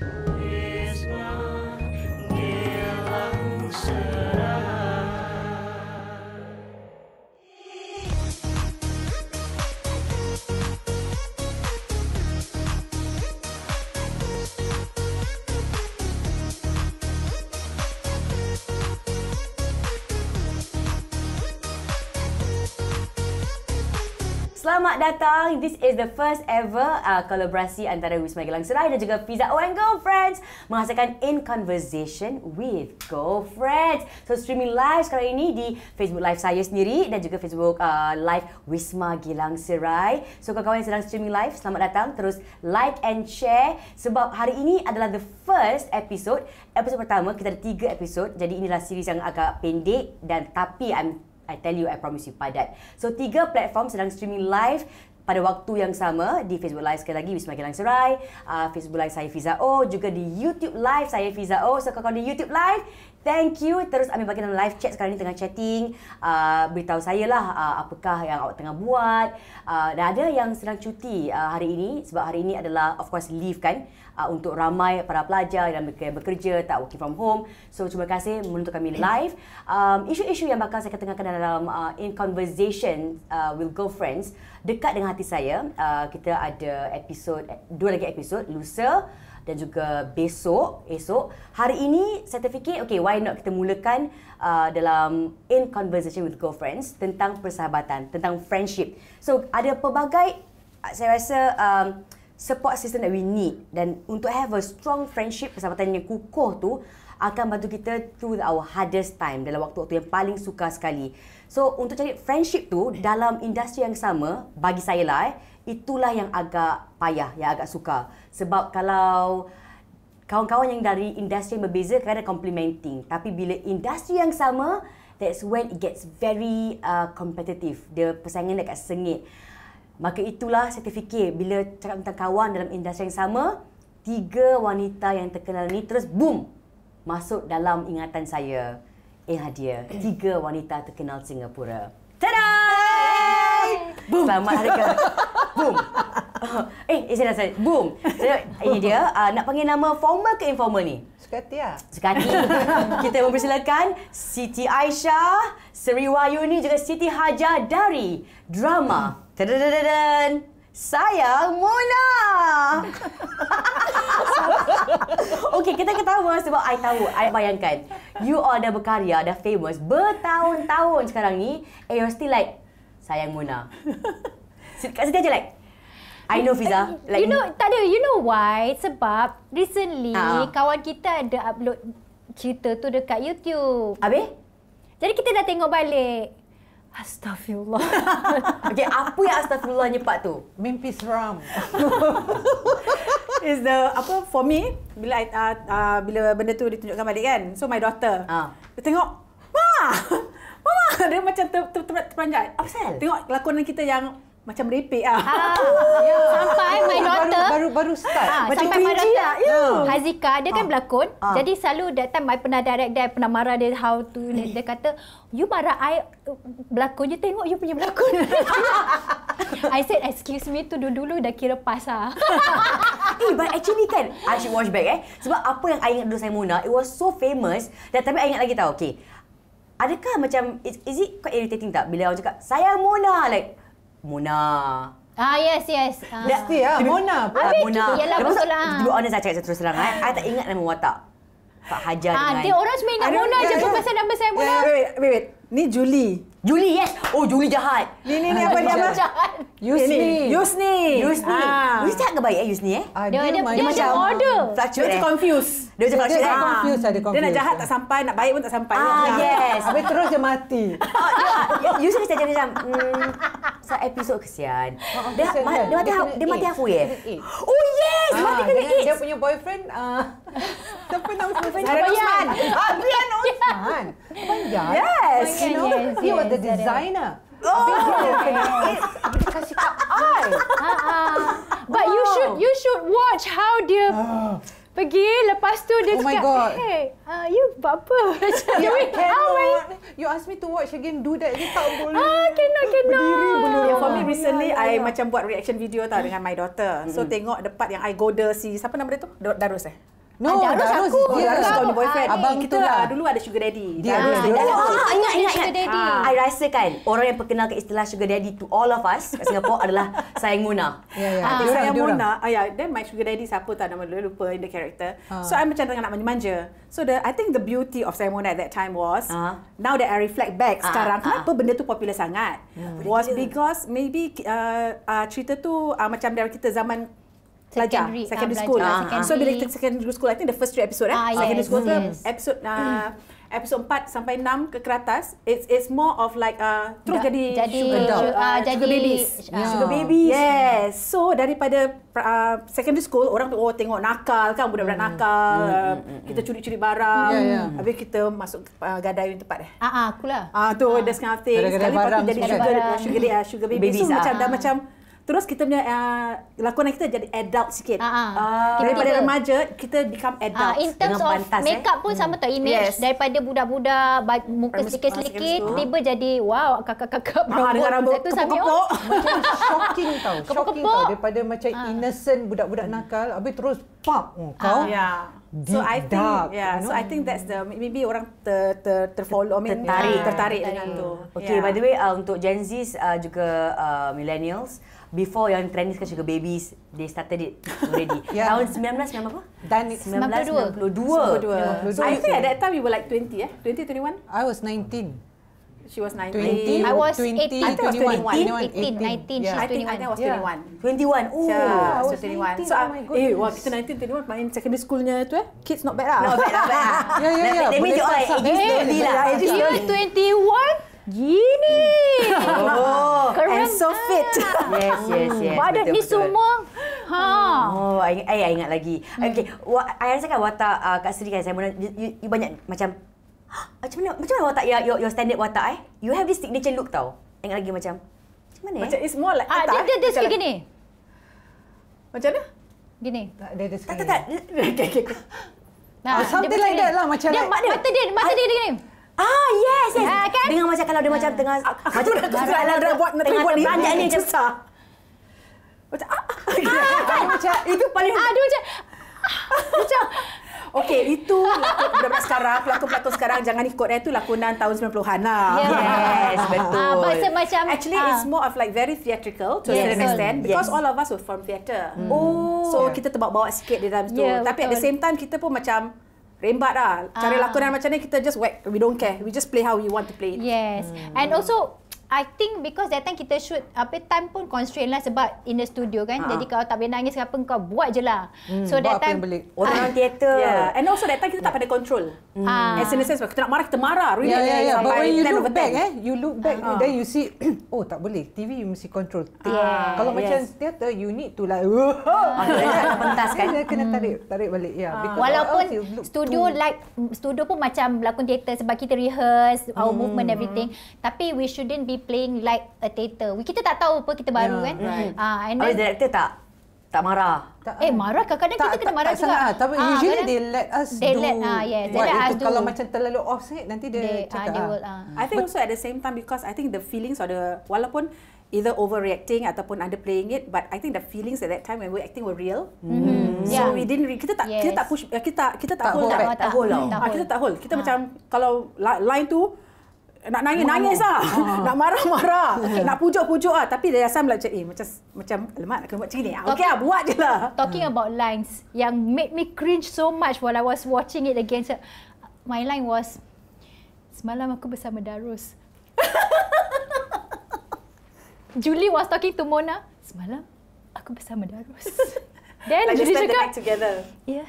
Bye. selamat datang. This is the first ever uh, kolaborasi antara Wisma Gelang Serai dan juga Pizza Oh and Girlfriends menghasilkan In Conversation with Girlfriends. So streaming live sekarang ini di Facebook Live saya sendiri dan juga Facebook uh, Live Wisma Gelang Serai. So kawan-kawan yang sedang streaming live, selamat datang. Terus like and share sebab hari ini adalah the first episode. Episode pertama, kita ada tiga episode. Jadi inilah series yang agak pendek dan tapi I'm I tell you, I promise you, padat. So, tiga platform sedang streaming live pada waktu yang sama di Facebook Live sekali lagi Wisma Gilang Serai, uh, Facebook Live saya Fiza O, juga di YouTube Live saya Fiza O. So kalau di YouTube Live, thank you. Terus ambil bagian dalam live chat sekarang ni tengah chatting. Uh, beritahu saya lah uh, apakah yang awak tengah buat. Uh, dan ada yang sedang cuti uh, hari ini sebab hari ini adalah of course leave kan uh, untuk ramai para pelajar yang bekerja tak working from home. So terima kasih menuntut kami live. Um, isu-isu yang bakal saya ketengahkan dalam uh, in conversation uh, with girlfriends dekat dengan hati saya. Uh, kita ada episod dua lagi episod Lusa dan juga besok esok hari ini saya terfikir okay why not kita mulakan uh, dalam in conversation with girlfriends tentang persahabatan tentang friendship so ada pelbagai saya rasa um, support system that we need dan untuk have a strong friendship persahabatan yang kukuh tu akan bantu kita through our hardest time dalam waktu-waktu yang paling suka sekali. So untuk cari friendship tu dalam industri yang sama bagi saya lah eh, itulah yang agak payah, yang agak suka. Sebab kalau kawan-kawan yang dari industri yang berbeza kadang-kadang complimenting. Tapi bila industri yang sama, that's when it gets very uh, competitive. The persaingan dekat sengit. Maka itulah saya terfikir bila cakap tentang kawan dalam industri yang sama, tiga wanita yang terkenal ni terus boom masuk dalam ingatan saya. Eh hadiah tiga wanita terkenal Singapura. Tada! Boom. Selamat hari ke. Boom. Uh, eh, izin eh, saya. Boom. So, ini dia. Uh, nak panggil nama formal ke informal ni? Sekati lah. Sekati. Kita mempersilakan Siti Aisyah, Seri Wayuni juga Siti Hajar dari drama hmm. Tadadadadan. Saya Mona. okay, kita ketawa sebab I tahu. I bayangkan. You all dah berkarya, dah famous bertahun-tahun sekarang ni. And you're still like, sayang Mona. Kat sini aja like, I know Fiza. Like, you know, tak ada. You know why? Sebab recently uh. kawan kita ada upload cerita tu dekat YouTube. Abi? Jadi kita dah tengok balik. Astaghfirullah. okay, apa yang astaghfirullahnya part tu? Mimpi seram. Is the apa for me bila uh, uh, bila benda tu ditunjukkan balik kan. So my daughter. Ha. Dia tengok, "Ma! Mama!" Dia macam ter, terperanjat. Apa sel? Tengok lakonan kita yang macam repek ah. Ha, yeah. Ya. Sampai my daughter baru baru, baru start. Ha, macam sampai my daughter. Lah. Yeah. Ya. Hazika dia ha. kan ah. berlakon. Ha. Jadi selalu that time I pernah direct dia, pernah marah dia how to dia, dia kata you marah I berlakon je tengok you punya berlakon. I said excuse me tu dulu-dulu dah kira pas ah. eh but actually kan I should watch back eh. Sebab apa yang I ingat dulu saya Mona it was so famous dan tapi I ingat lagi tau. Okay. Adakah macam is, is it quite irritating tak bila orang cakap saya Mona like Mona. Ah yes yes. Mesti ah. ah, ya. ah. Mona. Ah, Mona. Yalah betul lah. Tiba honest saya cakap saya terus terang eh. Saya tak ingat nama watak. Pak Hajar ha, dengan. Ah, dia orang semua ingat Mona je. Bukan pasal nama saya Mona. Wait, wait, wait. Ni Julie. Julie eh? yes. Oh Julie jahat. Ni ni ni apa dia nama? Jahat. Yusni. Yusni. Yusni. Ah. Yusni tak baik eh Yusni eh? dia, dia, dia, macam dia order. Fluctuate. Dia eh. confused. Dia macam dia, dia, dia, eh? confused. Ada confused. Dia nak jahat tak sampai, nak baik pun tak sampai. Ah yes. Habis terus dia mati. Oh, dia, Yusni saja macam mm, sa episod kesian. Ah, ah, dia, dia, dia, dia mati dia, mati aku ya. Eh? Oh yes, mati kena dia, punya boyfriend Siapa nama Zara Usman? Zara Usman. Abian Usman. Panjang. Yes. You know, yes, you yes, are the designer. Oh, okay. Uh-uh. But you should you should watch how dia ah. pergi lepas tu dia oh cakap, my God. hey, uh, you buat apa? you can. I... You ask me to watch again, do that. Dia tak boleh. Ah, cannot, cannot. Berdiri, berdiri. Yeah, for me, recently, yeah, yeah, I ya. macam buat reaction video tau dengan my daughter. So, mm-hmm. tengok depan yang I go there. si, siapa nama dia tu? Darus eh? No, ah, Darus, Darus aku. Dia Darus kau ni boyfriend. Ah, Abang kita lah. Dulu ada sugar daddy. Dia ada. Ah, ah, ingat, ingat, ingat. Sugar daddy. Ah. I rasa kan, orang yang perkenal ke istilah sugar daddy to all of us kat Singapore adalah Sayang Mona. Ya, ya. Ah, Sayang Mona. Ah, yeah. Then my sugar daddy siapa tak nama dulu, lupa in the character. Ah. So, I macam tengah nak manja-manja. So, the, I think the beauty of Sayang Mona at that time was, ah. now that I reflect back ah. sekarang, ah. kenapa ah. benda tu popular sangat? Yeah. Hmm. Was because maybe uh, uh, cerita tu uh, macam dari kita zaman secondary, pelajar secondary uh, school. Pelajar, uh, secondary. Ah. So bila kita secondary school, I think the first three episode, eh? Uh, secondary yes. tu episode uh, mm. episode 4 sampai 6 ke keratas, it's it's more of like uh, terus jadi, jadi sugar, adult, uh, sugar jadi, babies. Yeah. Sugar babies. Yes. So daripada uh, secondary school, orang tu oh, tengok nakal kan, budak-budak mm. nakal. Mm. Uh, kita hmm. curi-curi barang. Yeah, yeah. Ya. Habis kita masuk uh, gadai yang tepat. Eh? Uh, uh, akulah. Uh, tu, uh. that's kind of thing. Gadai-gadai barang. Jadi sugar, sugar, sugar, sugar babies. So macam, dah macam, terus kita punya uh, lakonan kita jadi adult sikit. Uh-huh. Uh, daripada tiba. remaja, kita become adult. Uh, in terms dengan of pantas, eh. makeup eh. pun hmm. sama tau, image. Yes. Daripada budak-budak, muka sikit-sikit, tiba jadi wow, kakak-kakak berambut. Ha, dengan rambut kepuk-kepuk. Macam shocking tau. Shocking tau. Daripada macam innocent budak-budak nakal, habis terus pop oh, kau. Deep so I dark. yeah so I think that's the maybe orang ter ter terfollow ter, I mean tertarik, yeah. tertarik tertarik dengan tu. Okay yeah. by the way uh, untuk Gen Z uh, juga uh, millennials before yang trendy sekarang juga babies, they started it already. yeah. Tahun 1990 apa? Dan 1992. 1992. So, I think at that time you were like 20 eh? 20, 21? I was 19. She was 19. 20, I was 20, I think I was 21. 18, 19. 18. She's yeah. 21. I think I was 21. Yeah. 21. Oh, Yeah, I was 21. So, oh uh, my god. Eh, wah, kita 19, 21 main secondary schoolnya tu eh. Kids not bad lah. Not bad lah, bad lah. yeah, yeah, yeah. That means you're like, you're 21? gini. Oh, Keren. and so kan? fit. Yes, yes, yes. Hmm. Badan ni semua. Ha. Oh, I, eh, I, ingat lagi. Hmm. Okay, wa, I rasa kan watak uh, Kak Sri kan, saya you, you, you, banyak macam, macam mana, macam mana watak, your, your standard watak eh? You have this signature look tau. Ingat lagi macam, macam mana eh? Macam, it's more like, ah, dia, dia, eh? dia, macam gini. Macam mana? Gini. Tak, dia, dia tak, tak, tak. Okay, okay. Ah, nah, oh, something like that lah. Macam dia, like, mata dia, mata dia, dia gini. Ah yes yes. Yeah, kan? Dengan macam kalau dia ya. macam tengah A- macam nak tu lah dah buat nak buat ni. Panjang ni susah. Macam ah, ah, ah, ya. ah. kan? Macam itu paling Ah dia macam macam Okey, itu budak-budak sekarang, pelakon-pelakon sekarang jangan ikut eh tu lakonan tahun 90-an lah. Yes, betul. Ah, uh, macam Actually uh, it's more of like very theatrical to yes, understand yes. because all of us were from theatre. Hmm. Oh. So yeah. kita terbawa-bawa sikit di dalam yeah, tu. Betul. Tapi at the same time kita pun macam rembat lah. Cara uh. lakonan ah. macam ni, kita just whack. We don't care. We just play how we want to play. it. Yes. Hmm. And also, I think because that time kita shoot apa time pun constraint lah sebab in the studio kan. Ha. Jadi kalau tak boleh nangis ke kau buat je lah. Hmm, so buat that time boleh. orang uh, ah. theater. Yeah. And also that time kita tak pada control. Hmm. As in the sense kita nak marah kita marah. Really. Yeah, yeah, yeah. But when you look back eh, you look back uh, then you see oh tak boleh. TV you mesti control. Uh, kalau yes. macam theater you need to like Oh. Ah, ya, ya, pentas kan. kena tarik hmm. tarik balik. Yeah. Ya. Uh, walaupun studio too. like studio pun macam lakon theater sebab kita rehearse our hmm. movement everything. Tapi we shouldn't be playing like a theater. Kita tak tahu apa kita baru yeah, kan. Right. Uh, and then, director tak tak marah. Tak, eh marah kadang-kadang tak, kita kena marah tak, juga. Tak sangat. Tapi ha, usually kadang, they let us they do. Let, uh, ah, yeah, they let us do. Kalau macam terlalu offset nanti dia they, cakap. Uh, they will, uh. I think But, also at the same time because I think the feelings or the walaupun either overreacting ataupun underplaying it but i think the feelings at that time when we acting were real mm-hmm. yeah. so we didn't re- kita tak yes. Eh, kita tak push kita kita tak, tak hold, hold tak, tak, tak hold, hold. Ah, kita tak hold kita ha. macam kalau line tu nak nangis Mama. nangis lah. Ha. Nak marah marah. Okay. Nak pujuk pujuk lah. Tapi dia rasa macam eh macam macam lemak nak kena buat macam ni. Ah, okey lah buat je lah. Talking hmm. about lines yang made me cringe so much while I was watching it again. So, my line was semalam aku bersama Darus. Julie was talking to Mona. Semalam aku bersama Darus. Then like Julie cakap. The together. Yeah.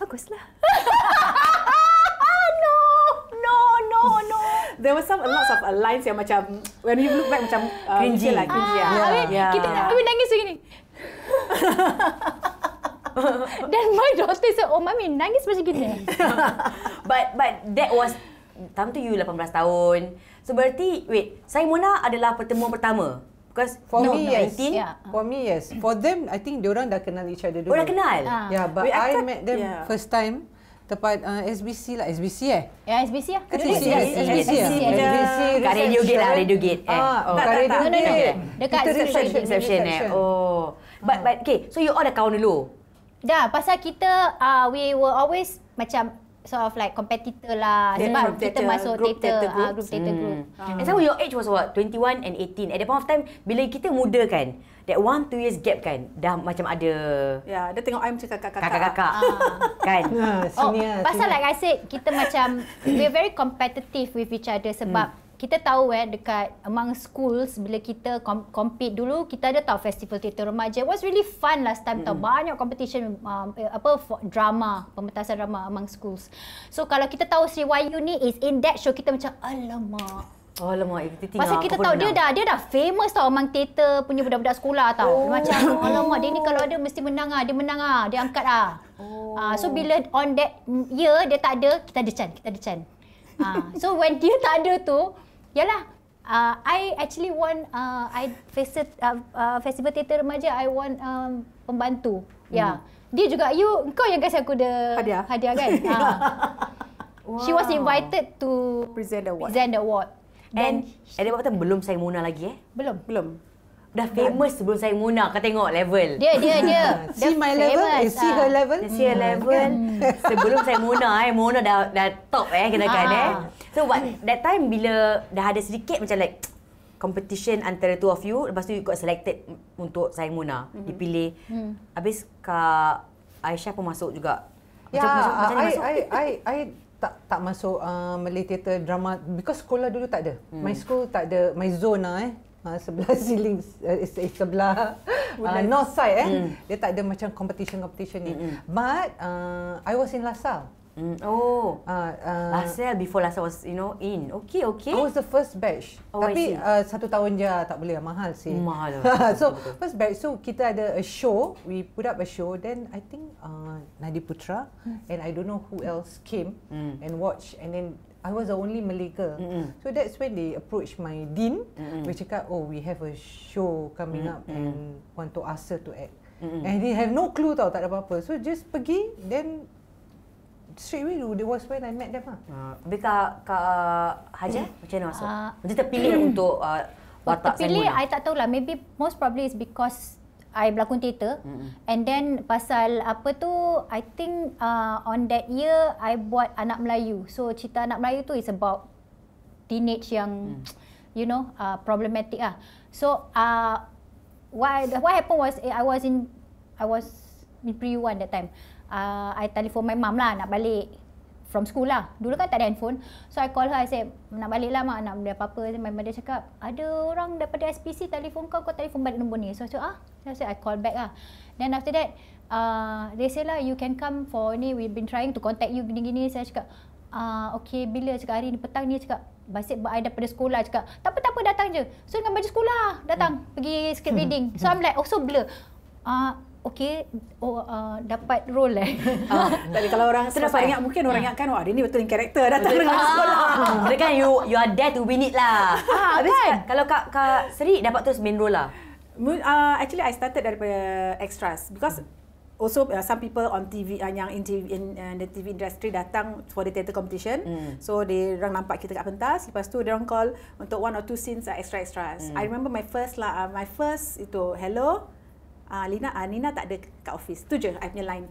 Baguslah. no. No, no, no there was some lots of uh, lines yang macam when you look back macam uh, lah like, cringy ah. Yeah. Kita nak kami nangis begini. Then my daughter said, oh mami nangis macam gini. but but that was time tu you 18 tahun. So berarti wait, Simona adalah pertemuan pertama. Because for no, me, 19. yes. Yeah. For me, yes. For them, I think they orang dah kenal each other dulu. Oh, kenal? Ah. Yeah, but Wait, I, I met them yeah. first time tempat uh, SBC lah SBC eh ya SBC ya SBC SBC SBC SBC kat radio gate lah radio gate ah, eh ah, oh kat radio gate dekat reception reception eh oh but but okay so you all dah kawan dulu dah pasal kita uh, we were always macam sort of like competitor lah yeah, sebab kita theater, masuk group theater, theater ah, group, uh, group, theater hmm. group. Hmm. Uh. And so your age was what? 21 and 18. At the point of time, bila kita muda kan, that one two years gap kan dah macam ada ya yeah, dia tengok I macam kakak-kakak kakak-kakak ah. kan ha ya, sini oh, pasal like I said kita macam we're very competitive with each other sebab hmm. Kita tahu eh dekat among schools bila kita com- compete dulu kita ada tahu festival teater remaja it was really fun last time mm-hmm. banyak competition um, eh, apa drama pementasan drama among schools so kalau kita tahu CYU ni is in that show kita macam alamak Alamak, eh, kita tinggal. Pasal kita tahu dia dah, dia dah famous tau among tete punya budak-budak sekolah tau. Oh. Macam, alamak, dia ni kalau ada mesti menang ah, Dia menang ah, Dia angkat ah. Oh. Uh, so, bila on that year dia tak ada, kita ada chance. Kita ada chance. Uh, so, when dia tak ada tu, yalah. Uh, I actually want uh, I visit, uh, uh, festival teater remaja. I want um, pembantu. Ya. Hmm. Yeah. Dia juga, you, kau yang kasi aku the hadiah, hadiah kan? uh. wow. She was invited to present the award. Present the award. And ada apa time belum saya Muna lagi eh? Belum. Belum. Dah famous Dan. sebelum saya Muna. Kau tengok level. Dia, dia, dia. see my level? Famous, see her ah. level? Ah. See her level. Hmm. Sebelum saya Muna eh. Muna dah, dah top eh kena kan ah. eh. So what, that time bila dah ada sedikit macam like competition antara two of you. Lepas tu you got selected untuk saya Muna. Mm-hmm. Dipilih. Hmm. Habis Kak Aisyah pun masuk juga. Macam ya, masuk, I, I, I, I, tak tak masuk uh, Malay theater drama because sekolah dulu tak ada. Hmm. My school tak ada my zone lah, eh. Uh, sebelah ceiling uh, eh, sebelah uh, north side eh. Hmm. Dia tak ada macam competition competition ni. Hmm, hmm. But uh, I was in Lasal. Mm. Oh, uh, uh, last year before last year was you know in. Okay, okay. I was the first batch. Oh, Tapi uh, satu tahun je ah, tak boleh lah. mahal sih. Mahal. Lah. so betul, betul. first batch. So kita ada a show. We put up a show. Then I think uh, Nadi Putra hmm. and I don't know who else came mm. and watch. And then I was the only Malay girl. Mm-hmm. So that's when they approach my dean. Mm-hmm. Which cakap, oh we have a show coming mm-hmm. up and want to ask her to act. Mm-hmm. And they have no clue tau, tak ada apa-apa. So just pergi, then straight away there was when I met them lah. Uh, ah, Bila Kak ah, Haji hmm. macam mana masuk? Uh, macam terpilih untuk uh, watak Terpilih, Samuna. I tak tahulah. Maybe most probably is because I berlakon teater. Mm-hmm. And then pasal apa tu, I think uh, on that year, I buat Anak Melayu. So, cerita Anak Melayu tu is about teenage yang, mm. you know, uh, problematic lah. So, uh, what, what happened was, eh, I was in, I was in pre-1 that time uh, I telefon my mum lah nak balik from school lah. Dulu kan tak ada handphone. So I call her, I said, nak balik lah mak, nak beli apa-apa. So, my mother cakap, ada orang daripada SPC telefon kau, kau telefon balik nombor ni. So I ah. So I said, I call back lah. Then after that, uh, they say lah, you can come for ni, we've been trying to contact you gini-gini. So I cakap, ah, okay, bila cakap hari ni, petang ni cakap, Basit buat I daripada sekolah cakap Tak apa tak apa datang je So dengan baju sekolah Datang hmm. pergi script reading So I'm like also oh, blur uh, okey oh, uh, dapat role eh. Ah, Tapi kalau orang selesai eh? ingat mungkin orang yeah. ingatkan wah dia ni betul ni karakter datang betul. dengan ah. sekolah. Dia ah. kan you you are there to win it lah. Ha, Habis kan? kalau Kak, Kak Seri dapat terus main role lah. Uh, actually I started daripada extras because Also, uh, some people on TV uh, yang in, TV, in uh, the TV industry datang for the theatre competition. Mm. So, they orang nampak kita kat pentas. Lepas tu, orang call untuk one or two scenes uh, extra extras. Mm. I remember my first lah, uh, my first itu hello, Ah uh, Lina uh, Nina tak ada kat office. Tu je I punya line.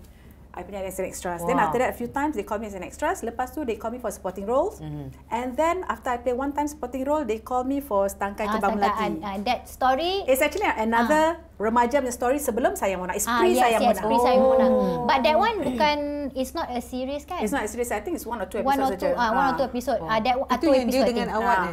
I punya as an extras. Wow. Then after that a few times they call me as an extras. Lepas tu they call me for supporting roles. Mm-hmm. And then after I play one time supporting role, they call me for stangkai uh, ah, kebang melati. Uh, ah, that story It's actually another uh. remaja punya story sebelum saya Mona. It's pre uh, yes, saya Mona. Pre saya Mona. Oh. But that one bukan it's not a series kan? It's not a series. I think it's one or two episodes. One or two, uh, one or two episode. Ah uh. that uh, two episode. Itu yang dia dengan awak ni.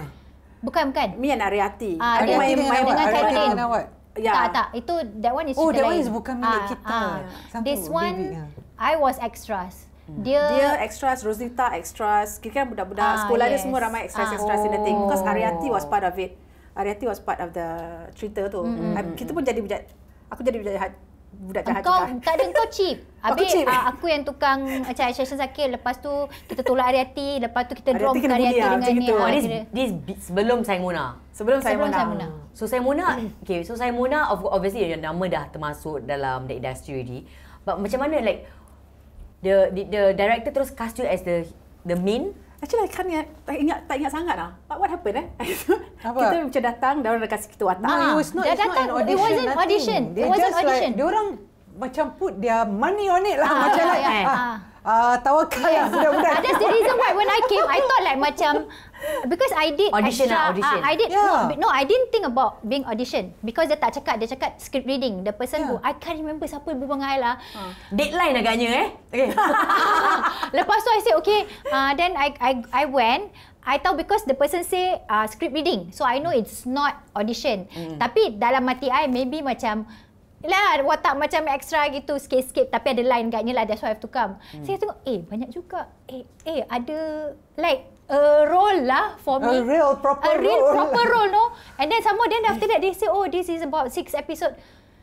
Bukan bukan. Mia Nariati. Ah, dia main, dengan Khairuddin. Uh, Yeah. Tak tak, itu that one is Oh, that lain. one is bukan milik ah, kita. Ah. Sampu, This one baby. Ya. I was extras. Hmm. Dia, dia extras, Rosita extras, Kita kan budak-budak ah, sekolah yes. dia semua ramai extras ah. extras in the thing. Because oh. Ariati was part of it. Ariati was part of the cerita tu. Mm-hmm. I, kita pun jadi bijak, aku jadi bijak budak jahat kau, tu Tak ada kau chip. Habis aku, uh, ah, aku yang tukang macam Aisyah sakit. Lepas tu kita tolak Ariati. Lepas tu kita drop Ariati, lah, dengan ni. Gitu. Ha, this, this sebelum Saimona. Sebelum Saimona. Sebelum Saimona. So Saimona, okay, so Saimona obviously your nama dah termasuk dalam the industry ni. But macam mana like the, the, the director terus cast you as the the main Actually, I can't tak ingat, tak ingat sangat lah. But what happened eh? Apa? kita macam datang, dia orang dah kasi kita watak. No, it was not, it's not an audition. It wasn't audition. It wasn't audition. Like, dia orang macam put their money on it lah. Ah, macam ah, like, ah, ah. ah. tawakal yes. lah budak-budak. That's the reason why when I came, I thought like macam, because I did audition extra, lah, audition. Uh, I did yeah. no, no, I didn't think about being audition because dia tak cakap dia cakap script reading. The person yeah. who I can't remember siapa berbual dengan I lah. Uh. Deadline agaknya eh. Okay. Lepas tu I say okay, uh, then I I I went. I tahu because the person say uh, script reading. So I know it's not audition. Mm. Tapi dalam mati I maybe macam lah watak macam extra gitu sikit-sikit tapi ada line gaknya lah that's why I have to come. Hmm. Saya tengok eh banyak juga. Eh eh ada like a role lah for me. A real proper role. A real role. proper role, no? And then some more, then after that, they say, oh, this is about six episode.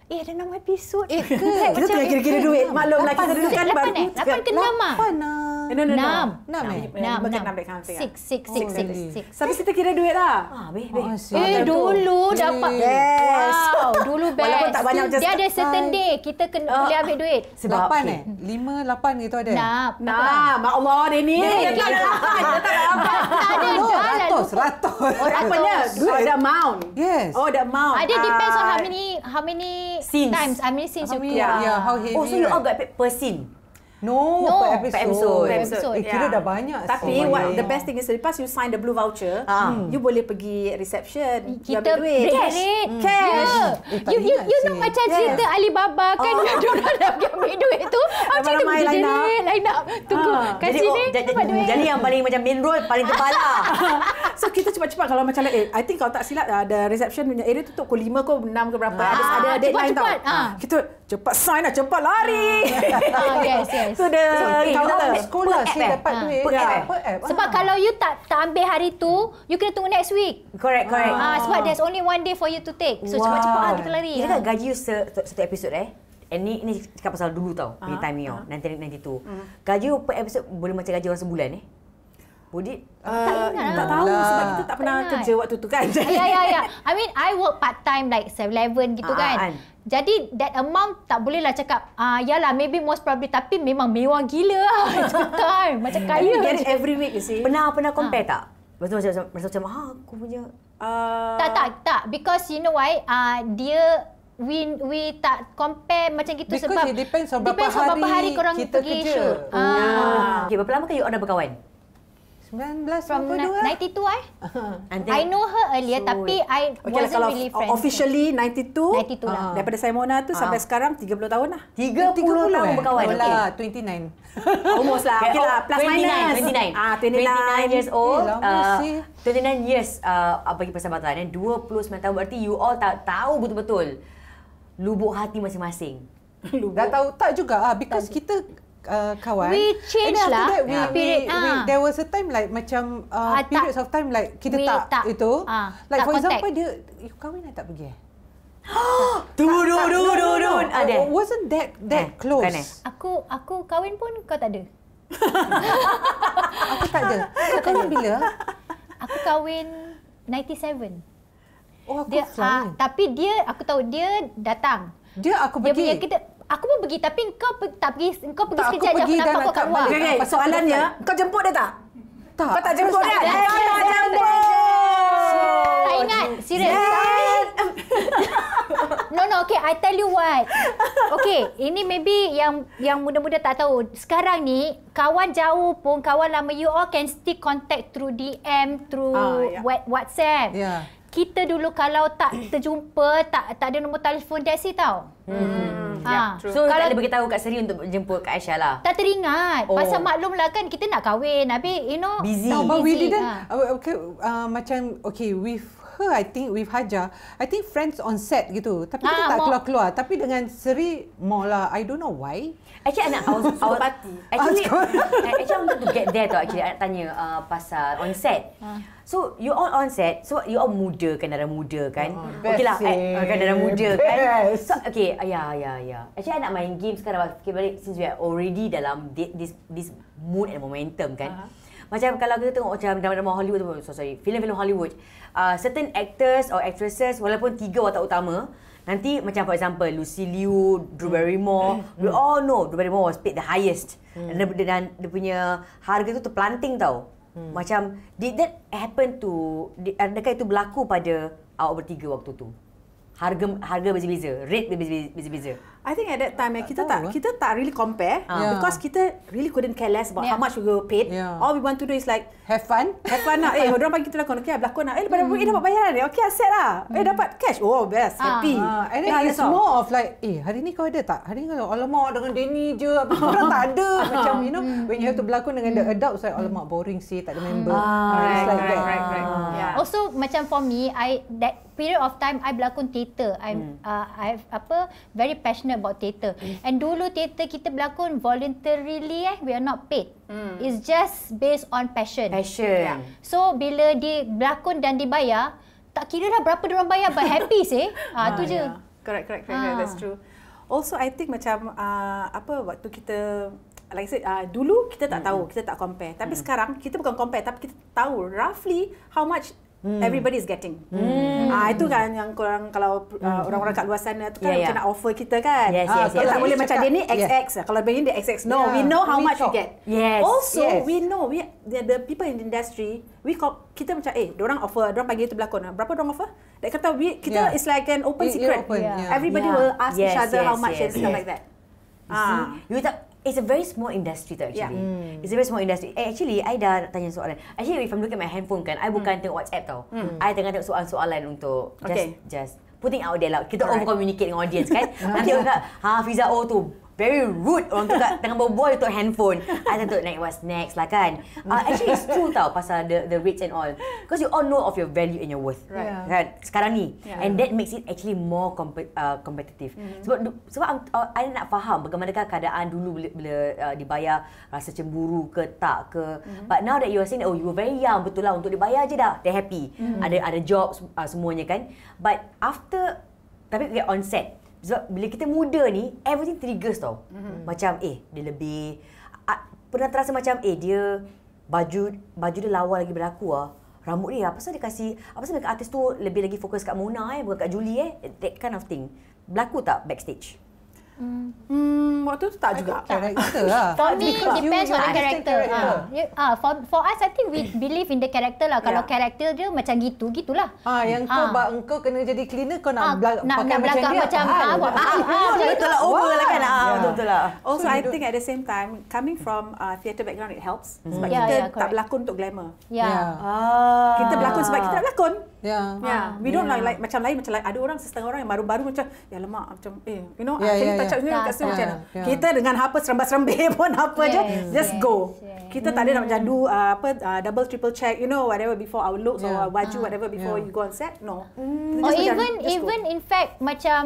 Eh, ada enam episode. Eh, ke? Eh, lah, kita kira-kira duit. Maklumlah, kita dulu kan baru. Lapan ke enam lah? Lapan lah. Eh, no, no, no. Enam. Enam, eh? Enam, enam. Enam, ah. enam. Six, six, six, six, six. Sampai kita kira duit lah. Ah, beh, beh. Oh, eh, dulu tu. dapat. Yes. Wow, dulu best. Walaupun tak banyak macam Dia ada certain day. Kita kena ah. boleh ambil duit. Sebab lapan, eh? Lima, lapan gitu ada. Enam. Enam. mak Allah, dia ni. Dia tak lapan. Dia tak lapan. Tak ada. Oh, ratus, ratus. Oh, rupanya. Oh, the amount. Yes. Oh, the amount. Ada ah, depends on how many how many times. How many scenes you Yeah, how heavy. Oh, so you kan? all got paid per scene? No, no per episode. Per eh, episode. Per episode. Eh, kira yeah. dah banyak. Tapi oh, what yeah. the best thing is lepas you sign the blue voucher, ah. Hmm. you boleh pergi reception. Kita you have the duit. Hmm. Cash. Yeah. Eh, you you, you know macam yeah. cerita Alibaba kan oh. yang diorang dah pergi duit tu. Macam tu pergi jenis. Line up. Tunggu. Ah. Kasih jadi, oh, jadi, duit. Jadi yang paling macam main road paling tepat so kita cepat-cepat kalau macam like, eh, I think kalau tak silap ada ah, reception punya area tutup pukul 5 ke 6 ke berapa. Ada, ah, ada deadline tau. Cepat-cepat. Ah. Kita cepat sign lah. Cepat lari. Yes, yes tu dia kau lah si dapat ha. duit per Yeah. Per sebab ha. kalau you tak tak ambil hari tu you kena tunggu next week correct correct ah. ha. sebab ah. there's only one day for you to take so wow. cepat-cepat ah, kita lari kita ha. gaji you se, satu episod eh And ni, ni cakap pasal dulu tau, ha. Ah. time ni ha. 1992. Ha. Gaji per episode boleh macam gaji orang sebulan eh? Budi, Uh, tak, lah. tak tahu sebab kita tak pernah Penat. kerja waktu tu kan. Ya, ya, ya, I mean, I work part-time like 7-Eleven gitu uh, kan. An. Ah, ah. Jadi that amount tak bolehlah cakap ah uh, yalah maybe most probably tapi memang mewah gila lah. time macam kaya. Get it every week you see. Pernah pernah compare ha. tak? Macam macam macam, macam ah, aku punya uh... tak tak tak because you know why ah uh, dia we we tak compare macam gitu because sebab it depends on berapa, depends on berapa hari, hari kita pergi kerja. Ya. Ah. Yeah. Okay, berapa lama kau ada berkawan? 1992 eh? I know her earlier so, tapi I okay lah, wasn't really friends. Officially 92. 92 uh, lah. Ah, daripada saya Mona tu uh, sampai ah. sekarang 30 tahun lah. 30, 30 tahun eh? berkawan. Okay. Lah, 29. Almost lah. Okay, lah. Plus 29, minus. 29. Ah, 29. 29 years eh, old. Eh, uh, 29 years uh, bagi persahabatan. Eh? Dan 29 tahun berarti you all tak tahu betul-betul lubuk hati masing-masing. Dah tahu tak juga. Ah, because tak. kita uh, kawan we change lah that, we, yeah. period we, uh. there was a time like macam uh, uh, periods tak. of time like kita tak, tak itu uh, like tak for contact. example dia you kahwin I tak pergi eh tunggu tunggu tunggu tunggu ada wasn't that that eh, close bukan, eh. aku aku kahwin pun kau tak ada aku tak ada kau kahwin bila aku kahwin 97 Oh, aku dia, uh, tapi dia, aku tahu dia datang. Dia aku pergi. Dia punya kita, aku pun pergi tapi kau pe- tak pergi kau pergi tak, sekejap aku nampak kau kat luar. Soalannya kau jemput dia tak? Tak. Kau tak jemput dia. Kau tak jemput. Tak, tak ingat serius. No no okay I tell you what. Okay ini maybe yang yang muda-muda tak tahu. Sekarang ni kawan jauh pun kawan lama you all can still contact through DM through uh, ah, yeah. WhatsApp. Yeah kita dulu kalau tak terjumpa tak tak ada nombor telefon taksi tau. Hmm. hmm. Ha. Yeah, So kalau, tak ada beritahu kat Seri untuk jemput kat Aisyah lah. Tak teringat. Oh. Pasal maklumlah kan kita nak kahwin. Habis you know. Busy. No, but we didn't. Ha. Uh, okay, uh, macam okay with her I think with Haja, I think friends on set gitu. Tapi ha, kita tak keluar-keluar. Tapi dengan Seri more lah, I don't know why. Actually, I nak I was, party. Actually, eh, actually I wanted to get there tu actually. I nak tanya uh, pasal on set. Ah. So, you all on set. So, you all muda kan? Darah muda kan? Oh, okay lah. Eh, kan darah muda kan? best. kan? So, okay. Ya, yeah, ya, yeah, ya. Yeah. Actually, I nak main game sekarang. Okay, balik. Since we are already dalam this this mood and momentum kan? Uh-huh. Macam kalau kita tengok macam drama-drama Hollywood. So, sorry. filem-filem Hollywood. Uh, certain actors or actresses, walaupun tiga watak utama, Nanti macam for example Lucy Liu, Drew hmm. Barrymore, mm. we all know Drew Barrymore was paid the highest. Mm. And dia, dan dia punya harga itu terplanting tau. Mm. Macam did that happen to adakah itu berlaku pada awak bertiga waktu tu? Harga harga berbeza-beza, rate berbeza-beza. I think at that time eh, kita tak, tak eh. kita tak really compare uh. because kita really couldn't care less about yeah. how much we were paid. Yeah. All we want to do is like have fun. Have fun lah. eh, orang bagi kita nak okay, berlakon nak? Lah. Eh, pada mm. eh, dapat bayaran ni, okay, set lah. Eh, hmm. dapat cash. Oh, best, uh, happy. Uh. And then yeah, it's more of like, eh, hari ni kau ada tak? Hari ni kau, alamak, dengan Denny je. Orang tak ada. Macam, you know, mm. when you have to berlakon dengan mm. the hmm. adults, like, alamak, boring sih, tak ada member. Uh, right, like right, that. Right, right, right. Yeah. Also, macam for me, I that period of time, I berlakon theater. I'm, mm. uh, apa, very passionate passionate about theater. Mm. And dulu theater kita berlakon voluntarily eh, we are not paid. Mm. It's just based on passion. Passion. Yeah. So bila dia berlakon dan dibayar, tak kira lah berapa dia orang bayar but happy sih. Ah ha, tu je. Ah, correct, correct, correct, ha. that's ah. true. Also I think macam uh, apa waktu kita like I said uh, dulu kita tak mm-hmm. tahu, kita tak compare. Tapi mm-hmm. sekarang kita bukan compare tapi kita tahu roughly how much Hmm. Everybody is getting. Hmm. Ah itu kan yang korang kalau uh, hmm. orang-orang kat luar sana tu kan yeah, yeah. nak offer kita kan. Yes, yes, ah, yes, tak yes. boleh yes. macam dia ni XX. Yes. Ah, kalau begini dia XX. No, yeah. we know how we much talk. we get. Yes. Also, yes. we know we the, the people in the industry, we call kita macam eh, dia orang offer, dia orang panggil tu berlakon. Ah, berapa dia orang offer? Dia kata we kita yeah. is like an open secret. Open. Yeah. Everybody yeah. will ask yes, each other yes, how much yes, and stuff yes. like that. Ah, you tak It's a very small industry tu actually. Yeah. Hmm. It's a very small industry. Eh, actually, I dah nak tanya soalan. Actually, if I'm looking at my handphone kan, I bukan mm. tengok WhatsApp tau. Mm. I tengah tengok soalan-soalan untuk just, okay. just putting out there lah. Kita over-communicate dengan audience kan. Nanti orang kata, ha, Fiza, oh tu, very rude orang tu kat tengah berbual untuk handphone. I tentu naik what's next lah kan. Uh, actually it's true tau pasal the the rich and all. Because you all know of your value and your worth. Right. Kan? Sekarang ni. Yeah. And that makes it actually more comp- uh, competitive. Mm-hmm. Sebab sebab uh, I nak faham bagaimanakah keadaan dulu bila, bila uh, dibayar rasa cemburu ke tak ke. Mm-hmm. But now that you are saying oh you were very young betul lah untuk dibayar je dah. They happy. Mm-hmm. Ada ada job uh, semuanya kan. But after tapi okay, onset sebab bila kita muda ni everything triggers tau mm-hmm. macam eh dia lebih pernah terasa macam eh dia baju baju dia lawa lagi berlaku ah rambut dia apa ah, pasal dia kasi apa pasal artis tu lebih lagi fokus kat Mona eh bukan kat Julie eh that kind of thing berlaku tak backstage Hmm. hmm, waktu tu tak I juga. karakter. lah. For me, depends on the character. Ha. Ah, For, for us, I think we believe in the character lah. Kalau character dia macam gitu, gitulah. Ah, yang kau, ah. kau engkau kena jadi cleaner, kau nak, ha. pakai macam dia. Macam ha. Ha. Ha. Ha. Ha. Ha. Ha. Ha. Ha. Ha. Ha. Also, I think at the same time, coming from uh, theatre background, it helps. Hmm. Sebab kita tak berlakon untuk glamour. Ya. Kita berlakon sebab kita tak berlakon. Ya. Yeah. Ya. Yeah. We don't yeah. like, like macam lain macam lain. Ada orang setengah orang yang baru-baru macam ya lemak macam eh you know yeah, yeah, kita cakap yeah. yeah. macam yeah. kita dengan apa serambi-serambi pun apa yes, je just yes, go. Yes. Kita mm. tak ada nak jadu uh, apa uh, double triple check you know whatever before our looks yeah. or ya. our baju uh, whatever before yeah. you go on set. No. Mm. or even just even go. in fact macam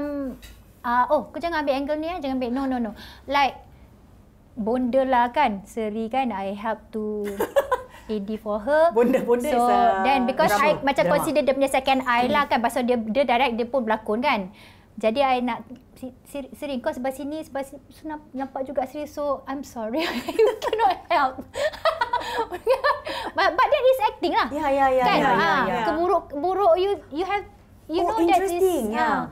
uh, oh kau jangan ambil angle ni ya jangan ambil no no no. Like bonda lah kan seri kan I help to AD for her. Bonda-bonda so, uh, Then because drama. I macam drama. consider dia punya second eye lah kan. Pasal dia, dia direct, dia pun berlakon kan. Jadi I nak sering kau sebab sini, sebab sini. So, nampak juga sering. So, I'm sorry. I cannot help. but, but that is acting lah. Ya, ya, ya. Kan? Yeah, ya, ya, yeah, yeah. Keburuk, keburuk. You you have... You oh, know interesting. that is... Yeah. Yeah.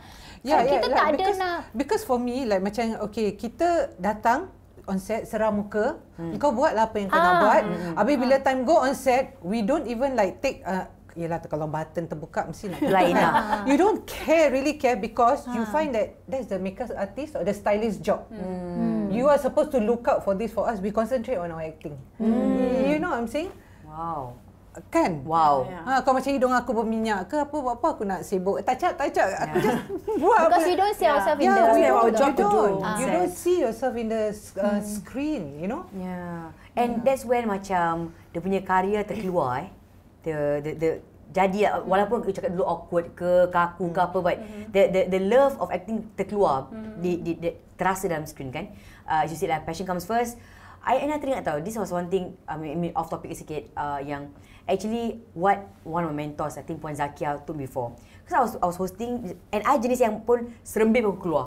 Ya, yeah, ya, so, yeah, kita yeah. tak because, ada nak... Because for me, like macam, okay, kita datang, on set seram muka hmm. kau buatlah apa yang kau ah. nak buat hmm, hmm, Abi hmm. bila ah. time go on set we don't even like take uh, Yelah kalau button terbuka mesti nak lain lah. You don't care really care because ha. you ah. find that that's the makeup artist or the stylist job. Hmm. You are supposed to look out for this for us. We concentrate on our acting. Hmm. You know what I'm saying? Wow kan wow ya, ya. ha kau macam hidung aku berminyak ke apa apa aku nak sibuk tak cak tak cak aku yeah. just buat because you don't see ya. yourself yeah. in the yeah, we don't, ah. you, don't, you don't see yourself in the uh, hmm. screen you know yeah and yeah. that's when macam dia punya karya terkeluar eh the the, the, jadi uh, hmm. walaupun hmm. cakap dulu awkward ke kaku ke hmm. apa but hmm. the the the love of acting terkeluar hmm. di, di, di terasa dalam screen kan uh, you see lah passion comes first I and I teringat tau this was one thing I mean, off topic sikit uh, yang actually what one of my mentors, I think Puan Zakia told before. Because I was, I was hosting, and I jenis yang pun serembik aku keluar.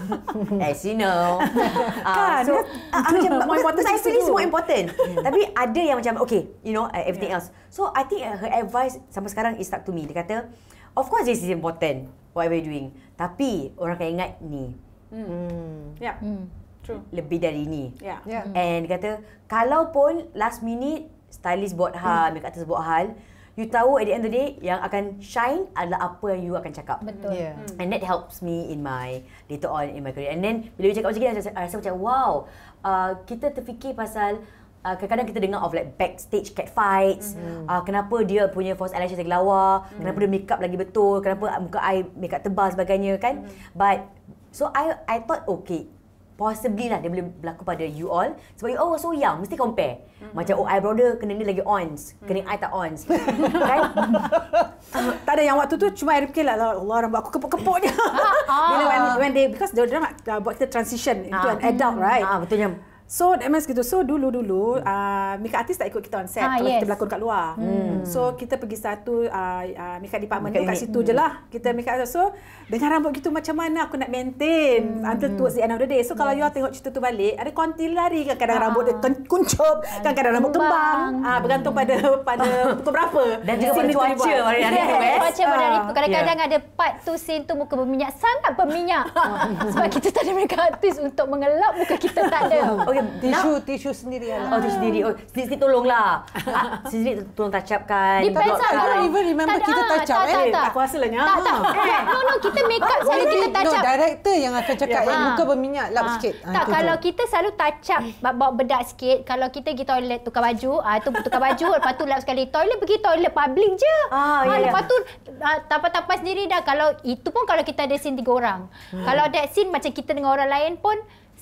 As you know. kan? uh, so, ah, ah, macam, uh, because I feel it's more important. Hmm. Tapi ada yang macam, okay, you know, uh, everything yeah. else. So, I think uh, her advice sampai sekarang is stuck to me. Dia kata, of course this is important, what you're doing. Tapi, orang akan ingat ni. Hmm. hmm. Yeah. Mm. True. Lebih dari ni. Yeah. yeah. And kata kalau pun last minute, stylist buat hal, hmm. makeup artist buat hal, you tahu at the end of the day yang akan shine adalah apa yang you akan cakap. Betul. Yeah. Hmm. And that helps me in my later on in my career. And then bila you cakap macam ni, saya rasa macam wow, uh, kita terfikir pasal Uh, kadang-kadang kita dengar of like backstage catfights mm-hmm. uh, Kenapa dia punya false eyelashes lagi lawa mm-hmm. Kenapa dia makeup lagi betul Kenapa muka I makeup tebal sebagainya kan mm-hmm. But So I I thought okay possibly lah dia boleh berlaku pada you all sebab you all so young mesti compare mm-hmm. macam oh I brother kena ni lagi ons kena mm-hmm. I tak ons kan tak ada yang waktu tu cuma RFK lah lah Allah rambut aku kepuk-kepuk je ah, ah. bila when, when they because the orang uh, buat kita transition into ah. an adult right ah, betulnya So that means gitu. So dulu-dulu hmm. uh, makeup tak ikut kita on set ah, kalau yes. kita berlakon kat luar. Hmm. So kita pergi satu uh, uh, makeup department makeup tu kat situ hmm. je lah. Kita makeup So dengan rambut gitu macam mana aku nak maintain hmm. until towards the end of the day. So kalau yes. you tengok cerita tu balik, ada kontin lari kan kadang ah. rambut dia ah. kuncup, kan kadang rambut kembang. Ah uh, bergantung pada pada pukul berapa. Dan juga pada cuaca hari hari. Cuaca pada hari tu ah. kadang-kadang ya. ada part tu scene tu muka berminyak sangat berminyak. Sebab kita tak ada makeup artist untuk mengelap muka kita tak ada. ada tisu nah. tisu sendiri lah. Oh, tisu sendiri. Oh, sendiri tolonglah. sendiri tolong touch up kan. Depends lah. Kan. even remember kita touch up. Eh? Tak, tak, Aku rasa lah nyawa. Tak, tak. Eh, no, no. Kita make up selalu kita touch up. No, director yang akan cakap yang eh, ah. muka berminyak. Lap ha. Ah. sikit. Ah, tak, kalau kita selalu touch up. Bawa bedak sikit. Kalau kita pergi toilet tukar baju. Ah, ha, tukar baju. lepas tu lap sekali. Toilet pergi toilet public je. Ah, yeah, ya, ya. lepas yeah. tu uh, tapas-tapas sendiri dah. Kalau itu pun kalau kita ada scene tiga orang. Hmm. Kalau that scene macam kita dengan orang lain pun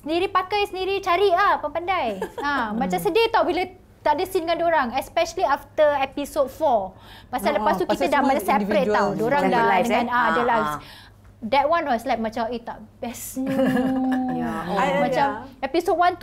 sendiri pakai sendiri cari ah pandai. ha, hmm. macam sedih tau bila tak ada scene dengan orang especially after episode 4. Pasal oh, lepas tu kita dah macam separate tau. Orang dah lives, dengan eh? ah the ah, lives. Ah. That one was like macam eh tak best ni. yeah. Oh, oh. Macam yeah. episode 1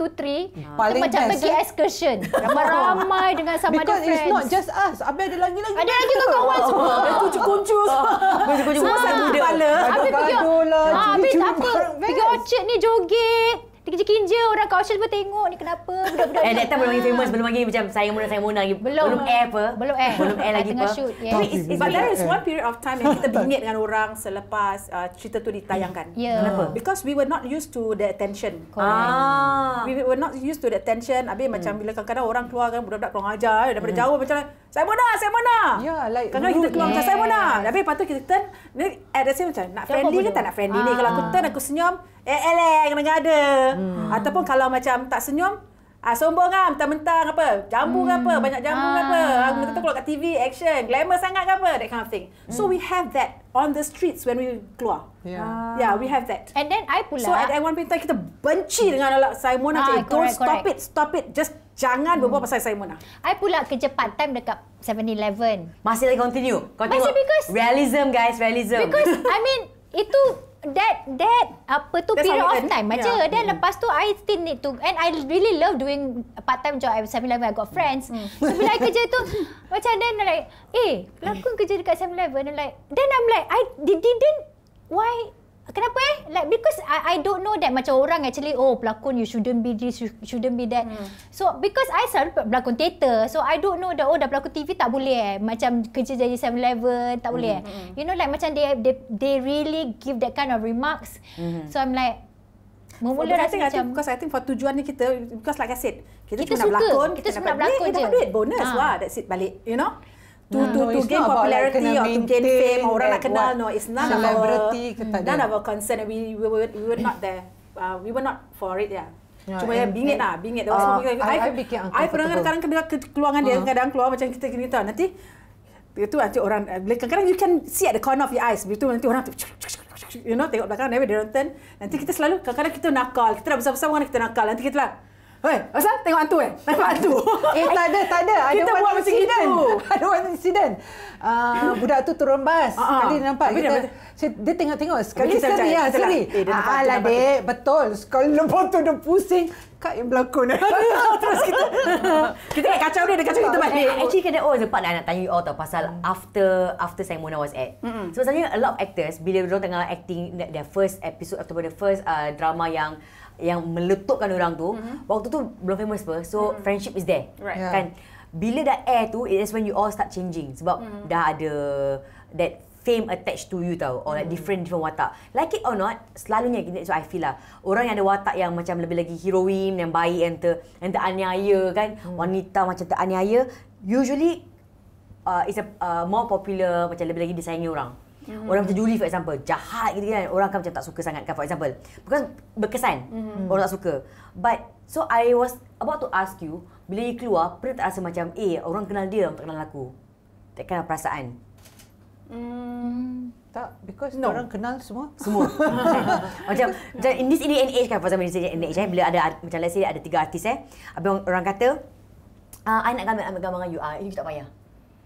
2 3 uh. tu macam pergi eh? excursion. Ramai-ramai dengan sama Because ada friends. Because it's not just us. Abang ada lagi-lagi. Ada lagi kawan-kawan semua. Ada kunci-kunci semua. Kunci-kunci semua satu ah. kepala. Abang pergi. Lah, ah, abang tak apa. Pergi orchard ni joget. Dia kerja kinja orang kat Ocean pun tengok ni kenapa budak-budak. eh, datang belum lagi famous, belum lagi macam saya Mona, saya Mona lagi. Belum, belum air apa? Belum air. Belum air lagi apa? But, there is one period of time yang kita bingit dengan orang selepas uh, cerita tu ditayangkan. Yeah. Ya. Kenapa? Because we were not used to the attention. Ah. We were not used to the attention. Habis hmm. macam bila kadang-kadang orang keluar kan budak-budak kurang ajar eh, daripada hmm. jauh macam saya mana? Saya mana? Ya, yeah, like kadang kita keluar yeah. macam, saya mana? Tapi lepas tu kita turn, ni ada the macam, nak friendly ke tak nak friendly ah. ni? Kalau aku turn, aku senyum, eh, eh, eh, kena ada. Hmm. Ataupun kalau macam tak senyum, Ah sombong ah mentang-mentang apa? Jambu hmm. ke apa? Hmm. Banyak jambu ah. ke apa? Ah. Aku betul keluar kat TV action. Glamour sangat ke apa? That kind of thing. Hmm. So we have that on the streets when we keluar. Yeah. Ah. yeah, we have that. And then I pula. So at, one point kita benci dengan anak Simona. Ah, eh, correct, Don't stop correct. it, stop it. Just jangan berbual hmm. pasal Simona. I pula kerja part time dekat 7-Eleven. Masih lagi continue. Kau Masih tengok. because. Realism guys, realism. Because I mean, itu that that apa tu That's period of time aja. Yeah. Then mm. lepas tu I still need to and I really love doing part time job at 7-Eleven. I got friends. Mm. So bila I kerja tu macam then like eh pelakon mm. kerja dekat 7-Eleven like then I'm like I didn't why Kenapa eh? Like because I, I don't know that macam orang actually oh pelakon you shouldn't be this you shouldn't be that. Hmm. So because I selalu pelakon teater. So I don't know that oh dah pelakon TV tak boleh eh. Macam kerja jadi 7 level tak boleh eh? hmm. eh. You know like macam they, they they really give that kind of remarks. Hmm. So I'm like Mula rasa macam think, Because I think for tujuan ni kita Because like I said Kita, kita cuma suka. nak berlakon Kita, kita dapat nak berlakon je Kita dapat duit bonus ha. lah That's it balik You know To to to gain popularity or to gain fame orang nak kenal no it's not our celebrity kita none of our concern we, we we we were not there uh, we were not for it yeah Cuma yang bingit lah, bingit. Uh, I, I, I, pernah kadang-kadang kena keluangan dia, uh-huh. kadang-kadang keluar macam kita gini tau. Nanti, itu nanti orang, eh, kadang-kadang you can see at the corner of your eyes. Itu nanti orang, tu, you know, tengok belakang, nanti dia turn. Nanti kita selalu, kadang-kadang kita nakal. Kita dah besar-besar orang kita nakal. Nanti kita lah, Oi, pasal tengok hantu eh? tengok hantu. eh, tak ada, tak ada. Ada buat macam gitu. ada one incident. Uh, budak tu turun bas. Uh-huh. Sekali dia nampak. Kita, ah, dia, dia, dia tengok-tengok. Sekali seri, seri. Ya, seri. Eh, ah, lah dek, betul. Sekali nampak tu dia pusing. Kak yang berlakon. Eh. Terus kita. kita nak kacau dia, dia kacau kita balik. Eh, actually, kena oh, sempat nak, tanya you all tau pasal mm. after after Simona was at. Mm-hmm. Sebenarnya, a lot of actors, bila mereka tengah acting their first episode, atau the first uh, drama yang yang meletupkan orang tu mm-hmm. waktu tu belum famous apa so mm-hmm. friendship is there right. yeah. kan bila dah air tu it is when you all start changing sebab mm-hmm. dah ada that fame attached to you tau or like mm-hmm. different from watak like it or not selalunya so i feel lah orang yang ada watak yang macam lebih lagi heroine yang baik yang ter yang teraniaya kan mm wanita macam teraniaya usually uh, is a uh, more popular macam lebih lagi disayangi orang Mm-hmm. Orang macam Julie for example, jahat gitu kan. Orang akan macam tak suka sangat kan for example. Bukan berkesan, mm-hmm. orang tak suka. But, so I was about to ask you, bila you keluar, pernah tak rasa macam, eh orang kenal dia, orang tak kenal aku? Tak kenal perasaan? Mm. Tak, because no. orang kenal semua. Semua. macam, macam in this in the age kan, for example, in the age eh, bila ada, macam let's say ada tiga artis eh. Habis orang kata, uh, I nak gambar, gambar dengan you, uh, ini tak payah.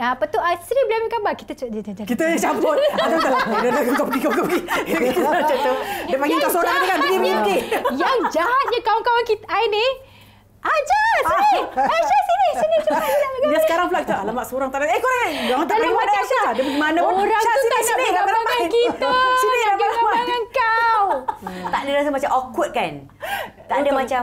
apa tu Asri ah, beri ambil khabar? Kita cakap lah. dia jangan. Kita campur. Ada tak? Dia nak kau pergi kau pergi. Dia panggil kau seorang kan pergi pergi. Yang jahatnya kawan-kawan kita ini ni. Aja ah, ah. sini. Aja eh, sini sini cuba Dia sekarang pula kita alamat seorang tak. Eh kau eh, orang jangan tak tengok macam Asha. Dia pergi mana pun. Orang tu tak sini nak ramai kita. Sini nak ramai kau. Tak ada rasa macam awkward kan? Tak ada macam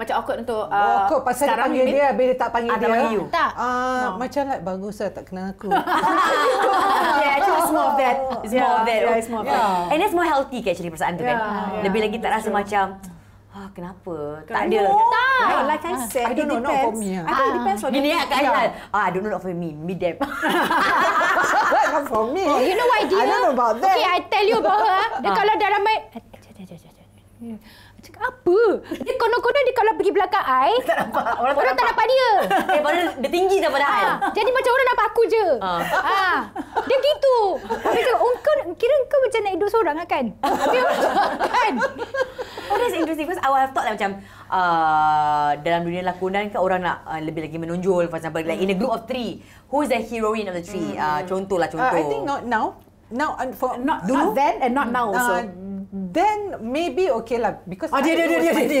macam awkward untuk oh, uh, oh, awkward pasal dia panggil dia habis dia tak panggil ah, dia. panggil Tak. Uh, no. Macam like bagus lah tak kenal aku. yeah, actually it's more of that. It's yeah, more of that. Yeah, it's more of that. Yeah. And it's more healthy ke actually perasaan tu kan. Yeah, Lebih lagi tak rasa true. macam oh, ah, kenapa? kenapa? Tak ada. No. Tak. Like, like I said, I ah. ah, don't know, not for me. I don't know, depends on Gini Gini lah, Kak Ah, I don't know, not for me. Me them. not for me. Oh, you know why dia? I don't know about that. Okay, I tell you about her. Dia kalau dah ramai cakap apa? Dia konon-konon dia kalau pergi belakang ai, Orang, orang tak, nampak. tak nampak dia. Eh, padahal dia tinggi dah padahal. Ha, jadi macam orang nampak aku je. Ha. ha. Dia gitu. Tapi cakap, oh, kau, kira kau macam nak hidup seorang lah, kan? Dia kan? Oh, that's interesting. First, I would have thought lah macam, uh, dalam dunia lakonan kan orang nak uh, lebih lagi menonjol. For example, like in a group of three, who is the heroine of the three? Mm. Uh, contohlah, contoh. Uh, I think not now. Now, uh, for, not, not then and not hmm. now also. Uh, then maybe okay lah because oh, dia, dia, dia, dia, dia, dia, dia,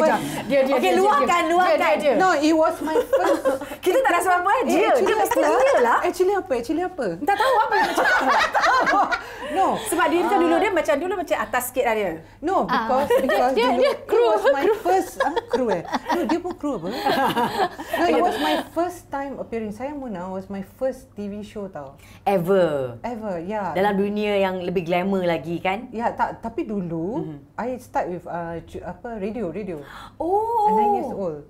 dia, okay, dia dia No, it was my first. Kita tak rasa apa dia eh? Dia, eh, dia, actually, dia, lah. Actually apa, actually apa? Tak tahu apa yang cakap. No. Sebab dia kan dulu dia macam dulu macam atas sikit lah dia. No, ah. because, because dia, dia crew. It was my first, I'm crew eh. No, dia pun crew apa. No, it was my first time appearing. Saya Muna was my first TV show tau. Ever. Ever, yeah. Dalam dunia yang lebih glamour lagi kan? Ya, tak. tapi dulu mm-hmm. I start with uh, apa radio, radio. Oh. And nine years old.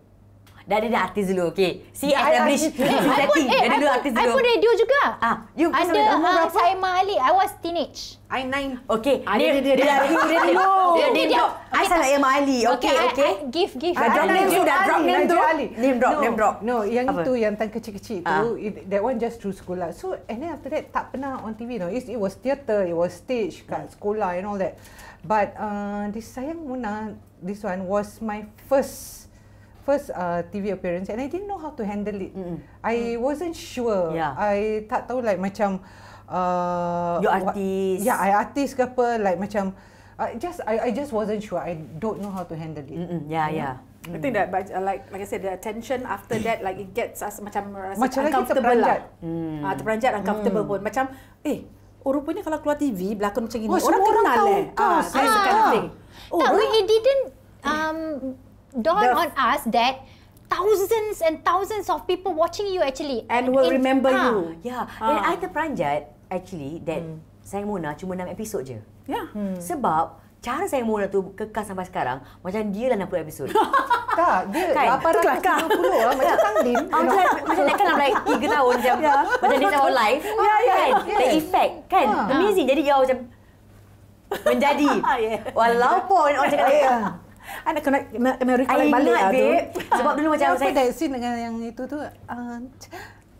Dah ada dah artis dulu, okay. Si Arabish. Eh, I pun, eh, dah dulu artis dulu. I pun radio juga. Ah, you pun ada uh, umur berapa? Ah, Saya Mahali. I was teenage. I nine. Okay. Ah, dia, dia, dia, dia, dia, dia, dia, dia, I oh. salah Emma Ali. Okay, okay. give, give. Ah, dah drop name tu, dah drop name tu. Name drop, name drop. No, yang itu, yang tang kecil-kecil tu, ah. that one just through sekolah. So, and then after that, tak pernah on TV. No. It, it was theater, it was stage kat hmm. sekolah and all that. But uh, this Sayang Muna, this one was my first first uh, TV appearance and I didn't know how to handle it. Mm-mm. I mm. wasn't sure. Yeah. I tak tahu like macam uh, you artist. Yeah, I artist ke like macam I just I, I just wasn't sure. I don't know how to handle it. Mm-mm. Yeah, yeah. yeah. Mm. I think that but uh, like like I said the attention after that like it gets us macam rasa macam uncomfortable lagi terperanjat. lah. terperanjat uncomfortable mm. pun. Macam eh Oh, rupanya kalau keluar TV, berlakon macam ini, oh, orang kenal eh. Ah, saya ah. kind of thing. Oh, tak, orang... it didn't um, dawn the... on us that thousands and thousands of people watching you actually. And, will in, remember ah. you. Yeah. Ah. And I terperanjat actually that hmm. saya Mona cuma enam episod je. Yeah. Hmm. Sebab cara saya Mona tu kekal sampai sekarang, macam dia lah 60 episod. Tak, dia kan? 870 ah, lah. Ah, macam ya. Tanglin. Oh, macam, macam nak kenal like 3 tahun macam. Yeah. Macam yeah. dia tahu live. Yeah, oh, kan? The effect. Kan? Yeah. Ah. Amazing. Jadi, you macam menjadi. yeah. Walaupun orang cakap, yeah. I kena nak kena recall balik lah tu. Sebab dulu macam saya. Apa dah scene dengan yang itu tu?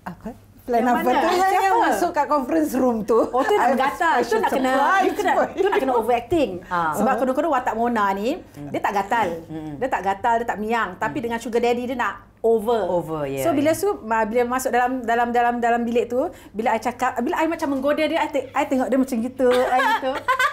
apa? Plan yang apa mana? tu Siapa? yang masuk kat conference room tu? Oh tu nak gatal. Tu nak kena, kena tu kena overacting. Ha. Sebab uh-huh. kena-kena watak Mona ni, hmm. dia tak gatal. Hmm. Dia tak gatal, dia tak miang. Tapi hmm. dengan sugar daddy dia nak over. Over, yeah. So bila yeah. su, bila masuk dalam dalam dalam dalam bilik tu, bila I cakap, bila I macam menggoda dia, I, te- tengok dia macam gitu. I gitu.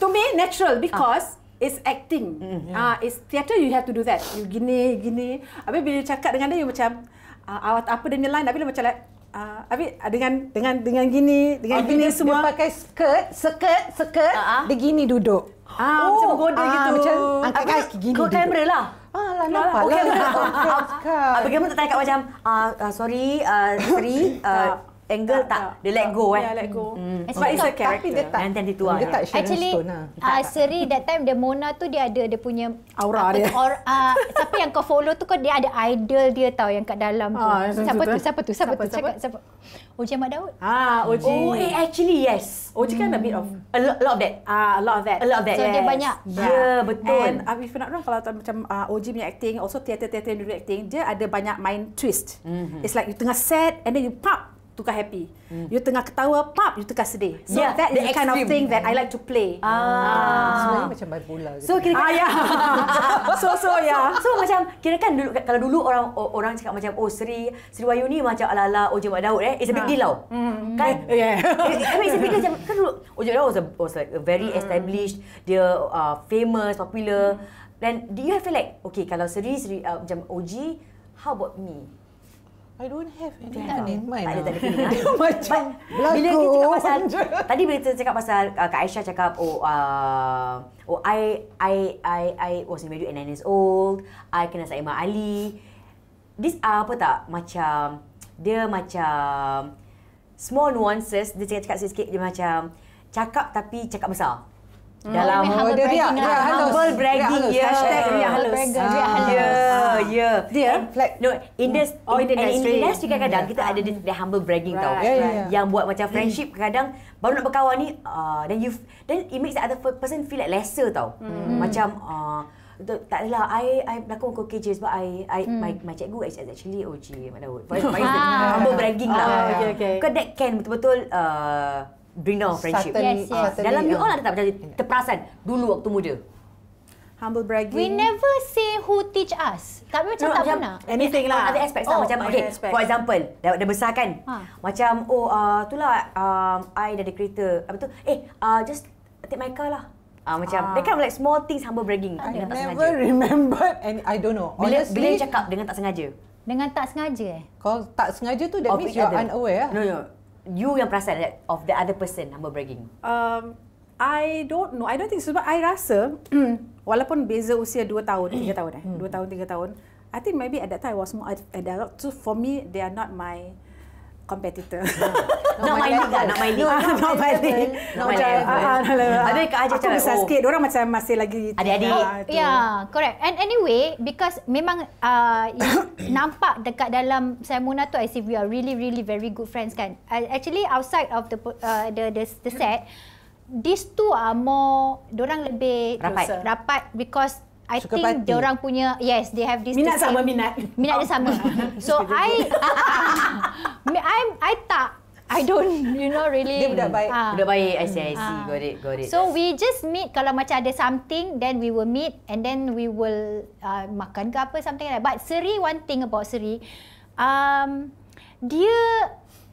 To me, natural because uh. it's acting. Mm, mm-hmm. yeah. uh, it's theatre, you have to do that. You gini, gini. Habis bila cakap dengan dia, you macam, uh, apa dia punya line. tapi dia macam like, Uh, ah, Abi ah, dengan dengan dengan gini dengan Abi oh, gini dia, semua. Dia pakai skirt, skirt, skirt. Uh-huh. Dia duduk. Ah, oh, macam goda ah, gitu. Macam angkat kaki gini. gini kau kamera lah. ah, lah. Okay, lah. Okay, okay. Bagaimana tak kat macam, uh, uh, sorry, uh, Sri, uh, angle tak, tak, tak. dia let go eh. Yeah, let go. Mm. Mm. But character. Tapi dia tak. Nanti lah. tak Sharon Actually, Stone lah. Uh, Seri, that time the Mona tu dia ada dia punya aura dia. Or, uh, ah, tapi yang kau follow tu kau dia ada idol dia tau yang kat dalam tu. Ah, siapa, tu siapa tu? Siapa, siapa tu? Siapa? tu. siapa? Oji Ahmad Daud. Ah, Oji. Oh, eh, actually yes. Oji hmm. kan a bit of a lot, of that. Ah, a lot of that. A lot of that. So yes. dia banyak. Ya, yeah, betul. And uh, if you not wrong kalau macam uh, Oji punya acting, also theater-theater yang dia acting, dia ada banyak main twist. Mm-hmm. It's like you tengah set and then you pop tukar happy. Mm. You tengah ketawa, pop, you tukar sedih. So yeah, that is the, the kind of thing that I like to play. Ah. ah. Sebenarnya macam main bola. So kira kan. Ah, yeah. so, so, yeah. So, macam kira kan dulu, kalau dulu orang orang cakap macam, oh Sri, Sri Wayu ni macam ala-ala Oje Mak Daud eh. It's a big ah. deal tau. Hmm, hmm, hmm. Kan? Yeah. I mean, it's big deal. Kan dulu, Oje Mak Daud was, a, was like a very mm. established, dia uh, famous, popular. Mm. Then, do you have feel like, okay, kalau Sri, Sri uh, macam OG, oh, how about me? I don't have any. Tak ada, tak ada. Tak lah. ada. Macam belagu. Bila kita cakap pasal, tadi bila kita cakap pasal uh, Kak Aisyah cakap, oh, uh, oh I, I, I, I was in radio at years old. I kena Saimah Ali. This uh, apa tak? Macam, dia macam small nuances. Dia cakap-cakap sikit-sikit. Dia macam cakap tapi cakap besar. Hmm. dalam hmm. humble, bragging. Dia, dia, humble halus. bragging. Dia, Hashtag ah. Ria Halus. Ria Halus. Ya, ya. Dia? No, in the, mm. oh, in In the industry kadang-kadang mm. kita ada the, the humble bragging right. tau. Yeah, yeah, yeah. Yang buat macam friendship kadang baru nak berkawan ni, uh, then, you, then it makes the other person feel like lesser tau. Mm. Macam, uh, tak adalah I I lakukan kau kerja sebab I I hmm. my my cikgu is actually OG mana word. Baik baik. Humble bragging lah. Oh, okay, okay. Kau that can betul-betul uh, bring down friendship. yes, yes. Dalam you all ada tak macam terperasan dulu waktu muda? Humble bragging. We never say who teach us. Tapi macam no, tak macam pernah. Lah. Anything lah. Ada aspects lah. oh, lah. Macam, okay, aspect. for example, dah, dah besar kan? Ha. Macam, oh, uh, tu lah, um, I dah ada kereta. Apa tu? Eh, uh, just take my car lah. Uh, macam, uh. they kind like small things, humble bragging. I dengan never tak sengaja. remember and I don't know. Honestly, bila, bila you cakap dengan tak sengaja? Dengan tak sengaja eh? Kalau tak sengaja tu, that oh, means you are unaware lah. No, no you yang perasan that of the other person number bragging? Um, I don't know. I don't think sebab I rasa walaupun beza usia 2 tahun, 3 tahun eh. 2 hmm. tahun, 3 tahun. I think maybe at that time I was more adult. So for me, they are not my competitor. Ah, nak main liga, nak main liga. Ah, nak main liga. Nak main liga. Ada ke aja cara. Aku oh. sikit. Orang macam masih lagi adik-adik. Ya, lah, ya, correct. And anyway, because memang uh, nampak dekat dalam saya Simona tu as if we are really really very good friends kan. Actually outside of the uh, the the, the set, these two are more, orang lebih rapat, rapat because I Suka think dia orang punya yes they have this minat sama minat minat dia sama so I I I'm, I tak I don't, you know, really. Dia budak baik. Uh, budak baik, I see, I see. Uh, got it, got it. So, we just meet kalau macam ada something, then we will meet and then we will uh, makan ke apa, something like that. But Seri, one thing about Seri, um, dia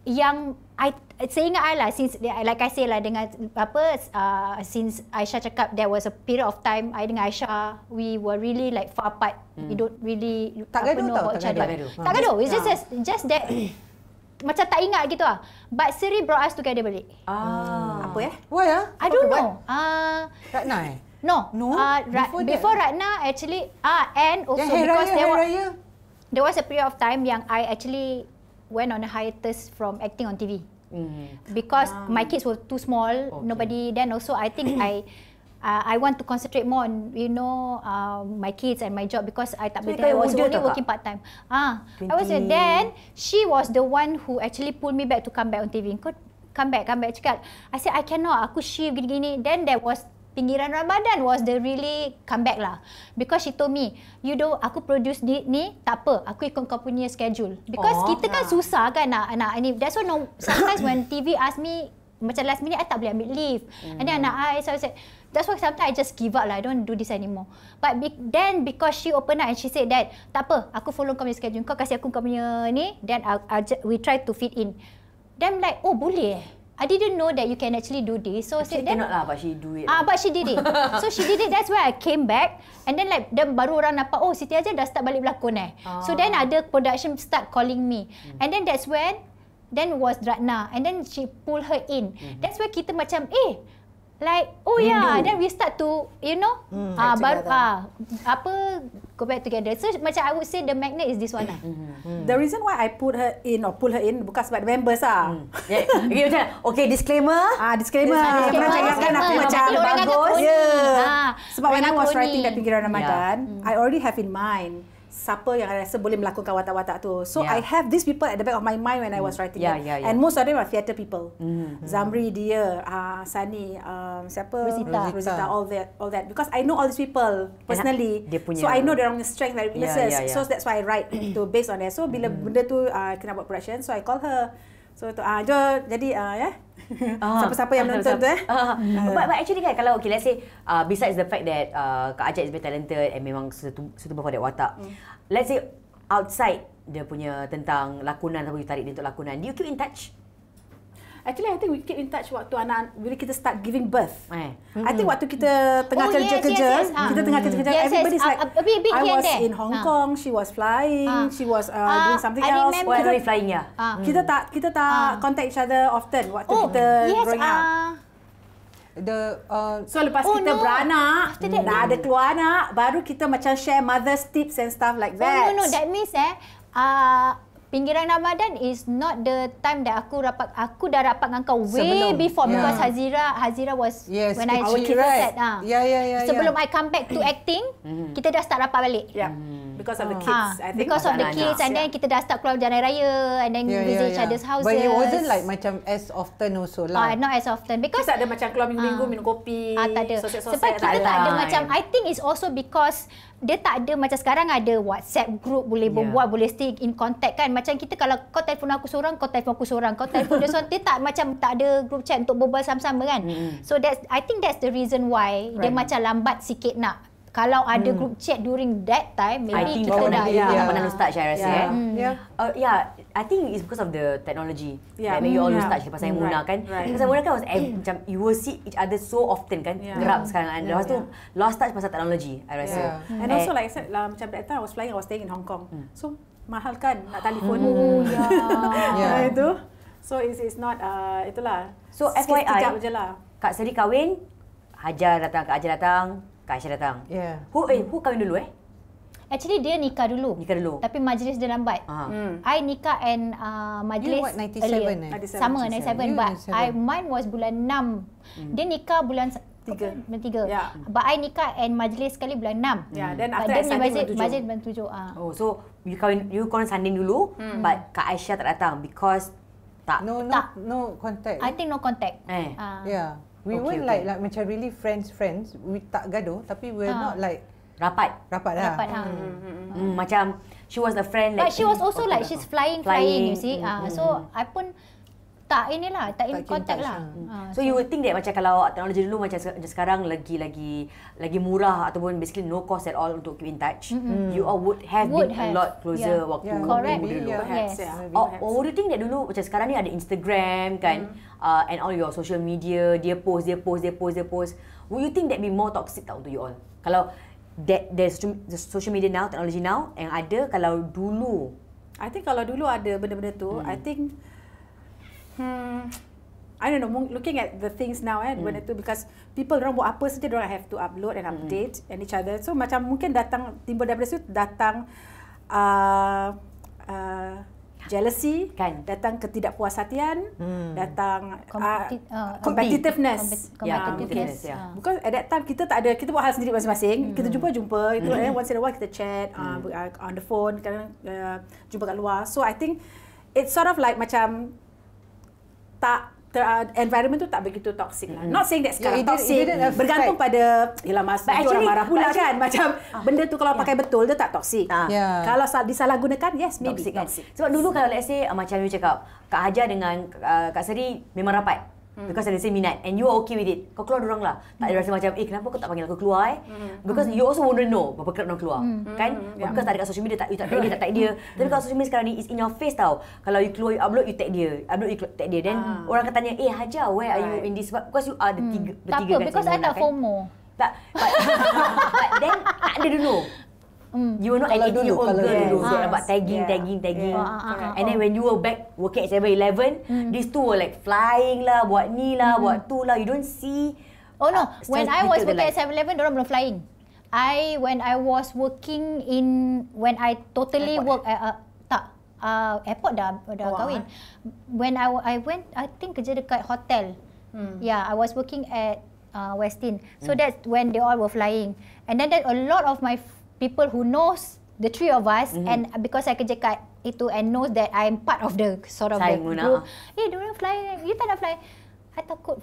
yang, I seingat I lah since like I say lah dengan apa uh, since Aisyah cakap there was a period of time I dengan Aisyah we were really like far apart hmm. we don't really tak gaduh know, tau tak gaduh. Like. tak gaduh tak gaduh it's just ah. just that macam tak ingat gitu lah but Siri brought us together balik ah. Hmm. apa ya why ah I don't know uh, Ratna eh No. No. Uh, before, before now, actually ah uh, and also yeah, because raya, there was there was a period of time yang I actually went on a hiatus from acting on TV. Hmm mm. because um. my kids were too small okay. nobody then also i think i uh, i want to concentrate more on you know uh, my kids and my job because i tak so ah, I was only working part time ah uh, i was there. then she was the one who actually pulled me back to come back on tv Kau, come back come back cakap i said i cannot aku shift gini-gini then there was pinggiran Ramadan was the really comeback lah. Because she told me, you do aku produce ni, ni tak apa, aku ikut kau punya schedule. Because oh, kita kan susah kan nak nak ini, That's why no sometimes when TV ask me macam last minute, I tak boleh ambil leave. Mm. And then hmm. anak I, so I said, that's why sometimes I just give up lah. I don't do this anymore. But be, then because she open up and she said that, tak apa, aku follow kau punya schedule. Kau kasih aku kau punya ni, then I'll, I'll, we try to fit in. Then like, oh boleh eh. I didn't know that you can actually do this. So she then, cannot lah, but she do it. Ah, but she did it. so she did it. That's why I came back. And then like, then baru orang nampak, oh Siti aja dah start balik berlakon eh. Ah. So then ah. other production start calling me. Hmm. And then that's when, then was Ratna. And then she pull her in. Hmm. That's where kita macam, eh, Like, oh yeah, then we start to, you know, hmm, uh, baru, uh, apa, go back together. So, macam I would say the magnet is this one lah. Mm-hmm. Hmm. the reason why I put her in or pull her in, bukan sebab the members lah. Hmm. okay, macam, okay, disclaimer. Ah, disclaimer. disclaimer. Jangan disclaimer. Jangan disclaimer. Jangan disclaimer. Jangan disclaimer. Jangan disclaimer. Jangan disclaimer. Jangan disclaimer. Jangan disclaimer. Jangan disclaimer. Jangan disclaimer. Jangan siapa yang rasa boleh melakukan watak-watak tu. So yeah. I have these people at the back of my mind when mm. I was hmm. writing. Yeah, yeah, yeah. And most of them are theatre people. Mm. Zamri, dia, uh, ah, Sunny, um, siapa? Rosita. Rosita. all that, all that. Because I know all these people personally. Ha, so I know their own strength and ya, weaknesses. Yeah, yeah, yeah. So that's why I write to based on that. So bila mm. benda tu uh, kena buat production, so I call her. So tu, uh, jadi, uh, yeah. Ah, siapa-siapa yang ah, menonton uh tu eh. uh But, but actually kan kalau okay let's say uh, besides the fact that uh, Kak Ajat is very talented and memang satu for dia watak. Mm. Let's say outside dia punya tentang lakonan apa you tarik dia untuk lakonan. Do you keep in touch? Actually, I think we keep in touch waktu anak bila kita start giving birth. Eh. Mm-hmm. I think waktu kita tengah oh, kerja-kerja, oh, yes, kerja, yes, yes, yes. kita tengah kerja-kerja, mm-hmm. everybody's yes, ah, like, bit, ah, bit I was there. in Hong Kong, she was flying, ha. she was uh, uh, doing something I else. Where are you flying ya? Kita tak kita tak ha. contact each other often waktu oh, kita yes, growing up. Uh, the uh, so lepas oh kita no. beranak that, dah ada keluar anak baru kita macam share mother's tips and stuff like that oh no no that means eh uh, pinggiran Ramadan is not the time that aku rapat aku dah rapat dengan kau way sebelum. before yeah. because Hazira Hazira was yes, when I was right. set. Ah. Ha. Yeah, yeah, yeah, sebelum yeah. I come back to acting, mm-hmm. kita dah start rapat balik. Yeah. Mm-hmm because of the ah. kids. Ha, I think because of the kids anak. and yeah. then kita dah start keluar jalan raya and then yeah, ya, visit yeah, each yeah. other's houses. But it wasn't like macam as often also lah. Oh, not as often because tak ada macam keluar minggu-minggu uh, minum kopi. Ha, tak ada. Sebab kita tak, ada macam I think it's also because dia tak ada macam sekarang ada WhatsApp group boleh yeah. berbual boleh stay in contact kan macam kita kalau kau telefon aku seorang kau telefon aku seorang kau telefon dia seorang dia tak macam tak ada group chat untuk berbual sama-sama kan mm. so that's i think that's the reason why right. dia macam lambat sikit nak kalau ada hmm. group chat during that time maybe kita dah ya yeah. pernah lose touch saya rasa yeah. eh i think it's because of the technology yeah. like, maybe you hmm, all lose ya. touch pasal yang hmm, muna kan pasal muna kan was macam you will see each other so often kan gerak ya. sekarang kan? Ya, lepas tu lost touch pasal teknologi, i rasa and also eh, like said lah, macam that time i was flying i was staying in hong kong so mahal kan nak telefon oh yeah yeah itu so it's it's not uh, itulah so FYI lah. Kak Seri kahwin, Hajar datang, Kak Hajar datang, Kak Aisyah datang. Yeah. Who, eh, who kahwin dulu eh? Actually dia nikah dulu. Nikah dulu. Tapi majlis dia lambat. Uh-huh. I nikah and uh, majlis you what, 97 earlier. Eh? Sama 97. 97 you but I mine was bulan 6. Hmm. Dia nikah bulan 3. Kan? Bulan 3. Yeah. But I nikah and majlis sekali bulan enam. yeah. Hmm. then after that, then majlis, bulan 7. Ah. Oh, so you kawin, you kahwin Sanding dulu hmm. but Kak Aisyah tak datang because tak. No, no, tak. no contact. I think no contact. Eh. Uh. Yeah. We okay, weren't okay. like like macam really friends friends. We tak gaduh tapi we're ha. not like rapat. Rapat lah. Rapat ha. Hmm. Hmm. Hmm. Macam she was the friend like But she was also like she's flying flying, flying you see. Hmm. Uh, so I pun tak inilah tak in contact lah. Ha, so, ha, so you would think that macam kalau teknologi dulu macam sekarang lagi lagi lagi murah ataupun basically no cost at all untuk keep in touch. Mm-hmm. You all would have would been have. a lot closer yeah. waktu yeah. Maybe maybe dulu. Yeah. Perhaps. Yes. Yeah. Or, or would you think that dulu macam sekarang ni ada Instagram kan mm. uh, and all your social media dia post dia post dia post dia post. Would you think that be more toxic tak untuk you all? Kalau that the social media now, technology now yang ada kalau dulu I think kalau dulu ada benda-benda tu, mm. I think Hmm, I don't know. Looking at the things now, eh, mm. when itu because people orang buat apa saja, orang have to upload and hmm. update mm. and each other. So macam mungkin datang timbul daripada situ datang uh, uh, jealousy, kan. datang ketidakpuas hatian, mm. datang competitiveness. yeah. Because at that time kita tak ada, kita buat hal sendiri masing-masing. Mm. Kita jumpa-jumpa, itu kan, eh, hmm. once in a while kita chat mm. uh, on the phone, kadang uh, jumpa kat luar. So I think it's sort of like macam tak ter, uh, environment tu tak begitu toxic lah. mm Not saying that sekarang yeah, toxic. It, it bergantung pada ialah masa orang lah, marah pula actually, kan. Macam uh, benda tu kalau yeah. pakai betul dia tak toxic. Uh, yeah. Kalau disalahgunakan yes maybe. Toxic, kan. Sebab dulu kalau let's say uh, macam you cakap Kak Hajar dengan uh, Kak Seri memang rapat hmm. because ada same minat and you are okay with it kau keluar orang lah tak ada rasa hmm. macam eh kenapa kau tak panggil aku keluar eh hmm. because hmm. you also wouldn't know berapa kerap orang keluar hmm. kan hmm. yeah. because tak ada kat social media tak you tak tag dia tak tag dia hmm. tapi kalau social media sekarang ni is in your face tau kalau you keluar you upload you tag dia upload you tag dia then ah. orang akan tanya eh Haja where right. are you in this because you are the hmm. tiga, the tiga tak apa because I tak kan? FOMO tak, but, but, then tak ada dulu. Mm. You were not an 18 year old girl dulu. So, about tagging, yeah. tagging, tagging. Yeah. Uh-huh. And then when you were back working at 7-Eleven, mm. these two were like flying lah, buat ni lah, mm. buat tu lah. You don't see... Oh no, uh, when I was working at 7-Eleven, diorang belum flying. I, when I was working in, when I totally airport. work at, uh, tak, uh, airport dah, dah oh, kahwin. Uh. When I, I went, I think kerja dekat hotel. Hmm. Yeah, I was working at uh, Westin. So hmm. that's when they all were flying. And then that a lot of my people who knows the three of us mm-hmm. and because I kerja kat itu and knows that I'm part of the sort of Saing the group. Ah. Eh, hey, don't fly. You tak nak fly. I takut.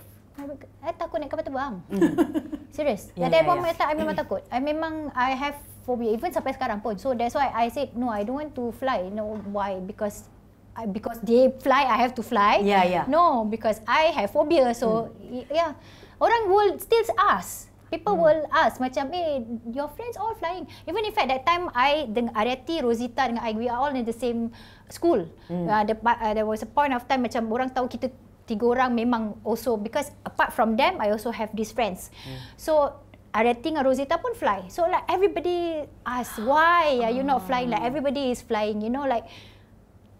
I takut naik kapal terbang. Mm. Serius. Yeah, yeah, yeah, yeah. I memang takut. I memang I have phobia even sampai sekarang pun. So that's why I said no, I don't want to fly. No, why? Because I, because they fly, I have to fly. Yeah, yeah. No, because I have phobia. So, mm. yeah. Ya. Orang will still ask people hmm. will ask macam eh hey, your friends all flying even in fact that time I dengan Ariati Rosita dengan I we are all in the same school hmm. uh, the, uh, there was a point of time macam orang tahu kita tiga orang memang also because apart from them I also have these friends hmm. so Ariati dengan Rosita pun fly so like everybody ask why are you not flying like everybody is flying you know like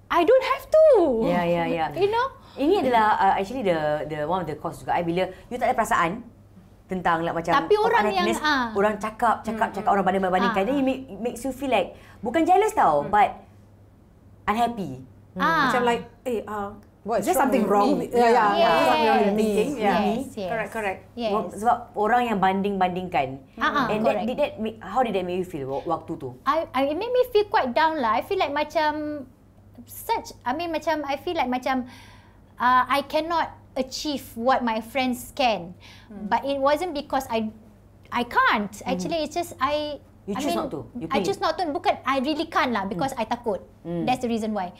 I don't have to yeah yeah yeah you know ini adalah uh, actually the the one of the cause juga I bila you tak ada perasaan tentang lah macam Tapi orang yang ha. orang cakap cakap hmm. cakap orang banding-bandingkan ha. Ah. dia make, makes you feel like bukan jealous tau hmm. but unhappy. Ah. Hmm. Ha. Macam like eh ah uh, What, is there something wrong me? yeah, yeah, yeah. Yes. something wrong Yeah. Yes, yes. Correct, correct. Yes. Well, sebab orang yang banding-bandingkan. Uh-huh, And that, did that make, how did that make you feel waktu tu? I, I, it made me feel quite down lah. I feel like macam such, I mean macam, I feel like macam, uh, I cannot achieve what my friends can. Hmm. But it wasn't because I I can't. Hmm. Actually, it's just I. You I choose mean, not to. You I choose not to. Bukan, I really can't lah because hmm. I takut. Hmm. That's the reason why.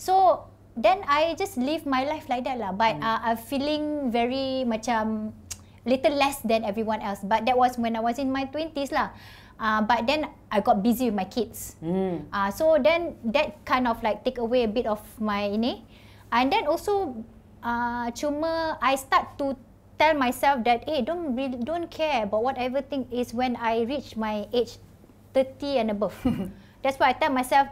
So then I just live my life like that lah. But hmm. uh, I'm feeling very macam little less than everyone else. But that was when I was in my 20s lah. Uh, but then I got busy with my kids. Hmm. Uh, so then that kind of like take away a bit of my ini. And then also Ah, cuma I start to tell myself that eh don't really, don't care about whatever thing is when I reach my age 30 and above. That's why I tell myself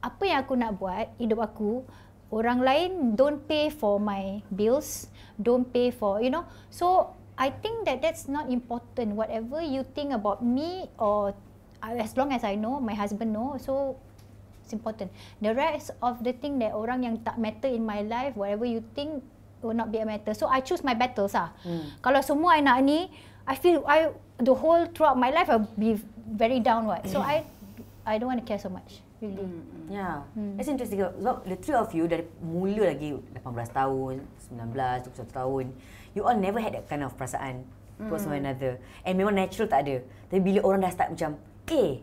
apa yang aku nak buat hidup aku orang lain don't pay for my bills, don't pay for you know. So I think that that's not important. Whatever you think about me or as long as I know, my husband know. So it's important. The rest of the thing that orang yang tak matter in my life, whatever you think will not be a matter. So I choose my battles ah. Hmm. Kalau semua I nak ni, I feel I the whole throughout my life I'll be very downward. So I I don't want to care so much. Really. Hmm. hmm. Yeah. Hmm. That's interesting. So the three of you dari mula lagi 18 tahun, 19, 21 tahun, you all never had that kind of perasaan towards hmm. one another. And memang natural tak ada. Tapi bila orang dah start macam, eh,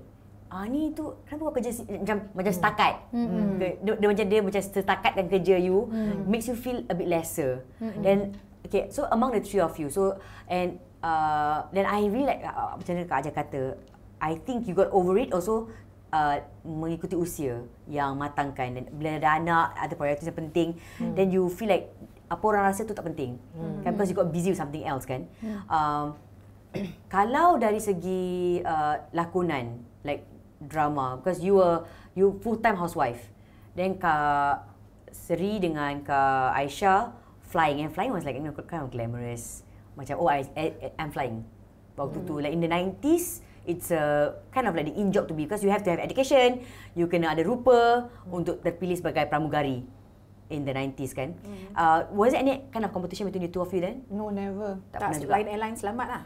ah ni tu kenapa kau kerja si, macam hmm. setakat hmm. Ke, dia, dia macam dia macam setakat dan kerja you hmm. makes you feel a bit lesser dan hmm. okay so among the three of you so and dan uh, I really like uh, uh macam mana Kak Ajar kata I think you got over it also uh, mengikuti usia yang matangkan dan bila ada anak ada priority yang penting hmm. then you feel like apa orang rasa tu tak penting hmm. kan because you got busy with something else kan hmm. um, kalau dari segi uh, lakonan like drama because you were you full time housewife. Then Kak Seri dengan Kak Aisyah flying and flying was like you know, kind of glamorous. Macam oh I, I I'm flying. Waktu mm. tu hmm. like in the 90s it's a kind of like the in job to be because you have to have education, you kena ada rupa mm. untuk terpilih sebagai pramugari in the 90s kan. Mm. Uh, was there any kind of competition between the two of you then? No, never. Tak, tak pernah juga. Lain airline selamat lah.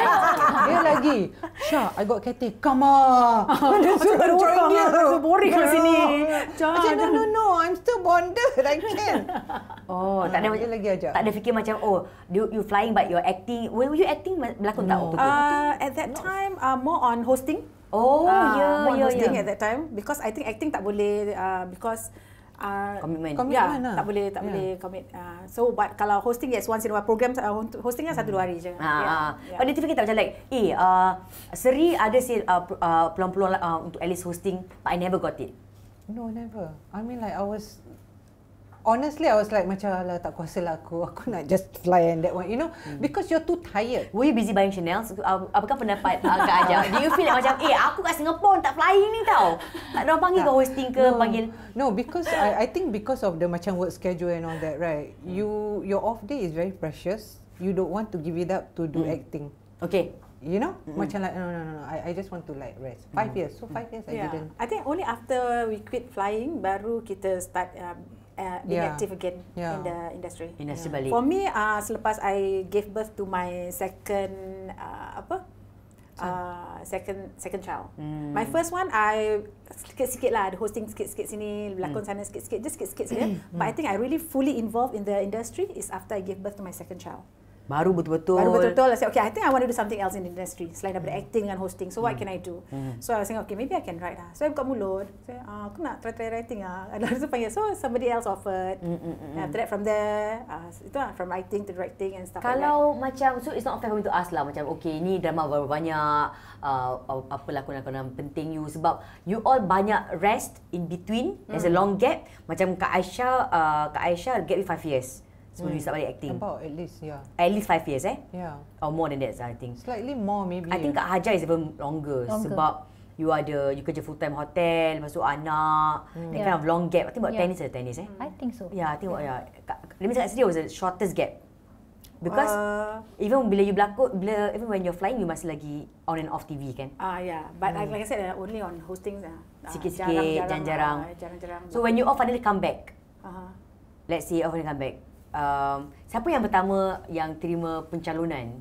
dia lagi, Syah, I got Cathay. Come on. dia suruh join dia. Dia rasa boring kat lah sini. Macam, no, no, no. I'm still bonded. I can. Oh, uh, tak ah, ada macam lagi aja. Tak ada fikir macam oh, you you flying but you're acting. When were you acting berlakon no. tak Uh, at that no. time, uh, more on hosting. Oh, uh, yeah, yeah. more on ya, ya. hosting yeah. at that time because I think acting tak boleh uh, because commitment. Ah, commitment ya, lah. tak boleh tak yeah. boleh commit. Uh, so but kalau hosting yes once in a while program uh, hosting kan satu dua hari je. Ha. Yeah. Yeah. Ya, Pada ya. TV kita macam like, eh uh, seri ada si uh, uh, peluang-peluang uh, untuk at least hosting but I never got it. No, never. I mean like I was honestly I was like macam lah tak kuasa lah aku aku nak just fly and that one you know hmm. because you're too tired were you busy buying Chanel um, apakah pendapat uh, Kak Aja do you feel like macam eh aku kat Singapore tak flying ni tau tak ada orang panggil kau hosting ke no. panggil no because I, I think because of the macam work schedule and all that right hmm. you your off day is very precious you don't want to give it up to do hmm. acting okay You know, mm-hmm. macam like no no no no, I I just want to like rest. Five mm-hmm. years, so five hmm. years yeah. I didn't. I think only after we quit flying, baru kita start. Uh, uh, being yeah. active again yeah. in the industry. Industry yeah. For me, uh, selepas I gave birth to my second uh, apa? Uh, second second child. Mm. My first one, I sikit-sikit lah, hosting sikit-sikit sini, lakon mm. sana sikit-sikit, just sikit-sikit saja. But I think I really fully involved in the industry is after I gave birth to my second child baru betul-betul baru betul-betul saya okay I think I want to do something else in the industry selain daripada hmm. acting dan hosting so what hmm. can I do hmm. so I was saying okay maybe I can write lah so I buka mulut saya ah aku nak try try writing ah ada panggil so somebody else offered mm, mm, mm, and hmm. after that from there uh, itu lah from writing to directing and stuff kalau like that. macam so it's not often for me to ask lah macam okay ni drama baru banyak uh, apa lah kena kena penting you sebab you all banyak rest in between there's mm. a hmm. long gap macam Kak Aisyah uh, Kak Aisyah gap five years So yeah. you start balik acting. About at least, yeah. At least five years, eh? Yeah. Or more than that, I think. Slightly more, maybe. I think Kak Hajar is even longer, longer. sebab you are the you kerja full time hotel, lepas tu anak, mm. that yeah. Hmm. kind of long gap. I think about yeah. tennis, ada tennis, eh? I think so. Yeah, I think yeah. yeah. Let me say actually sendiri, was the shortest gap. Because uh, even bila you berlakon, bila even when you're flying, you masih lagi on and off TV, kan? Ah, uh, yeah. But mm. like I said, uh, only on hosting. lah. Sikit-sikit, jarang-jarang. Jarang-jarang. So when you off, finally come back. Uh-huh. Let's see, off, and come back um, siapa yang pertama yang terima pencalonan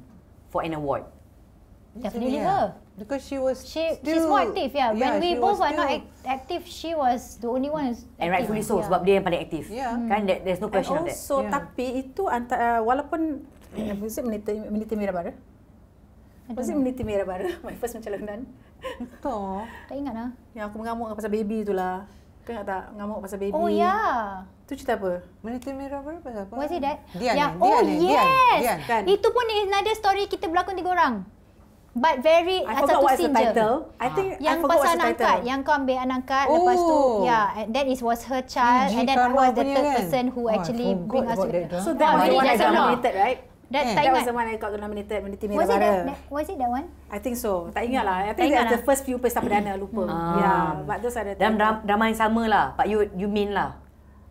for an award? Definitely yeah. her. Lah. Because she was she, still, she's more active, yeah. yeah When we both are not act, active, she was the only one. Who's And rightfully so, yeah. sebab dia yang paling aktif. Yeah. Hmm. Kan, there, there's no question And also, of that. So, yeah. tapi itu antara, uh, walaupun, was it Meniti, Meniti Mirabara? Was it Meniti Mirabara, my first pencalonan? Tak. tak ingat lah. Yang aku mengamuk pasal baby tu lah. Kau ingat ngamuk pasal baby? Oh ya. Tu cerita apa? Melita Merah apa pasal apa? Was it that? Dian yeah. Dian oh yes. Dian. Dian. Dian. Itu pun is another story kita berlakon tiga orang. But very I satu forgot scene ah. the title. Je. I think yang I pasal anak, the Yang kau ambil anak kat oh. lepas tu yeah oh. ya, and that is was her child and then I was the third kan? person who oh, actually bring us to that so that oh, was the one I nominated right? That, yeah, that was kan? the one I got nominated Menteri Mira Was it that, was it that one? I think so. Tak ingat lah. I think the lah. first few Pesta Perdana, lupa. Uh, hmm. yeah, but those are the Dan drama yang sama lah. But you you mean lah.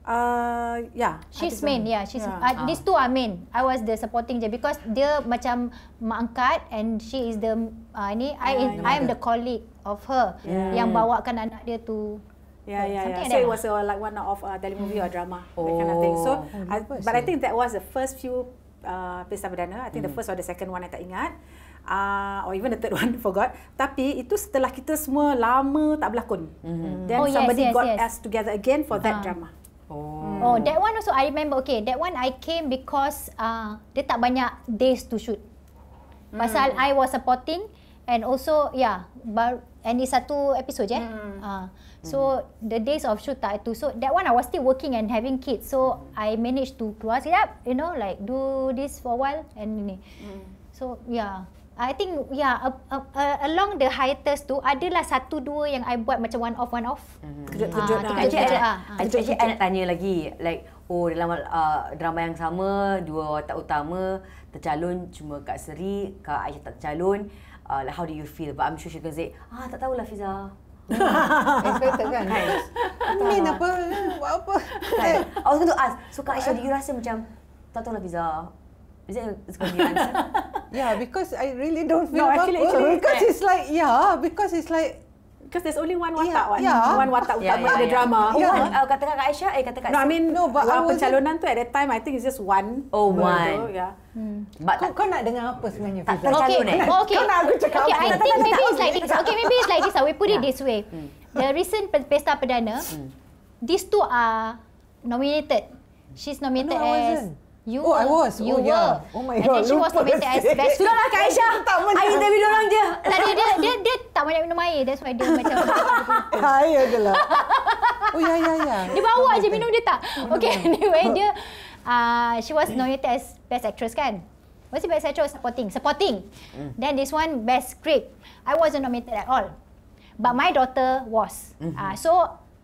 Uh, yeah. She's main, yeah. She's yeah. Uh, uh. These ah. two are main. I was the supporting je. Because dia macam mak angkat and she is the, uh, ni, I, yeah, ya. I am the colleague of her yeah. yang bawakan anak dia tu Yeah, yeah, yeah. Something yeah. So it lah. was a, like one of uh, telemovie movie or drama, oh. that kind of oh. thing. So, oh, I, but I think that was the first few Uh, Pesta Perdana. I think mm. the hmm. first or the second one, I tak ingat. Uh, or even the third one, forgot. Tapi itu setelah kita semua lama tak berlakon. Mm. Then oh, somebody yes, yes, got yes. us together again for that uh-huh. drama. Oh. oh, that one also I remember. Okay, that one I came because uh, dia tak banyak days to shoot. Mm. Pasal hmm. I was supporting and also, yeah, bar, and it's satu episode je. Eh? Mm. Uh. So the days of shoot tak itu. So that one I was still working and having kids. So I managed to keluar sekejap. You know like do this for a while and ni. Hmm. So yeah. I think yeah, along the hiatus tu lah satu dua yang I buat macam one off one off. Hmm. Kejut-kejut mm. Ah, lah. ah, ah, kejut, kejut, kejut, kejut, tanya lagi like oh dalam uh, drama yang sama dua watak utama tercalon cuma Kak Seri, Kak Aisyah tak tercalon. Uh, how do you feel? But I'm sure she can say, ah tak tahulah Fiza. Inspector kan? Kan. Min apa? Buat apa? Kan? Eh. I was going to ask. So Kak Aisyah, eh. do you rasa macam, tak tahulah visa. Is it it's going to be answer? yeah, because I really don't feel no, actually, actually, Because it's like, yeah, because it's like, because there's only one ya, watak yeah, one yeah. one watak ya, utama yeah, yeah, yeah. drama yeah. Oh, one ya. uh, kata kak Aisyah eh kata kak no, I mean no, but pencalonan tu at that time I think it's just one oh one, one. Tu, yeah Hmm. kau, kau nak dengar apa sebenarnya Tak Tak eh. okay. Eh. Oh, okay. Kau nak aku cakap okay, apa? I think maybe it's like this. Okay, maybe it's like this. We put it this way. Hmm. The recent Pesta Perdana, hmm. these two are nominated. She's nominated as... You oh, were, I was. Oh, you oh, yeah. Were. Oh my God. And then she was the better as best. Sudahlah, Kak Aisyah. tak pernah. Air orang je. Tak, dia, dia, dia, dia tak banyak minum air. That's why dia macam. air adalah. Oh, ya, ya, ya. Dia bawa oh, je minum dia tak. Okay, anyway, dia. Uh, she was nominated as best actress kan? Was it best actress supporting? Supporting. Mm. Then this one best script. I wasn't nominated at all, but my daughter was. Mm-hmm. Uh, so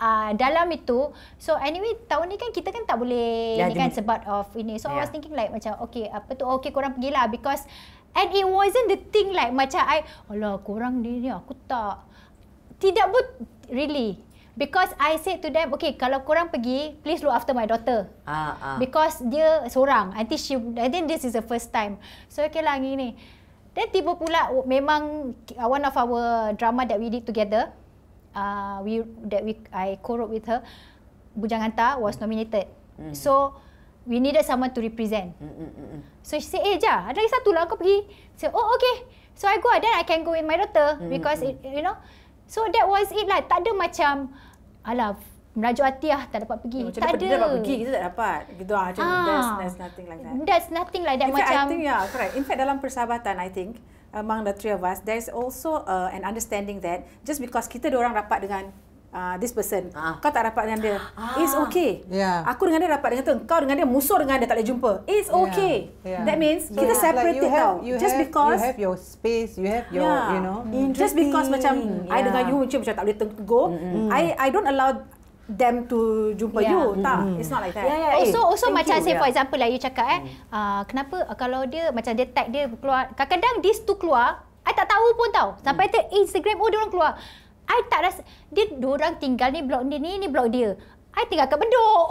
uh, dalam itu. So anyway, tahun ni kan kita kan tak boleh yeah, ini kan demi. sebab of ini. So yeah. I ya. was thinking like macam okay apa tu okay korang lah because and it wasn't the thing like macam I alah korang ni ni aku tak tidak but really Because I said to them, okay, kalau korang pergi, please look after my daughter. uh, Uh. Because dia seorang. I think, she, I think this is the first time. So, okay lah, ni. Then tiba pula, memang one of our drama that we did together uh, we that we I co-wrote with her Bujang Anta was mm. nominated. Mm. So we needed someone to represent. Mm, mm, mm, mm. So she say "Eh, ja, ada lagi satu lah kau pergi." So, "Oh, okay." So I go then I can go with my daughter mm, because It, you know. So that was it lah. Tak ada macam alah merajuk hati lah tak dapat pergi. Oh, macam tak dapat, ada. Dia dapat pergi kita tak dapat. Gitu ah, macam ah, That's there's nothing like that. There's nothing like that In fact, macam I think yeah, correct. In fact dalam persahabatan I think among the three of us, there's also uh, an understanding that just because kita dua orang rapat dengan uh, this person, ah. kau tak rapat dengan dia, ah. it's okay. Yeah. Aku dengan dia rapat dengan tu, kau dengan dia musuh dengan dia tak boleh jumpa, it's okay. Yeah. That means so kita yeah. separated like tau. You just have, because you have your space, you have your, yeah. you know. Just because macam yeah. I dengan you macam, macam tak boleh tegur, mm-hmm. I I don't allow them to jumpa yeah. you tak mm. it's not like that yeah, yeah, also eh. also macam you. say ya. for example lah you cakap eh mm. uh, kenapa uh, kalau dia macam dia tag dia keluar kadang-kadang this tu keluar I tak tahu pun tau sampai mm. tu Instagram oh dia orang keluar I tak rasa dia dua orang tinggal ni blog dia ni ni blog dia I tinggal kat bedok.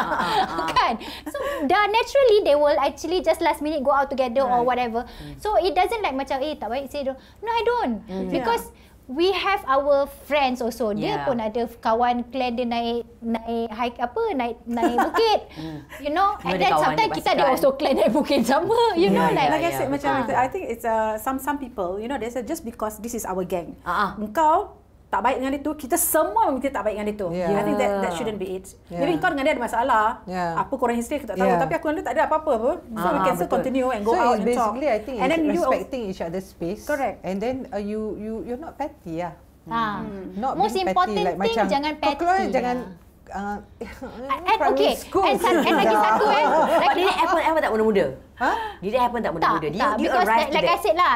kan? So, dah naturally they will actually just last minute go out together right. or whatever. Mm. So, it doesn't like macam, eh tak baik say don't. No, I don't. Mm. Because yeah we have our friends also. Dia yeah. pun ada kawan clan dia naik naik hike apa naik naik bukit. Hmm. you know, and then sometimes kita ada also clan naik bukit sama. You yeah, know, yeah, like, like yeah, I said yeah. macam ha. I think it's uh, some some people. You know, they said just because this is our gang. Uh-huh. Engkau tak baik dengan dia tu, kita semua mesti tak baik dengan dia tu. Yeah. I think that that shouldn't be it. Yeah. Ya. Jadi kau dengan dia ada masalah, yeah. apa korang history aku tak tahu. Yeah. Tapi aku dengan dia tak ada apa-apa pun. So uh-huh, we ah, can still continue and go so out and talk. So basically I think and it's then respecting each other's space. Correct. And then uh, you you you're not petty lah. Ha. Hmm. Not Most important petty, thing like, macam, jangan petty. Kau keluar yeah. jangan ah uh, and, okay. eh And, eh lagi satu eh. Like, ni apple apple tak muda-muda? Huh? dia apple tak muda-muda? Tak, arrive Because that, like that, I said lah.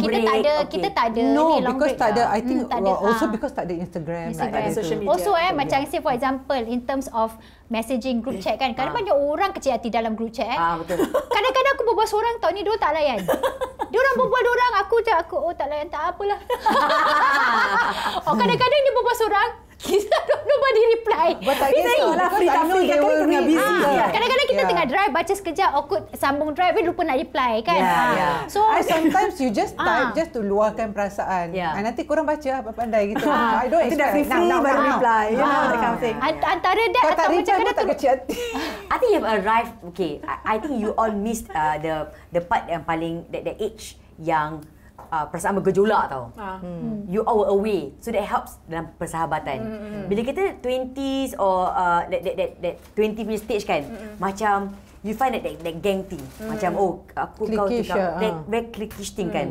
Kita tak ada, kita tak ada. No, because tak ada. I hmm, think hmm, well, also ha. because tak ada Instagram. Instagram. Like, ada social media. Also eh, macam yeah. say for example, in terms of messaging group chat kan. Kadang-kadang ah. banyak orang kecil hati dalam group chat. Eh. Ah, betul. Kadang-kadang aku berbual seorang tau ni, dia tak layan. Dia orang berbual dia orang, aku je aku, oh tak layan, tak apalah. oh, kadang-kadang dia berbual seorang, kita don't nobody reply. Ah, But tak kisahlah free time know they were going busy. Kadang-kadang kita yeah. tengah drive baca sekejap awkward sambung drive lupa nak reply kan. Yeah, ah, yeah. So I sometimes you just ah. type uh. just to luarkan perasaan. Yeah. And nanti korang baca apa pandai gitu. Uh. I don't expect. Nanti dah free baru reply. Uh. You know that kind antara dia atau macam kadang tak kecil hati. I think you have arrived. Okay. I, think you all missed uh, the the part yang paling the age yang uh, perasaan bergejolak tau. Ah. Hmm. hmm. You are away. So that helps dalam persahabatan. Mm-hmm. Bila kita 20s or uh, that, that, that, that 20 punya stage kan, mm-hmm. macam you find that, that, that gang thing. Mm-hmm. Macam, oh, aku Klikish, kau tukar. Uh. Ah. That very cliquish thing mm. kan.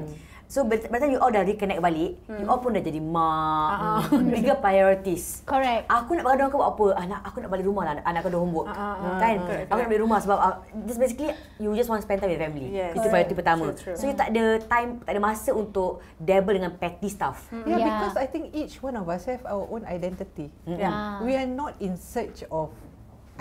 So, berarti you all dah reconnect balik, hmm. you all pun dah jadi mak, uh-huh. bigger priorities. Correct. Aku nak bergaduh ke buat apa? Anak, ah, aku nak balik rumah lah, anak kan? aku dah homework. Uh-huh. Kan? uh Aku nak balik rumah sebab uh, just basically, you just want to spend time with family. Yes. Itu priority pertama. True, true. So, you tak ada time, tak ada masa untuk dabble dengan petty stuff. Hmm. Yeah, yeah, because I think each one of us have our own identity. Hmm. Yeah. yeah. We are not in search of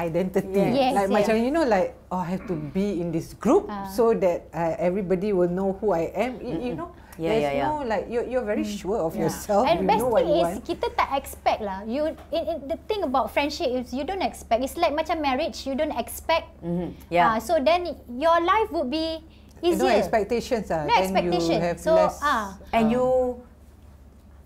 identity. Yes. Yes, like yes. macam you know like, oh I have to be in this group uh. so that uh, everybody will know who I am, you, you know? Yeah, There's yeah, no like you, you're very mm. sure of yeah. yourself. And you best know thing what you is want. kita tak expect lah. You it, it, the thing about friendship is you don't expect. It's like macam marriage. You don't expect. Mm -hmm. Yeah. Uh, so then your life would be easier. Lah. No expectations ah. No expectations. You have so less, uh, uh, and you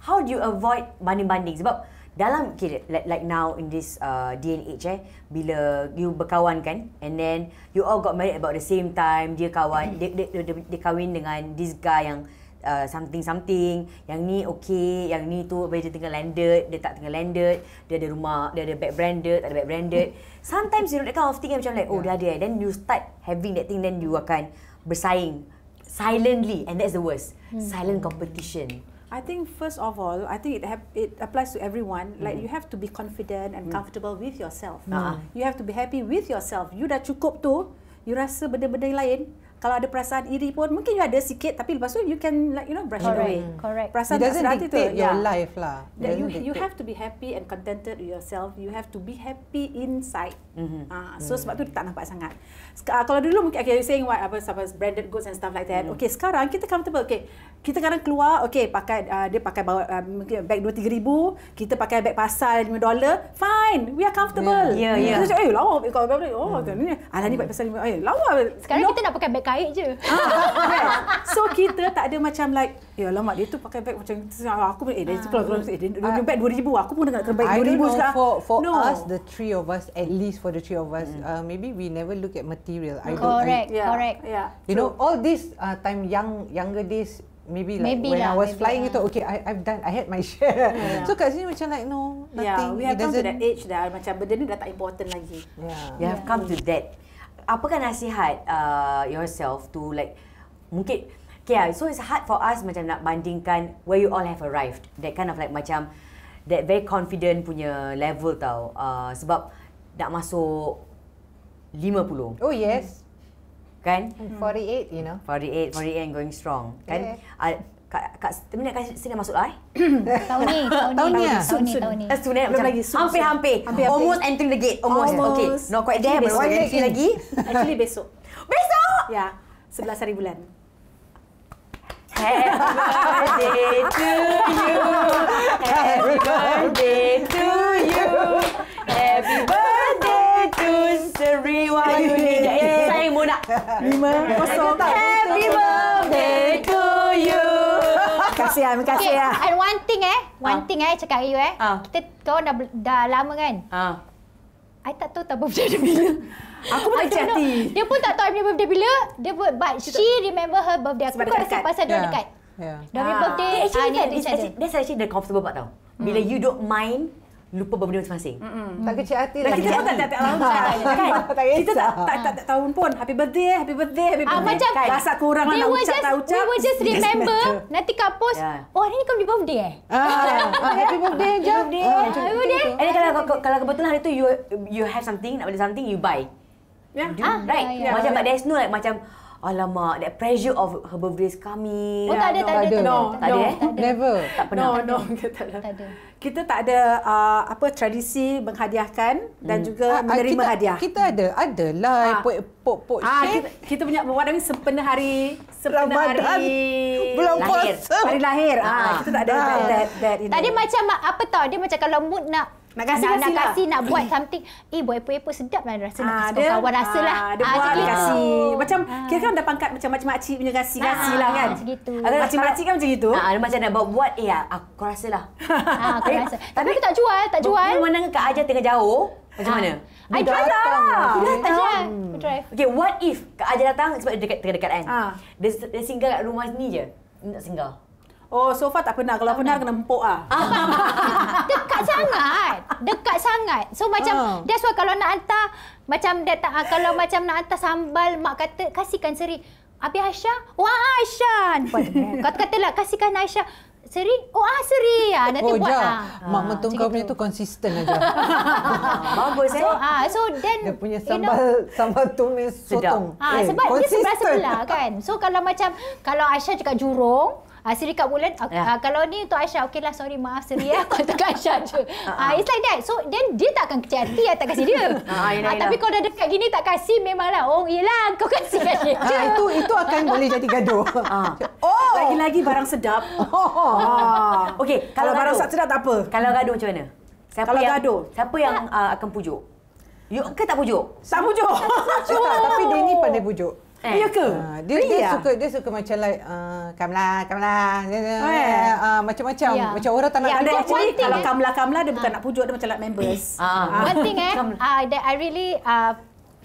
how do you avoid banding banding? Sebab dalam kira like, like now in this uh, day and age eh bila you berkawan kan and then you all got married about the same time dia kawan mm. dia, dia, dia, dia kahwin dengan this guy yang Uh, something-something Yang ni okay Yang ni tu Bila dia tengah landed Dia tak tengah landed Dia ada rumah Dia ada back branded Tak ada back branded Sometimes you know That kind of thing Macam like Oh yeah. dia ada eh Then you start having that thing Then you akan bersaing Silently And that's the worst hmm. Silent competition I think first of all, I think it ha- it applies to everyone. Mm. Like hmm. you have to be confident and mm. comfortable with yourself. Mm. You have to be happy with yourself. You dah cukup tu, you rasa benda-benda lain, kalau ada perasaan iri pun mungkin you ada sikit tapi lepas tu you can like you know brush correct. it away correct perasaan tak serat itu your yeah. life lah that you you have to be happy and contented with yourself you have to be happy inside mm-hmm. uh, so mm. sebab tu tak nampak sangat uh, kalau dulu mungkin okay, you saying what apa branded goods and stuff like that mm. okay sekarang kita comfortable okay kita kadang keluar okey pakai uh, dia pakai bawa uh, beg 2 ribu, kita pakai beg pasal 5 dollar, fine we are comfortable ya yeah. yeah, yeah. kita cakap eh lawa beg kau oh hmm. ni alah ni beg pasal 5 eh lawa sekarang no. kita nak pakai beg kait je ah, so kita tak ada macam like ya eh, lama dia tu pakai beg macam ah, aku pun eh dia tu kalau eh dia ah. beg 2 ribu aku pun dengar terbaik 2 ribu juga for, for no. us the three of us at least for the three of us mm. uh, maybe we never look at material correct I, yeah. correct yeah. you True. know all this uh, time young younger days maybe like maybe when lah, I was flying lah. itu okay I I've done I had my share. Yeah. So kat sini macam like no nothing. Yeah, we have come to that age dah macam benda ni dah tak important lagi. Yeah. You yeah. have come to that. Apakah nasihat uh, yourself to like mungkin okay ah, so it's hard for us macam nak bandingkan where you all have arrived. That kind of like macam that very confident punya level tau. Uh, sebab nak masuk 50. Oh yes. Hmm kan? 48, you know. 48, 48 and going strong, kan? Ah, Kak, Uh, nak kat, sini, kat sini dah masuk lah eh. tahun ni, tahun ni. Tahun ni, tahun ni. Soon, soon. lagi, soon, hampir, soon. Hampir, hampir, hampir. Almost entering the gate. Almost. almost. Okay, not quite there. Belum lagi. Actually, besok. Besok? Ya, yeah. 11 hari bulan. Happy birthday to you. Happy birthday to you. Happy birthday. Anniversary while you need Saya mu nak. Lima. Happy birthday to you. Kasihan, terima kasih. Okay. Ya. And one thing eh. One uh. thing eh, cakap dengan you eh. Uh. Kita kau dah, dah lama kan? Uh. I tak tahu tak berjaya dia bila. Aku pun tak cati. Dia pun tak tahu birthday bila. Dia but she remember her birthday. Aku kau rasa pasal dia ya. dekat. Yeah. Dari ah. birthday, eh, actually, ah, ni ada. That's actually the comfortable part tau. Bila hmm. you don't mind lupa benda masing-masing. Mm-hmm. Tak kecil hati lah. Kita pun tak tak tahu kan. Kita tak tak tak tahu pun. Happy birthday, happy birthday, happy ah, birthday. Ah, macam kan? rasa kurang lah nak ucap tahu ucap. We were just remember nanti kau post, yeah. oh hari ni kau happy birthday eh. Ah, ah happy birthday je. Happy birthday. Ah, Ini kalau kalau kebetulan hari tu you you have something, nak beli something, you buy. Yeah. Ah, right. Ya, ya. Macam but there's no like macam Alamak, that pressure of her birthday is coming. Oh, tak ada, no, tak, tak, ada, ada. No, tak, no, ada. No, eh? tak ada. Never. Tak pernah. No, no, kita tak ada. Kita tak ada uh, apa tradisi menghadiahkan hmm. dan juga ah, ah, menerima kita, hadiah. Kita ada, ada lah. Ah. Pok, pok, pok, ah, kita, kita punya buat ni sempena hari. Sempena Ramadan. hari. Belum lahir. puasa. Hari lahir. Ah. ah. Kita tak ada ah. that, that, that, that, Tadi macam apa tau, dia macam kalau mood nak Makasih nak kasih, lah. kasih nak buat something. Eh buat apa-apa sedap lah rasa ha, nak ah, kasih dia, kawan rasa lah. Ah, dia ha, buat dia kasih. Macam ha. kira kan dah pangkat macam macam makcik punya kasih ha, kasih lah kan. Macam gitu. Macam makcik kan macam gitu. Ha, dia macam nak buat buat eh aku rasa lah. Ha, aku rasa. Tapi, Tapi aku tak jual, tak jual. Bila mana Kak Ajar tengah jauh, macam ha. mana? I drive lah. Aku drive. Okay, what if Kak Ajar datang sebab dia dekat, dekat, dekat kan? Ha. Dia, singgah kat rumah ni je. Dia nak singgah. Oh, so far tak pernah. Kalau tak pernah, pernah, kena empuk lah. Dekat sangat. Dekat sangat. So, macam, uh. that's why kalau nak hantar, macam dia tak, kalau macam nak hantar sambal, mak kata, kasihkan Seri. Abi Aisyah? Wah, oh, Aisyah! Kata-katalah, kasihkan Aisyah. Seri? Oh, ah, Seri. Ah, nanti oh, buat. Ja. Ah. Mak ah, mentung kau punya tu konsisten aja. Bagus, eh? So, ah, so then, dia punya sambal, you know, sambal tumis sotong. Ah, eh, sebab konsisten. dia sebelah-sebelah, kan? So, kalau macam, kalau Aisyah cakap jurung, uh, Siri kat bulan uh, yeah. Ya. uh, kalau ni untuk Aisyah okeylah sorry maaf Siri ya Kau tak Aisyah je uh-huh. uh, it's like that so then dia tak akan kecil hati tak kasih dia uh, uh, tapi kalau dah dekat gini tak kasih memanglah oh iyalah kau kasih kan dia uh, itu itu akan boleh jadi gaduh uh. oh lagi-lagi barang sedap oh. okey kalau, kalau barang gaduh. sedap tak apa kalau gaduh macam mana siapa kalau yang, gaduh siapa yang uh, akan pujuk You ke tak pujuk? Tak pujuk. tak, tapi dia ni pandai pujuk. Eh, ya ke? Uh, dia, dia, ah. suka dia suka macam like uh, kamla kamla macam-macam yeah. macam orang tak nak yeah. Ya, eh. dia actually, kalau kamla kamla dia uh. bukan ah. nak pujuk dia macam like members. Uh. Uh. One thing eh uh, that I really uh,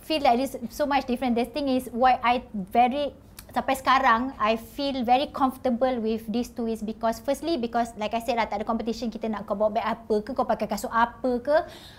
feel like this so much different The thing is why I very sampai sekarang I feel very comfortable with these two is because firstly because like I said lah tak ada competition kita nak kau bawa beg apa ke kau pakai kasut apa ke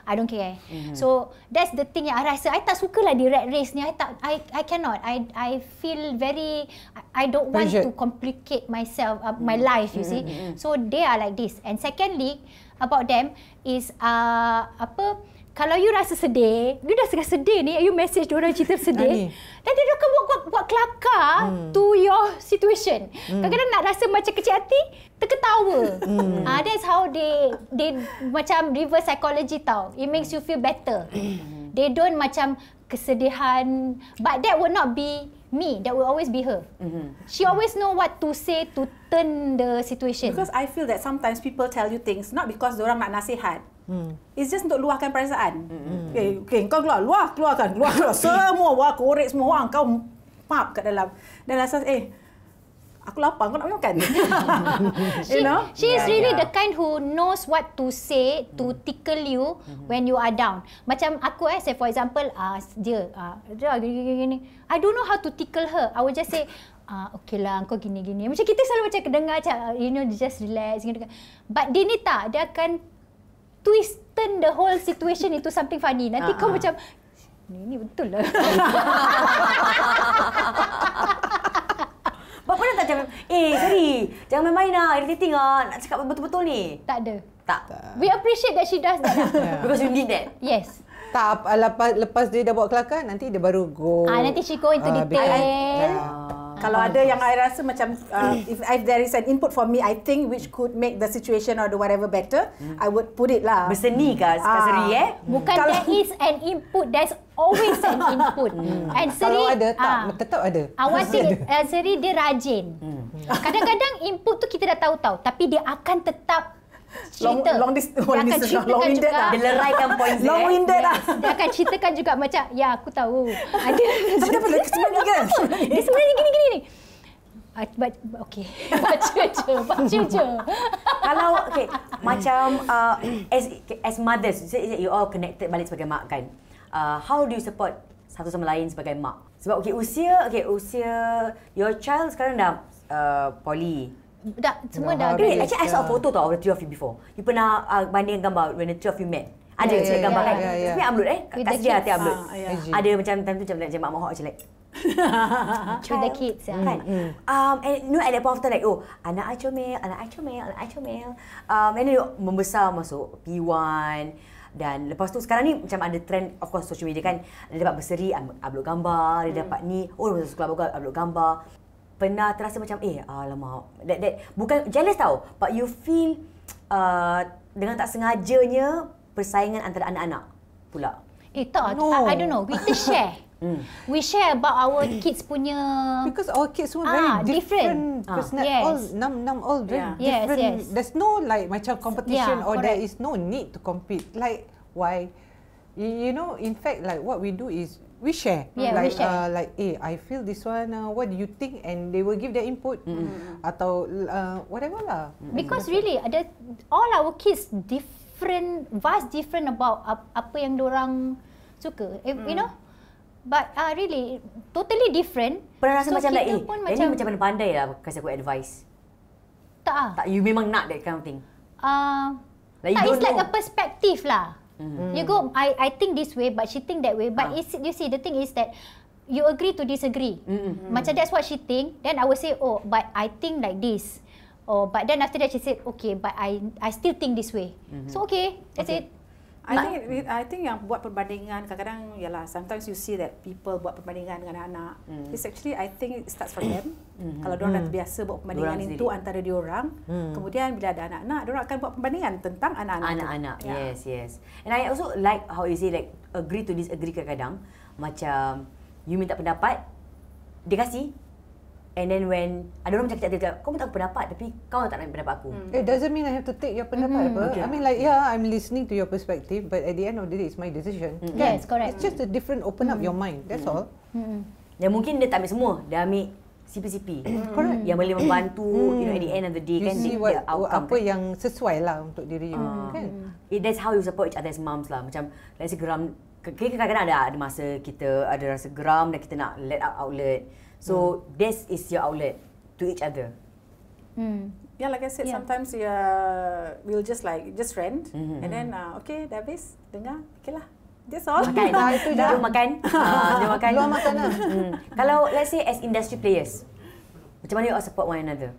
I don't care. Mm-hmm. So that's the thing yang I rasa I tak suka lah di red race ni I tak I I cannot I I feel very I, I don't Pressure. want to complicate myself uh, my mm. life you mm-hmm. see. So they are like this and secondly about them is uh, apa kalau you rasa sedih, you dah rasa sedih ni, you message dua orang cerita sedih. Dan dia akan buat, buat, buat kelakar hmm. to your situation. Hmm. Kadang-kadang nak rasa macam kecil hati, terketawa. Hmm. Uh, that's how they, they macam reverse psychology tau. It makes you feel better. Hmm. they don't macam kesedihan. But that would not be me that will always be her. Mm-hmm. She always know what to say to turn the situation. Because I feel that sometimes people tell you things not because orang nak nasihat. Hmm. It's just untuk luahkan perasaan. Hmm. Okay, okay, kau keluar, luah, keluarkan, keluar, keluar. semua, wah, korek semua, wah, kau map kat dalam. Dan rasa, eh, aku lapar aku nak makan you know she is yeah, really yeah. the kind who knows what to say to mm. tickle you mm-hmm. when you are down macam aku eh say for example uh, dia uh, dia ah, gini, gini gini i don't know how to tickle her i would just say Ah, uh, okay lah, kau gini-gini. Macam kita selalu macam kedengar macam, uh, you know, just relax. Gini, But dia ni tak, dia akan twist turn the whole situation into something funny. Nanti uh-uh. kau ah, ah. macam, ni, ni betul lah. Mak pernah tak cakap, eh sorry, jangan main-main lah, irritating lah, nak cakap betul-betul ni. Tak ada. Tak. We appreciate that she does that lah. Because you need that. Yes. Tak, lepas, lepas dia dah buat kelakar, nanti dia baru go. Ah, nanti she go into uh, detail. uh, kalau ada yang I rasa macam uh, if, there is an input for me I think which could make the situation or the whatever better I would put it lah berseni ke hmm. kan, seri eh bukan there is an input there's always an input hmm. and seri kalau ada tak tetap ah. ada awak seri, uh, seri dia rajin hmm. kadang-kadang input tu kita dah tahu tahu tapi dia akan tetap long, long dis- dia long dis- long kan winded juga. Dia lah. leraikan poin dia. Long winded lah. Dia akan ceritakan juga macam, ya aku tahu. Ada. Tapi apa? Dia sebenarnya kan? Dia sebenarnya gini, gini, gini. Uh, okay. Baca je. Baca je. Kalau, okay. Macam, uh, as, as mothers, you said you all connected balik sebagai mak kan? Uh, how do you support satu sama lain sebagai mak? Sebab okay, usia, okay, usia your child sekarang dah uh, poly dah, semua dah agree. Dah Actually, I saw a photo tau of the three of you before. You pernah uh, banding gambar when the three of you met. Ada yeah, yeah, yeah, gambar yeah, kan? Yeah, yeah. upload eh. Kasih dia hati upload. Uh, yeah. Ada macam time tu macam nak jemak mohok je like. Child. the kids yeah. kan? Mm-hmm. Um, and you know at that point of time like Oh anak I comel, anak I comel, anak I comel um, And then you membesar masuk P1 Dan lepas tu sekarang ni macam ada trend Of course social media kan Dia dapat berseri upload gambar Dia mm. dapat ni Oh masuk sekolah bagus upload gambar pernah terasa macam eh alamak that, that bukan jealous tau but you feel uh, dengan tak sengajanya persaingan antara anak-anak pula eh tak no. I, I don't know we share Mm. We share about our kids punya because our kids semua ah, very different, different. Ah. Yes. all num num all very yeah. different. Yes, yes. There's no like macam competition yeah, or correct. there is no need to compete. Like why? You know, in fact, like what we do is we share. Yeah, like, we share. Uh, like, eh, I feel this one. Uh, what do you think? And they will give their input. Mm. Atau uh, whatever lah. Mm-hmm. Because really, ada all our kids different, vast different about apa yang orang suka. Eh, mm. You know? But uh, really, totally different. Pernah rasa so macam like, eh, macam, ini macam mana pandai lah kasi aku advice. Tak ah. Tak, you memang nak that kind of thing. Uh, like, tak, it's like a perspective lah. Mm. You go, I I think this way, but she think that way. But ah. you see, the thing is that you agree to disagree. Mm-hmm. mm-hmm. Macam that's what she think. Then I will say, oh, but I think like this. Oh, but then after that she said, okay, but I I still think this way. Mm-hmm. So okay, that's okay. it. I think it, I think yang buat perbandingan kadang-kadang ialah sometimes you see that people buat perbandingan dengan anak. Mm. It's actually I think it starts from them. Hmm. Kalau dia orang mm. dah hmm. terbiasa buat perbandingan diorang itu sendiri. antara dia orang, mm. kemudian bila ada anak-anak, dia orang akan buat perbandingan tentang anak-anak. Anak-anak. Itu. Ya. Yes, yes. And I also like how you say like agree to disagree kadang-kadang. Macam you minta pendapat, dia kasih, And then when I don't know macam kita kau tak pendapat tapi kau tak nak pendapat aku. Mm. It doesn't mean I have to take your pendapat mm. apa. Okay. I mean like yeah I'm listening to your perspective but at the end of the day it's my decision. Mm. Mm-hmm. Yes, kan? yes, correct. It's just a different open mm. up mm-hmm. your mind. That's mm. all. Mm. Dan mungkin dia tak ambil semua. Dia ambil CPCP. Correct. Yang boleh membantu you know at the end of the day you kan. See what, apa kan? yang sesuai lah untuk diri you. Uh, kan? It, that's how you support each other as moms lah. Macam let's say geram. Kadang-kadang ada, ada masa kita ada rasa geram dan kita nak let out outlet. So mm. this is your outlet to each other. Mm. Yeah, like I said, yeah. sometimes we uh, we'll just like just rent, mm-hmm. and then mm-hmm. uh, okay, dah habis, dengar, okay lah. That's all. Makan, dah itu dah. Jom makan. Ah, jom makan. Luar makan lah. Hmm. Kalau let's say as industry players, macam mana you all support one another?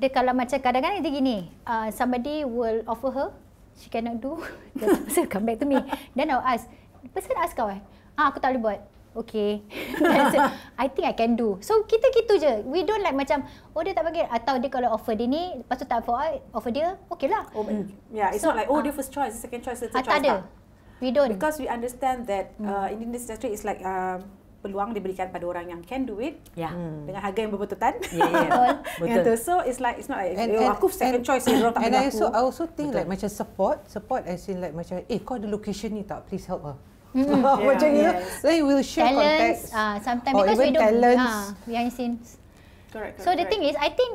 Dia kalau macam kadang-kadang dia gini, uh, somebody will offer her, she cannot do, just come back to me. Then I'll ask, person ask kau eh, ah, aku tak boleh buat okay. so, I think I can do. So kita gitu je. We don't like macam, oh dia tak bagi, Atau dia kalau offer dia ni, lepas tu tak offer, eh, offer dia, okay lah. Oh, mm. Yeah, it's so, not like, oh uh, dia first choice, second choice, third ah, choice. Tak ada. Tak. We don't. Because we understand that hmm. uh, Indian industry is like, uh, peluang diberikan pada orang yang can do it yeah. Hmm. dengan harga yang berbetulan. Yeah, yeah. Yeah, so it's like it's not like and, and, aku second and, choice orang tak and aku. And I also I also think Betul. like macam support, support as in like macam eh kau ada location ni tak please help her. Hmm. yeah. macam yeah. itu. Then we'll share talents, context. Uh, sometimes or because even we don't talents. Ha, behind scenes. Correct, correct, so the thing is, I think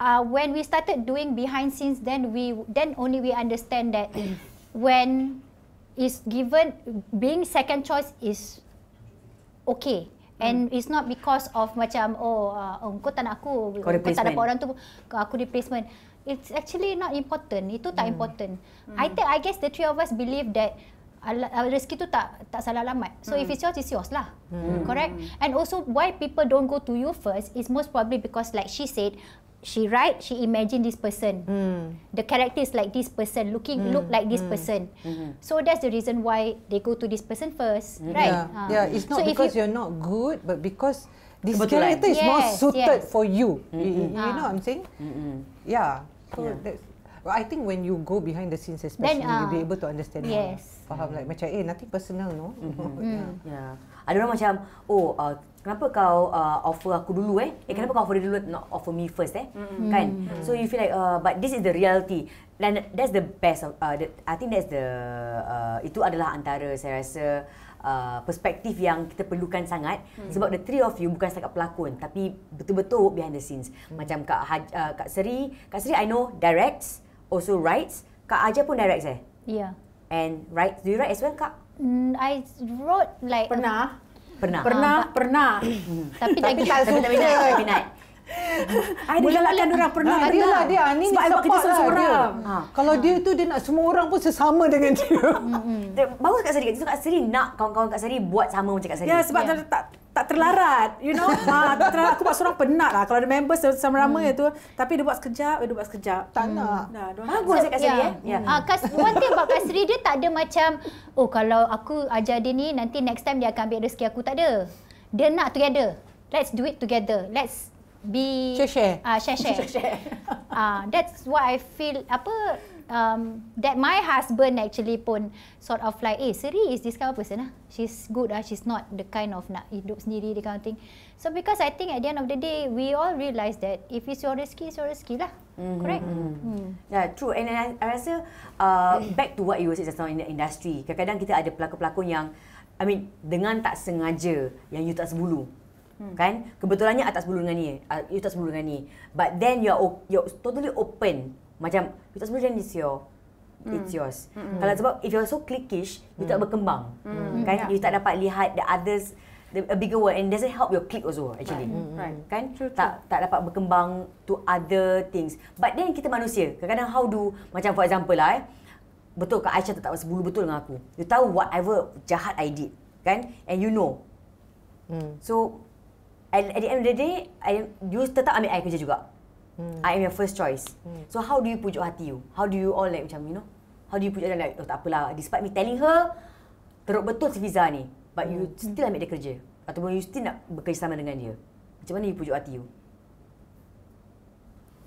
uh, when we started doing behind scenes, then we then only we understand that when is given being second choice is okay. And hmm. it's not because of macam, oh, uh, oh kau tak nak aku, kau tak dapat orang tu, aku replacement. It's actually not important. Itu tak hmm. important. Hmm. I think, I guess the three of us believe that Uh, rezeki tu tak tak salah alamat. So hmm. if it's yours, it's yours lah. Hmm. Correct? And also why people don't go to you first is most probably because like she said, she write, she imagine this person. Hmm. The character is like this person, looking hmm. look like this hmm. person. Hmm. So that's the reason why they go to this person first. Hmm. Right? Yeah. Ha. yeah, it's not so because you, you're not good but because this Kebetulan. character is yes, more suited yes. for you. Mm-hmm. You, you know what I'm saying? Mm-hmm. Yeah. So yeah. That's, I think when you go behind the scenes especially, then, uh, you'll be ah. able to understand. Yes. Her faham hmm. like macam eh nanti personal no mm-hmm. Mm-hmm. Yeah. ada orang macam oh uh, kenapa kau uh, offer aku dulu eh eh kenapa kau mm. offer dia dulu not offer me first eh mm kan mm so you feel like uh, but this is the reality dan that's the best of, uh, the, i think that's the uh, itu adalah antara saya rasa Uh, perspektif yang kita perlukan sangat hmm. sebab the three of you bukan setakat pelakon tapi betul-betul behind the scenes hmm. macam Kak Haj, uh, Kak Seri Kak Seri I know directs also writes Kak Aja pun directs eh? Ya. Yeah and write. Do you write as well, Kak? Mm, I wrote like pernah, um, pernah, pernah, ha, pernah. Hmm. tapi tak kita tapi tak kita pernah. Ai dia lah kan orang pernah ah, dia lah dia ah, ni sebab awak kerja seorang. Lah. seorang. Ha. Kalau ha. dia tu dia nak semua orang pun sesama dengan dia. Bagus kak Sari kat situ kat Sari nak kawan-kawan kak Sari buat sama macam kak Sari. Ya sebab yeah. tak tak terlarat you know ha, terlarat, aku buat seorang penat lah kalau ada members sama ramai hmm. tu tapi dia buat sekejap dia buat sekejap tak hmm. nak nah, bagus kat Kasri eh? ya. Eh. Ya. Yeah. Hmm. Uh, kas, one thing about Kasri dia tak ada macam oh kalau aku ajar dia ni nanti next time dia akan ambil rezeki aku tak ada dia nak together let's do it together let's be share share uh, share share, share, Uh, that's what I feel apa um, that my husband actually pun sort of like, eh, Seri is this kind of person lah. She's good lah. She's not the kind of nak hidup sendiri, the kind of thing. So, because I think at the end of the day, we all realise that if it's your risky, it's your risky lah. Mm-hmm. Correct? Mm-hmm. Mm. Yeah, true. And I, I rasa, uh, back to what you said just now in the industry, kadang-kadang kita ada pelakon-pelakon yang, I mean, dengan tak sengaja yang you tak sebulu. Hmm. kan kebetulannya atas bulu dengan ni uh, you tak dengan ni but then you are you're totally open macam you tak sebenarnya it's your mm. it's yours. Mm-hmm. Kalau sebab if you're so clickish, you mm. tak hmm. berkembang. Mm. Kan? Yeah. You tak dapat lihat the others the a bigger world and doesn't help your click also actually. Right. Mm-hmm. right. Kan? True, true. Tak tak dapat berkembang to other things. But then kita manusia, kadang-kadang how do macam for example lah eh. Betul ke Aisyah tetap sebulu betul dengan aku? You tahu whatever jahat I did, kan? And you know. Mm. So at, at the end of the day, I, you tetap ambil I kerja juga. Hmm. I am your first choice. Hmm. So how do you pujuk hati you? How do you all like macam you know? How do you pujuk dia like, oh tak apalah. Despite me telling her, teruk betul si Fiza ni. But hmm. you still ambil dia kerja. Ataupun you still nak bekerja sama dengan dia. Macam mana you pujuk hati you?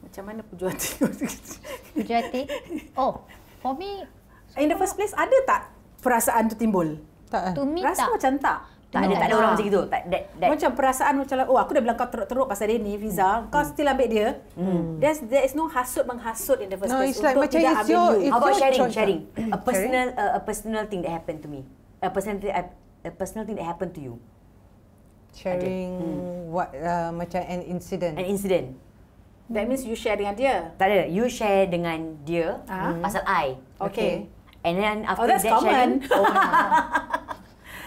Macam mana pujuk hati you? pujuk hati? Oh, for me... In the first place, ada tak perasaan tu timbul? Tak. To me, Rasa tak. macam tak. Tak no. ada, tak ada orang macam itu. Macam perasaan macam, lah. oh aku dah bilang kau teruk-teruk pasal dia ni, Fiza. Hmm. Kau still ambil dia. Hmm. Hmm. there is no hasut-menghasut in the first no, place. No, it's like macam it's your, it's How about sharing, sharing? Ah. A personal, a personal thing that happened to me. A personal, a, a personal thing that happened to you. Sharing what, uh, macam an incident. An incident. That means you share dengan dia. Tak ada. You share dengan dia ah. pasal I. Okay. And then after oh, that's that common. sharing, oh,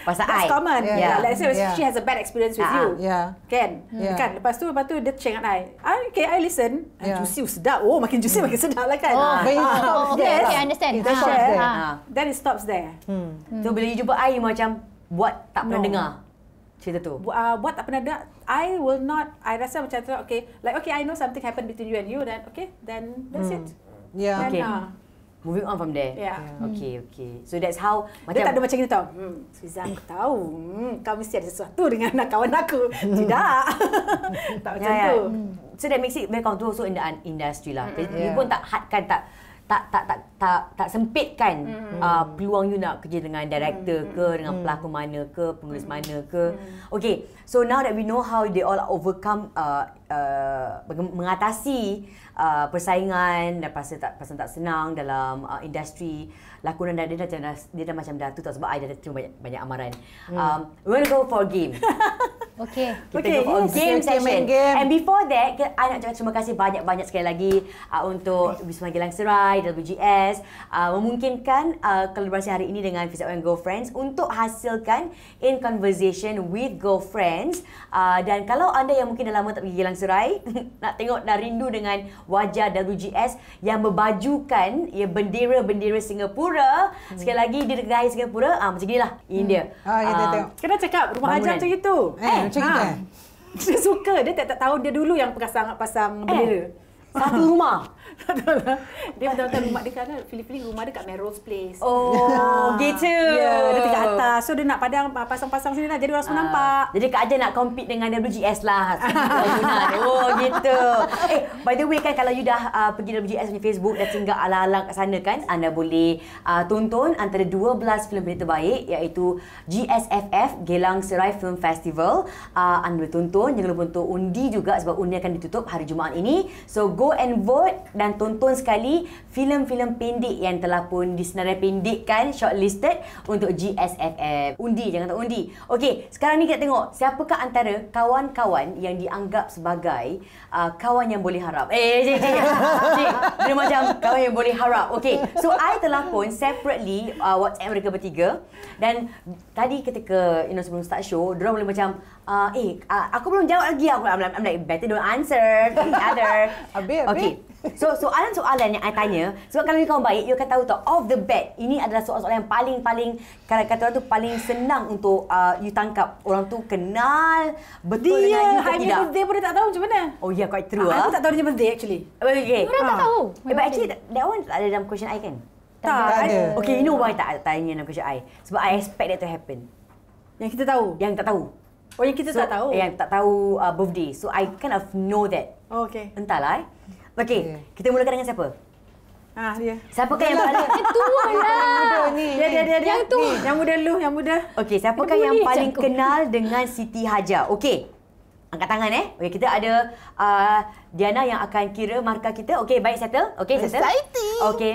pasal That's I. common. Yeah. yeah. Let's say yeah. she has a bad experience with uh-huh. you. Yeah. Kan? Yeah. Kan? Lepas tu, lepas tu dia cengat I. I okay, I listen. Ah, yeah. And juicy, sedap. Oh, makin juicy, makin sedap lah kan? Oh, ah. oh ah, okay. Yes. okay, I understand. It's uh-huh. uh-huh. Then it stops there. Hmm. So, bila you jumpa I, you macam buat tak pernah dengar cerita tu? Bu- uh, buat tak pernah dengar. I will not, I rasa macam tu, okay. Like, okay, I know something happened between you and you. Then, okay, then that's hmm. it. Yeah. okay moving on from there. Yeah. Hmm. yeah. Okay, okay. So that's how dia macam, tak ada macam kita tahu. Hmm, Suiza aku tahu. Hmm, kau mesti ada sesuatu dengan anak kawan aku. Tidak. tak macam yeah, ya. tu. Yeah. Hmm. So that makes it very comfortable so in the industry lah. mm Yeah. Hmm. You pun tak hardkan tak tak tak tak tak tak kan mm-hmm. uh, peluang you nak kerja dengan director mm-hmm. ke dengan mm-hmm. pelakon mana ke penulis mm-hmm. mana hmm. ke mm-hmm. okay so now that we know how they all overcome uh, uh, mengatasi uh, persaingan dan pasal tak pasal tak senang dalam uh, industri lakonan dia dah, dah, dia dah macam dah tutup sebab I dah, terima banyak, banyak amaran. Hmm. Um, we're gonna go for a game. okay. Kita okay. go for yes. a game session. Game. And before that, I nak cakap terima kasih banyak-banyak sekali lagi uh, untuk Wisma Gilang Serai, WGS, uh, memungkinkan uh, kolaborasi hari ini dengan Fizab and Girlfriends untuk hasilkan In Conversation with Girlfriends. Uh, dan kalau anda yang mungkin dah lama tak pergi Gilang Serai, nak tengok nak rindu dengan wajah WGS yang berbajukan ya, bendera-bendera Singapura Singapura. Hmm. Sekali lagi dia gerai Singapura. Ah macam gitulah. Ini hmm. dia. Ha ah, kita ya, ah, tengok. Kena cakap rumah Bangunan. ajar macam itu. Eh, eh macam ha. kita. Eh. Dia suka. Dia tak, tak tahu dia dulu yang pasang pasang eh. Satu rumah. Dia betul-betul rumah dia kan Filipina rumah dia kat Merrose Place. Oh, ah. gitu. Ya, yeah, dia atas. So dia nak padang pasang-pasang sini lah jadi orang semua uh, nampak. Jadi Kak Ajan nak compete dengan WGS lah. oh, gitu. Eh, by the way kan kalau you dah uh, pergi WGS di Facebook dan tinggal ala-ala kat sana kan, anda boleh uh, tonton antara 12 filem berita baik, iaitu GSFF Gelang Serai Film Festival. Uh, anda boleh tonton. Jangan lupa untuk undi juga sebab undi akan ditutup hari Jumaat ini. So go and vote dan dan tonton sekali filem-filem pendek yang telah pun disenarai pendekkan shortlisted untuk GSFF. Undi, jangan tak undi. Okey, sekarang ni kita tengok siapakah antara kawan-kawan yang dianggap sebagai uh, kawan yang boleh harap. Eh, eh cik, cik, cik. Dia macam kawan yang boleh harap. Okey, so I telah pun separately uh, WhatsApp mereka bertiga dan tadi ketika you know, sebelum start show, mereka boleh macam uh, eh, uh, aku belum jawab lagi aku. I'm like, I'm like better don't answer to each other. habis, Okay. So soalan-soalan yang saya tanya, sebab kalau you kawan baik, you akan tahu tak, off the bat, ini adalah soalan-soalan yang paling-paling, kalau kata orang tu paling senang untuk uh, tangkap. Orang tu kenal, betul dia dengan you ke tidak. Dia, pun dia tak tahu macam mana. Oh yeah, quite true. Ah, ha? tak tahu dia birthday actually. Okay. Orang ha. tak ah. tahu. Eh, but actually, that one tak ada dalam question I kan? Tak, tak ada. Okay, you know why tak tanya dalam question I? Sebab I expect that to happen. Yang kita tahu. Yang tak tahu. Oh yang kita so, tak tahu? Yang tak tahu uh, birthday. So I kind of know that. Oh okay. Entahlah eh. Okay, okay. kita mulakan dengan siapa? Ah dia. Ya. Siapakah yang paling tua lah. Dia dia dia Yang tua. Yang muda lu, yang muda. Okay, siapakah yang paling kenal dengan Siti Hajar? Okay. Angkat tangan eh. Okey, kita ada uh, Diana yang akan kira markah kita. Okey, baik settle. Okey, settle. Exciting. Okey.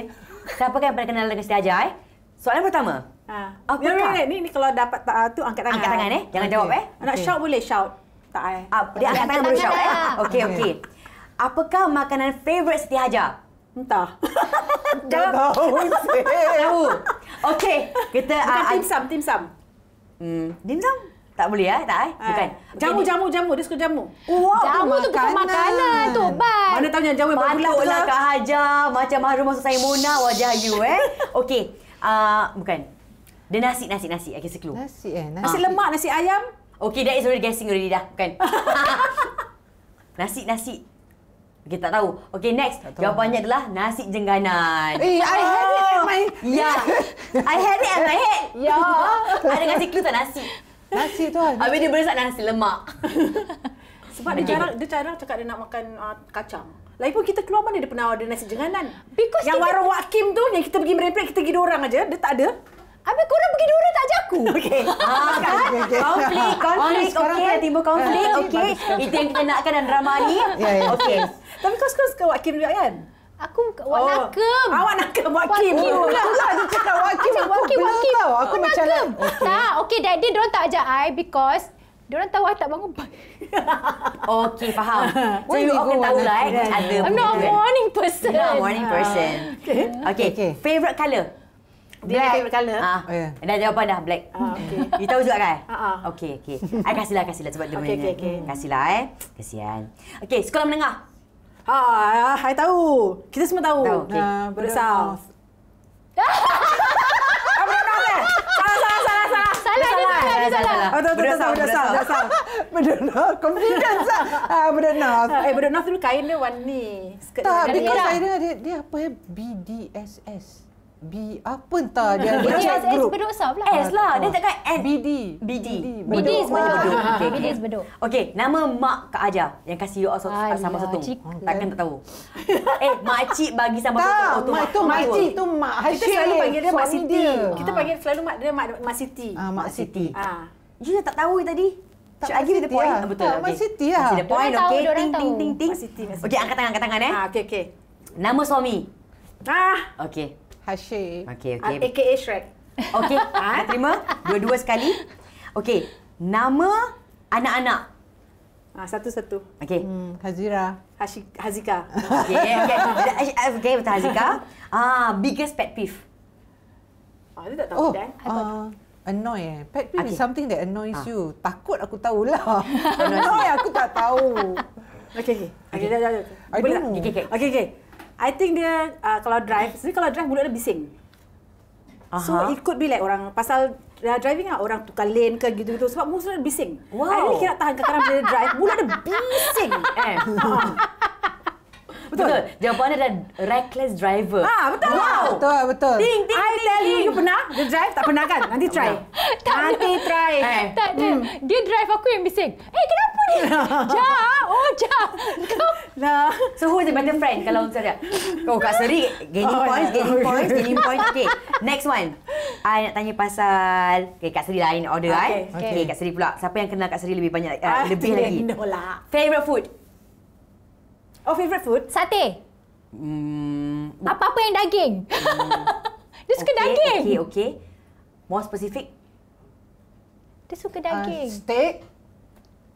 Siapa yang paling kenal dengan Siti Hajar eh? Soalan pertama. Ha. Apa ni, ni, ni, ni kalau dapat tak, ah, tu angkat tangan. Angkat tangan eh. Jangan okay. jawab eh. Okay. Nak shout boleh shout. Tak eh. Ah, dia angkat tangan boleh shout eh. Okey okey. Apakah makanan favorite Siti Hajar? Entah. Jawab. Tahu. Tahu. Okey, kita tim sam tim sam Hmm, sam Tak boleh ya, tak eh? Ah. Bukan. Jamu, jamu, jamu. Dia suka jamu. Wow, jamu tu bukan makanan tu. Bye. Mana tahu yang jamu yang berbulat tu lah. Kak Hajar. Macam harum masa saya Mona. Wajah you eh. Okey. Uh, bukan. Dia nasi, nasi, nasi. Okay, sekelu. Nasi eh. Ah. Nasi, nasi lemak, nasi ayam. Okay, that is already guessing already dah. Bukan. nasi, nasi. Okay, tak tahu. Okay, next. Tahu. Jawapannya adalah nasi jengganan. Eh, I had it in oh. my... Yeah. I had it in my head. Ya. Yeah. Ada nasi clue tak nasi? Nasi tu lah. Habis dia beresak nasi lemak. Sebab dia jarang, dia jarang cakap dia nak makan uh, kacang. Lagipun kita keluar mana dia pernah ada nasi jengganan? Because yang warung Wakim tu, yang kita pergi merepek, kita pergi orang aja, dia tak ada. Habis korang pergi dulu tak ajak aku. Okey. Ah, ah okay, okay. Konflik, konflik. Sekarang okay. timbul konflik. Okey. Itu yang kita nakkan dalam drama ni. Yeah, yeah. Ya. Okey. Tapi kau suka suka wakil juga kan? Aku Wak oh. Nakem. Ah, awak Nakem Wakim. Wakim oh. pula. Pula dia cakap Wakim. Ajak aku Wakim. Wakim. Tau. Aku nak calon. Tak. Okey. Okay, daddy, diorang tak ajak I because Diorang tahu saya tak bangun pagi. Okey, faham. So, you all kena tahu lah. Eh, I'm not a morning person. You're not a morning ah. person. Okey, okay. favorite color. Dia black. favorite colour. Ha. yeah. Dan jawapan dah black. Ah, okay. you tahu juga kan? Uh ah, ah. Okay, okay. I ah, kasih lah, kasih lah. Sebab dia okay, okay, okay. Kasih lah eh. Kasihan. Okay, sekolah menengah. Ah, saya tahu. Kita semua tahu. Tahu, okay. Uh, Bedok South. Bedok North. Bedok North. Confidence lah. Uh, Bedok North. Eh, Bedok North tu kain dia warni. Tak, because kain dia apa ya? Eh? BDSS. B apa entah dia ada chat group. sah pula. S lah. Dia ah. cakap S. BD. BD. BD is beduk. BD is oh, beduk. Okay. Nama Mak Kak Aja yang kasih you all sama satu. Takkan lah. tak tahu. Eh, Makcik bagi sama satu. Tak. Itu Makcik. Itu Mak Kita selalu panggil dia Mak Siti. Kita panggil selalu Mak dia Mak Siti. Mak Siti. Ah, ah. You dah tak tahu tadi? Tak lagi the point. Lah. Betul. Mak Siti lah. Mak point. Okay. Ting, ting, ting, ting. Okay, angkat tangan, angkat tangan eh. Okay, okay. Nama suami. Ah. Okay. Hashir. Okey, okey. Uh, ah, AKA Shrek. Okey, ah, terima. Dua-dua sekali. Okey, nama anak-anak. Ah, satu-satu. Okey. Hmm, Hazira. Hazika. Okey, okay, okay, betul Hazika. Ah, biggest pet peeve. Ah, dia tak tahu oh, ah, Annoy eh. Pet peeve okay. is something that annoys ha. you. Takut aku tahulah. annoy aku tak tahu. Okay, okay. Okay, okay. Dah, dah, Okay, okay. okay, okay. I think dia uh, kalau drive, sebenarnya kalau drive mulut dia bising. Aha. So could be like orang pasal uh, driving ah orang tukar lane ke gitu-gitu sebab mulut dia bising. Wow. I really kira tahan kekaran bila dia drive, mulut dia bising. Eh. Ah. Betul. betul. Jawapan dia reckless driver. Ah, betul. Wow. Betul, betul. Ting, ting, I ting, tell ting. you, you pernah? You drive? Tak pernah kan? Nanti try. tak Nanti tak try. Eh. eh tak ada. Hmm. Dia drive aku yang bising. Eh, hey, kenapa ni? ja, oh ja. Nah. So, who is the better friend kalau untuk dia? Kau oh, kat seri, gaining oh, points, yeah. gaining oh, ya. points, gaining points. Okay, next one. I nak tanya pasal... Okay, Kak Seri lah in order. Okay, eh. okay. okay. Kak Seri pula. Siapa yang kenal Kak Seri lebih banyak? Uh, lebih lagi. Nolak. Favorite food? Oh, favorite food? Sate. Hmm. Apa-apa yang daging. Hmm. dia suka okay, daging. Okay, okay. More specific. Dia suka daging. Uh, steak.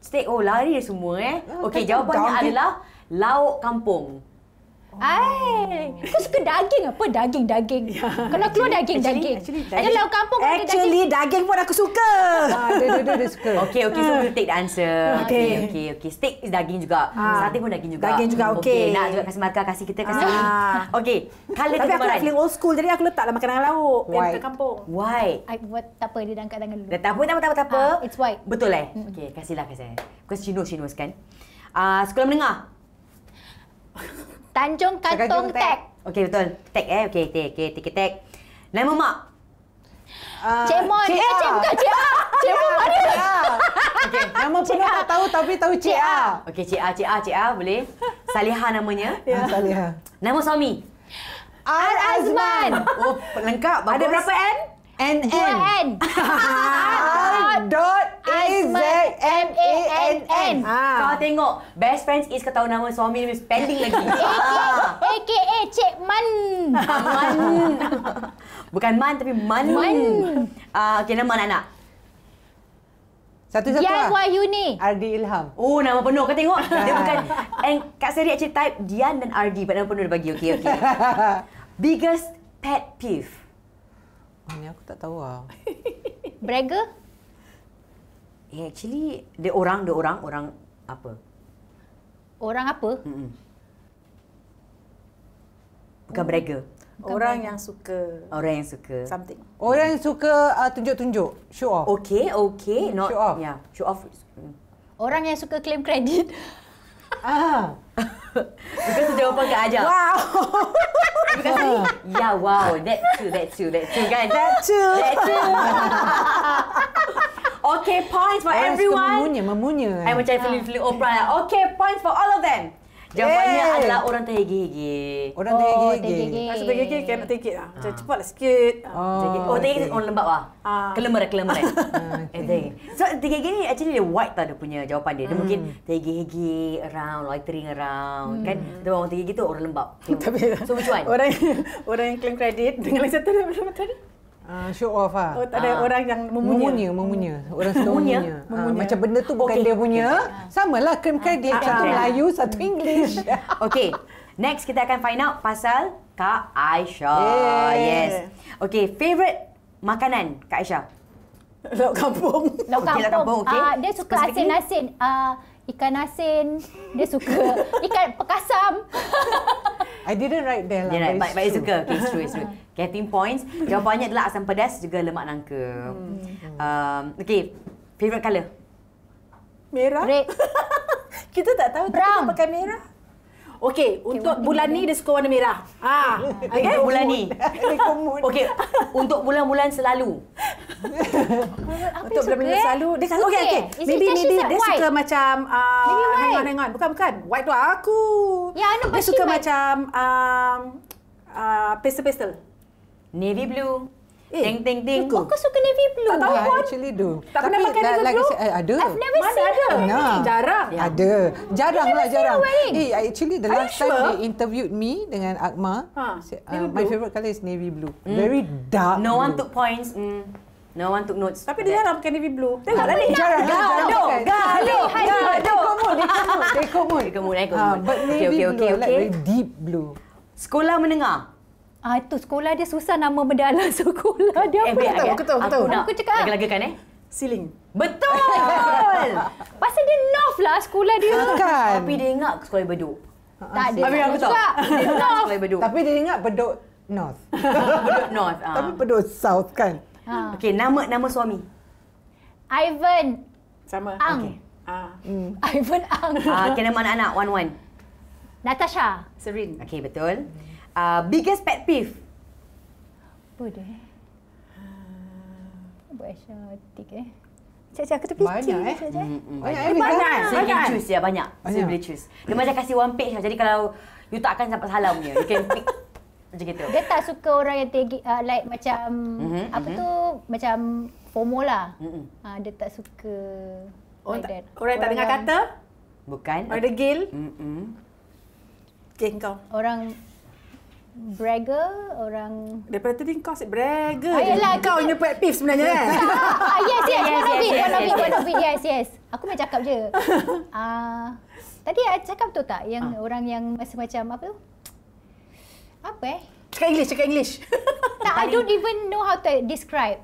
Steak. Oh, lari dia semua eh. Ah, okay, jawapannya adalah lauk kampung. Ai, kau suka daging apa? Daging daging. Ya, kalau keluar daging actually, daging. Actually, daging. kampung actually, daging. Actually daging pun aku suka. Ada ah, ada suka. Okey okey so ah. we'll take the answer. Okey okey okey. Okay. Steak is daging juga. Ah. Sate pun daging juga. Daging juga okey. Okay. Nak juga kasi markah kasi kita kasi. Ah. Okey. tapi aku feeling old school jadi aku letaklah makanan lauk Why? yang kampung. Why? I buat tak apa dia angkat tangan dulu. Tak apa tak apa tak apa. Tak apa. Ah, it's white. Betul eh? Mm. Okey, kasilah kasi. Kau sinus sinus kan? Ah, uh, sekolah menengah. Tanjung Katong Tek. Okey betul. Tek eh. Okey, Tek. okay, tech, Tek. Nama mak. Uh, Cik eh, Cik bukan Cik A. Cik Mon mana? Okey, nama pun tak tahu tapi tahu Cik A. Okey, Cik A, Cik A, Cik A boleh. Saliha namanya. Ya, yeah. Saliha. Nama suami. Al Azman. Oh, lengkap. Bagus. Ada berapa N? N-N. N N dot A-Z-M-A-N-N ah. Kau tengok Best friends is kata nama suami ni spelling lagi A-K-A ah. Cik Man Man Bukan Man tapi Man Man ah, Okay nama anak-anak satu satu Dian lah. Uni. Ardi Ilham. Oh, nama penuh. Kau tengok. Dia bukan. And Kak Seri actually type Dian dan Ardi. nama penuh dia bagi. okey. okay. Biggest pet peeve. Oh, ni aku tak tahu lah. Braga? Eh, yeah, actually, dia orang, dia orang, orang apa? Orang apa? Mm-mm. Bukan oh. braga. Bukan orang braga. yang suka. Orang yang suka. Something. Orang yang suka uh, tunjuk-tunjuk. Show off. Okay, okay. Mm, Not, show off. Yeah, show off. Mm. Orang yang suka claim credit. Ah, Because dia jawapan ke Ajar. Wow. Because wow. Ini, yeah, ya, wow. That too, that too, that too, guys. That too. That too. okay, points for everyone. Memunya, memunya. Eh, macam Philip Philip Oprah. Okay, points for all of them. Jawapannya eh. adalah orang terhege-hege. Orang terhege-hege. Oh, sebab terhege kan nak take it lah. Macam ah. cepatlah sikit. Ah, oh, oh terhege orang lembab lah. Ah. Kelemeran, kelemeran. Ah, eh, so terhege ni actually dia white tau dia punya jawapan dia. Dia hmm. mungkin terhege-hege around, loitering around. Hmm. Kan? Tapi orang terhege tu orang lembab. So, so which one? Orang yang, orang yang claim credit dengan lagi satu dia macam tadi. Ah, show off ah. Oh, tak ada uh, orang yang memunya. Memunya, hmm. Orang selalu memunya. Uh, Macam benda tu bukan okay. dia punya. Sama lah krim kredit. Ah, uh, satu uh, Melayu, satu English. okay. Next kita akan find out pasal Kak Aisyah. Yeah. Yes. Okay, favorite makanan Kak Aisyah? Lok kampung. Lok kampung. Okay, lok kampung, okay. Uh, dia suka asin-asin. Uh, ikan asin, dia suka ikan pekasam. I didn't write there lah. Yeah, right. but, but, it's, okay. It's true, it's true. Getting points. Jawapannya adalah asam pedas juga lemak nangka. Hmm. Um, okay, favorite color? Merah. Red. Kita tak tahu tapi kita pakai merah. Okey, untuk bulan ni dia suka warna merah. Ha, okey. Bulan ni. Okey, untuk bulan-bulan selalu. untuk bulan-bulan selalu dia suka. Okey, okey. Maybe maybe dia suka macam uh, hang on, Bukan, bukan. White tu aku. Ya, yeah, dia suka macam um, uh, pastel-pastel. Navy blue. Eh, ding ding ding. Kau kau suka navy blue. Tak tahu pun. actually do. Tak Tapi, pernah pakai navy blue. Say, ada. Mana ada? Her. Nah. Jarang. Yeah. Ada. Jarang lah jarang. Eh, actually the last sure? time they interviewed me dengan Akma, huh. uh, my favorite color is navy blue. Mm. Very dark. No blue. one took points. Mm. No one took notes. Tapi dia jarang pakai navy blue. Tengok lah ni. Jarang. Gado. Gado. Gado. Ekomun. Ekomun. Ekomun. Ekomun. Ekomun. Ekomun. Ekomun. Ekomun. Ekomun. Ekomun. Ekomun. Ekomun. Ekomun. Ekomun. Ekomun. Ekomun. Ekomun. Ekomun. Ekomun. Ah tu sekolah dia susah nama mendalam sekolah dia. Eh, apa? Aku tahu, aku tahu. Aku, cakap. Lagi-lagikan eh. Siling. Betul. Pasal dia north lah sekolah dia. Ah, kan. Tapi dia ingat sekolah beduk. Ah, tak ada. Tapi aku tahu. Dia Sekolah beduk. Tapi dia ingat beduk north. beduk north. Ha. Tapi beduk south kan. Ha. Okey, nama nama suami. Ivan. Sama. Ang. Ah. Mm. Ivan Ang. Ah, okay, nama anak one one Natasha. Serin. Okey, betul. Mm uh, biggest pet peeve? Apa dia? Eh. Buat Aisyah tik eh. Cik cik aku tu fikir eh. Banyak eh. Banyak. Banyak. Ya, banyak. Banyak. Banyak. Banyak. Banyak. Banyak. Banyak. Banyak. Dia macam kasi one page lah. Jadi kalau you tak akan sampai salam punya, you can pick macam gitu. Dia tak suka orang yang tegi, uh, ah, like macam, mm-hmm. apa mm-hmm. tu, macam FOMO lah. Mm-hmm. Uh, dia tak suka orang oh, like tak, Orang yang tak dengar kata? Bukan. Orang degil? Mm-hmm. Okay, kau. Orang Braga orang Daripada tadi kau asyik braga Ayolah, ah, kau kita... punya pet peeve sebenarnya ah, kan? Ah, yes, yes, yes, yes, yes, yes, yes, yes, Aku nak cakap je uh, Tadi I cakap tu tak yang uh. orang yang masih macam apa Apa eh? Cakap English, cakap English Tak, I don't even know how to describe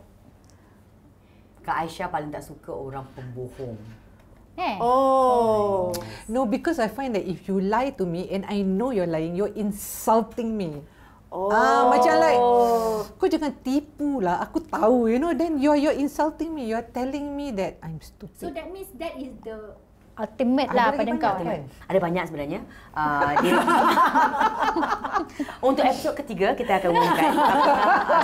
Kak Aisyah paling tak suka orang pembohong Eh? Oh. No, because I find that if you lie to me and I know you're lying, you're insulting me. Ah, oh. Ah, macam like, kau jangan tipu lah. Aku tahu, you know. Then you are you insulting me. You are telling me that I'm stupid. So that means that is the ultimate lah pada kau. Ada, ada banyak sebenarnya. Uh, Untuk episod ketiga kita akan umumkan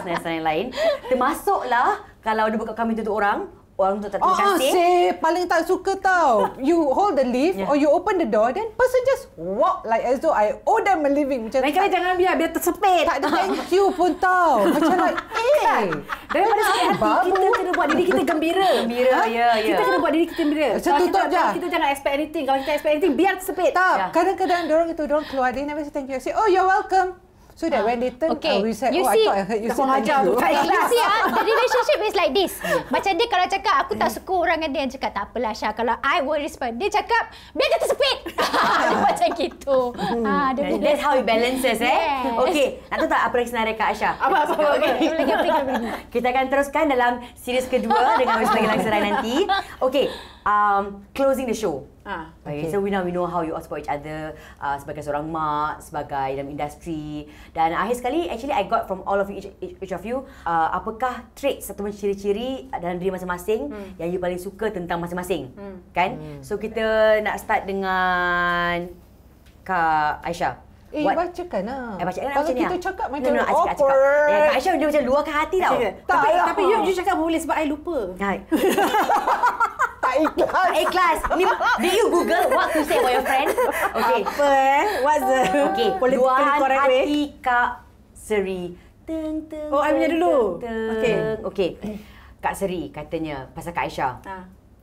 sebenarnya yang lain. Termasuklah kalau ada buka kami tutup orang, orang tu tak terima oh, kasih. Oh, sih. Paling tak suka tau. You hold the lift yeah. or you open the door, then person just walk like as though I owe them a living. Macam Lain kali jangan biar, biar tersepit. Tak ada thank you pun tau. Macam like, eh. Kan? Daripada sakit hati, babu. kita kena buat diri kita gembira. Gembira, ha? ya. Yeah, yeah. Kita kena buat diri kita gembira. Macam kalau tutup kita, je. Kita jangan expect anything. Kalau kita expect anything, biar tersepit. Tak. Yeah. Kadang-kadang orang itu, orang keluar, dia never say thank you. I say, oh, you're welcome. So that when they turn okay. uh, reset, you oh, see, I thought I heard you say ajar tu. You see, ah, the relationship is like this. Macam dia kalau cakap, aku tak hmm. suka orang dengan dia yang cakap, tak apalah Syah, kalau I won't respond. Dia cakap, biar dia tersepit. macam gitu. Hmm. Ah, dia that's, that's how it balances, eh? Yes. Okay, nak tahu tak apa lagi senarai Kak Aisyah? Apa, apa, apa. Okay. Okay. Kita akan teruskan dalam series kedua dengan Wish Pagi Langsarai nanti. Okay, um, closing the show. Ah, okay. okay. So we now we know how you all support each other uh, sebagai seorang mak, sebagai dalam industri. Dan akhir sekali, actually I got from all of each, each, each of you, uh, apakah traits macam ciri-ciri dalam diri masing-masing hmm. yang you paling suka tentang masing-masing. Hmm. Kan? Hmm. So kita nak start dengan Kak Aisyah. Eh, What? kan? lah. Eh, bacakan lah macam ni Kalau kita ah. cakap macam awkward. Eh, Kak Aisyah dia macam luarkan hati tau. tapi, tapi you, you cakap boleh sebab I lupa. Hai. tak ikhlas. Tak ikhlas. Ni, did you Google what to say for your friend? Okay. Apa eh? What's the okay. political Luahan correct way? Luahan hati Kak Seri. Teng, teng, oh, I punya dulu. Teng, teng. Okay. Okay. Kak Seri katanya pasal Kak Aisyah. Ha.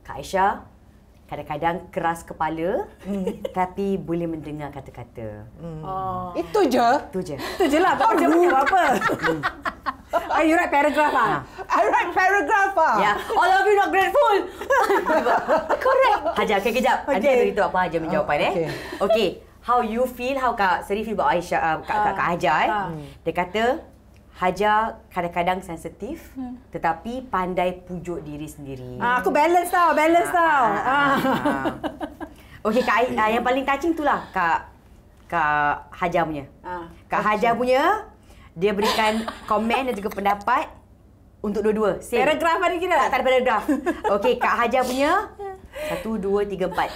Kak Aisyah, kadang-kadang keras kepala hmm. tapi boleh mendengar kata-kata. Hmm. Oh. Itu je. Itu je. Itu je lah. Apa kerja macam apa? Hmm. Are you write paragraph ah? Ha? I write paragraph ah. Yeah. All of you not grateful. Correct. Hajar, okay, kejap. Okay. Nanti aku apa Hajar punya jawapan eh. Okay. okay. How you feel, how Kak Seri feel about Aisyah, uh, ah, Kak, ha. Kak, Kak Hajar eh. Ha. Dia kata, Hajar kadang-kadang sensitif hmm. tetapi pandai pujuk diri sendiri. Ah, aku balance tau, balance ah, tau. Ah, ah, ah. ah. Okey, Kak ah, yang paling touching itulah Kak Kak Hajar punya. Ah, Kak okay. Hajar punya dia berikan komen dan juga pendapat untuk dua-dua. Same. Paragraph hari kira tak? Tak ada paragraph. Okey, Kak Hajar punya. Satu, dua, tiga, empat.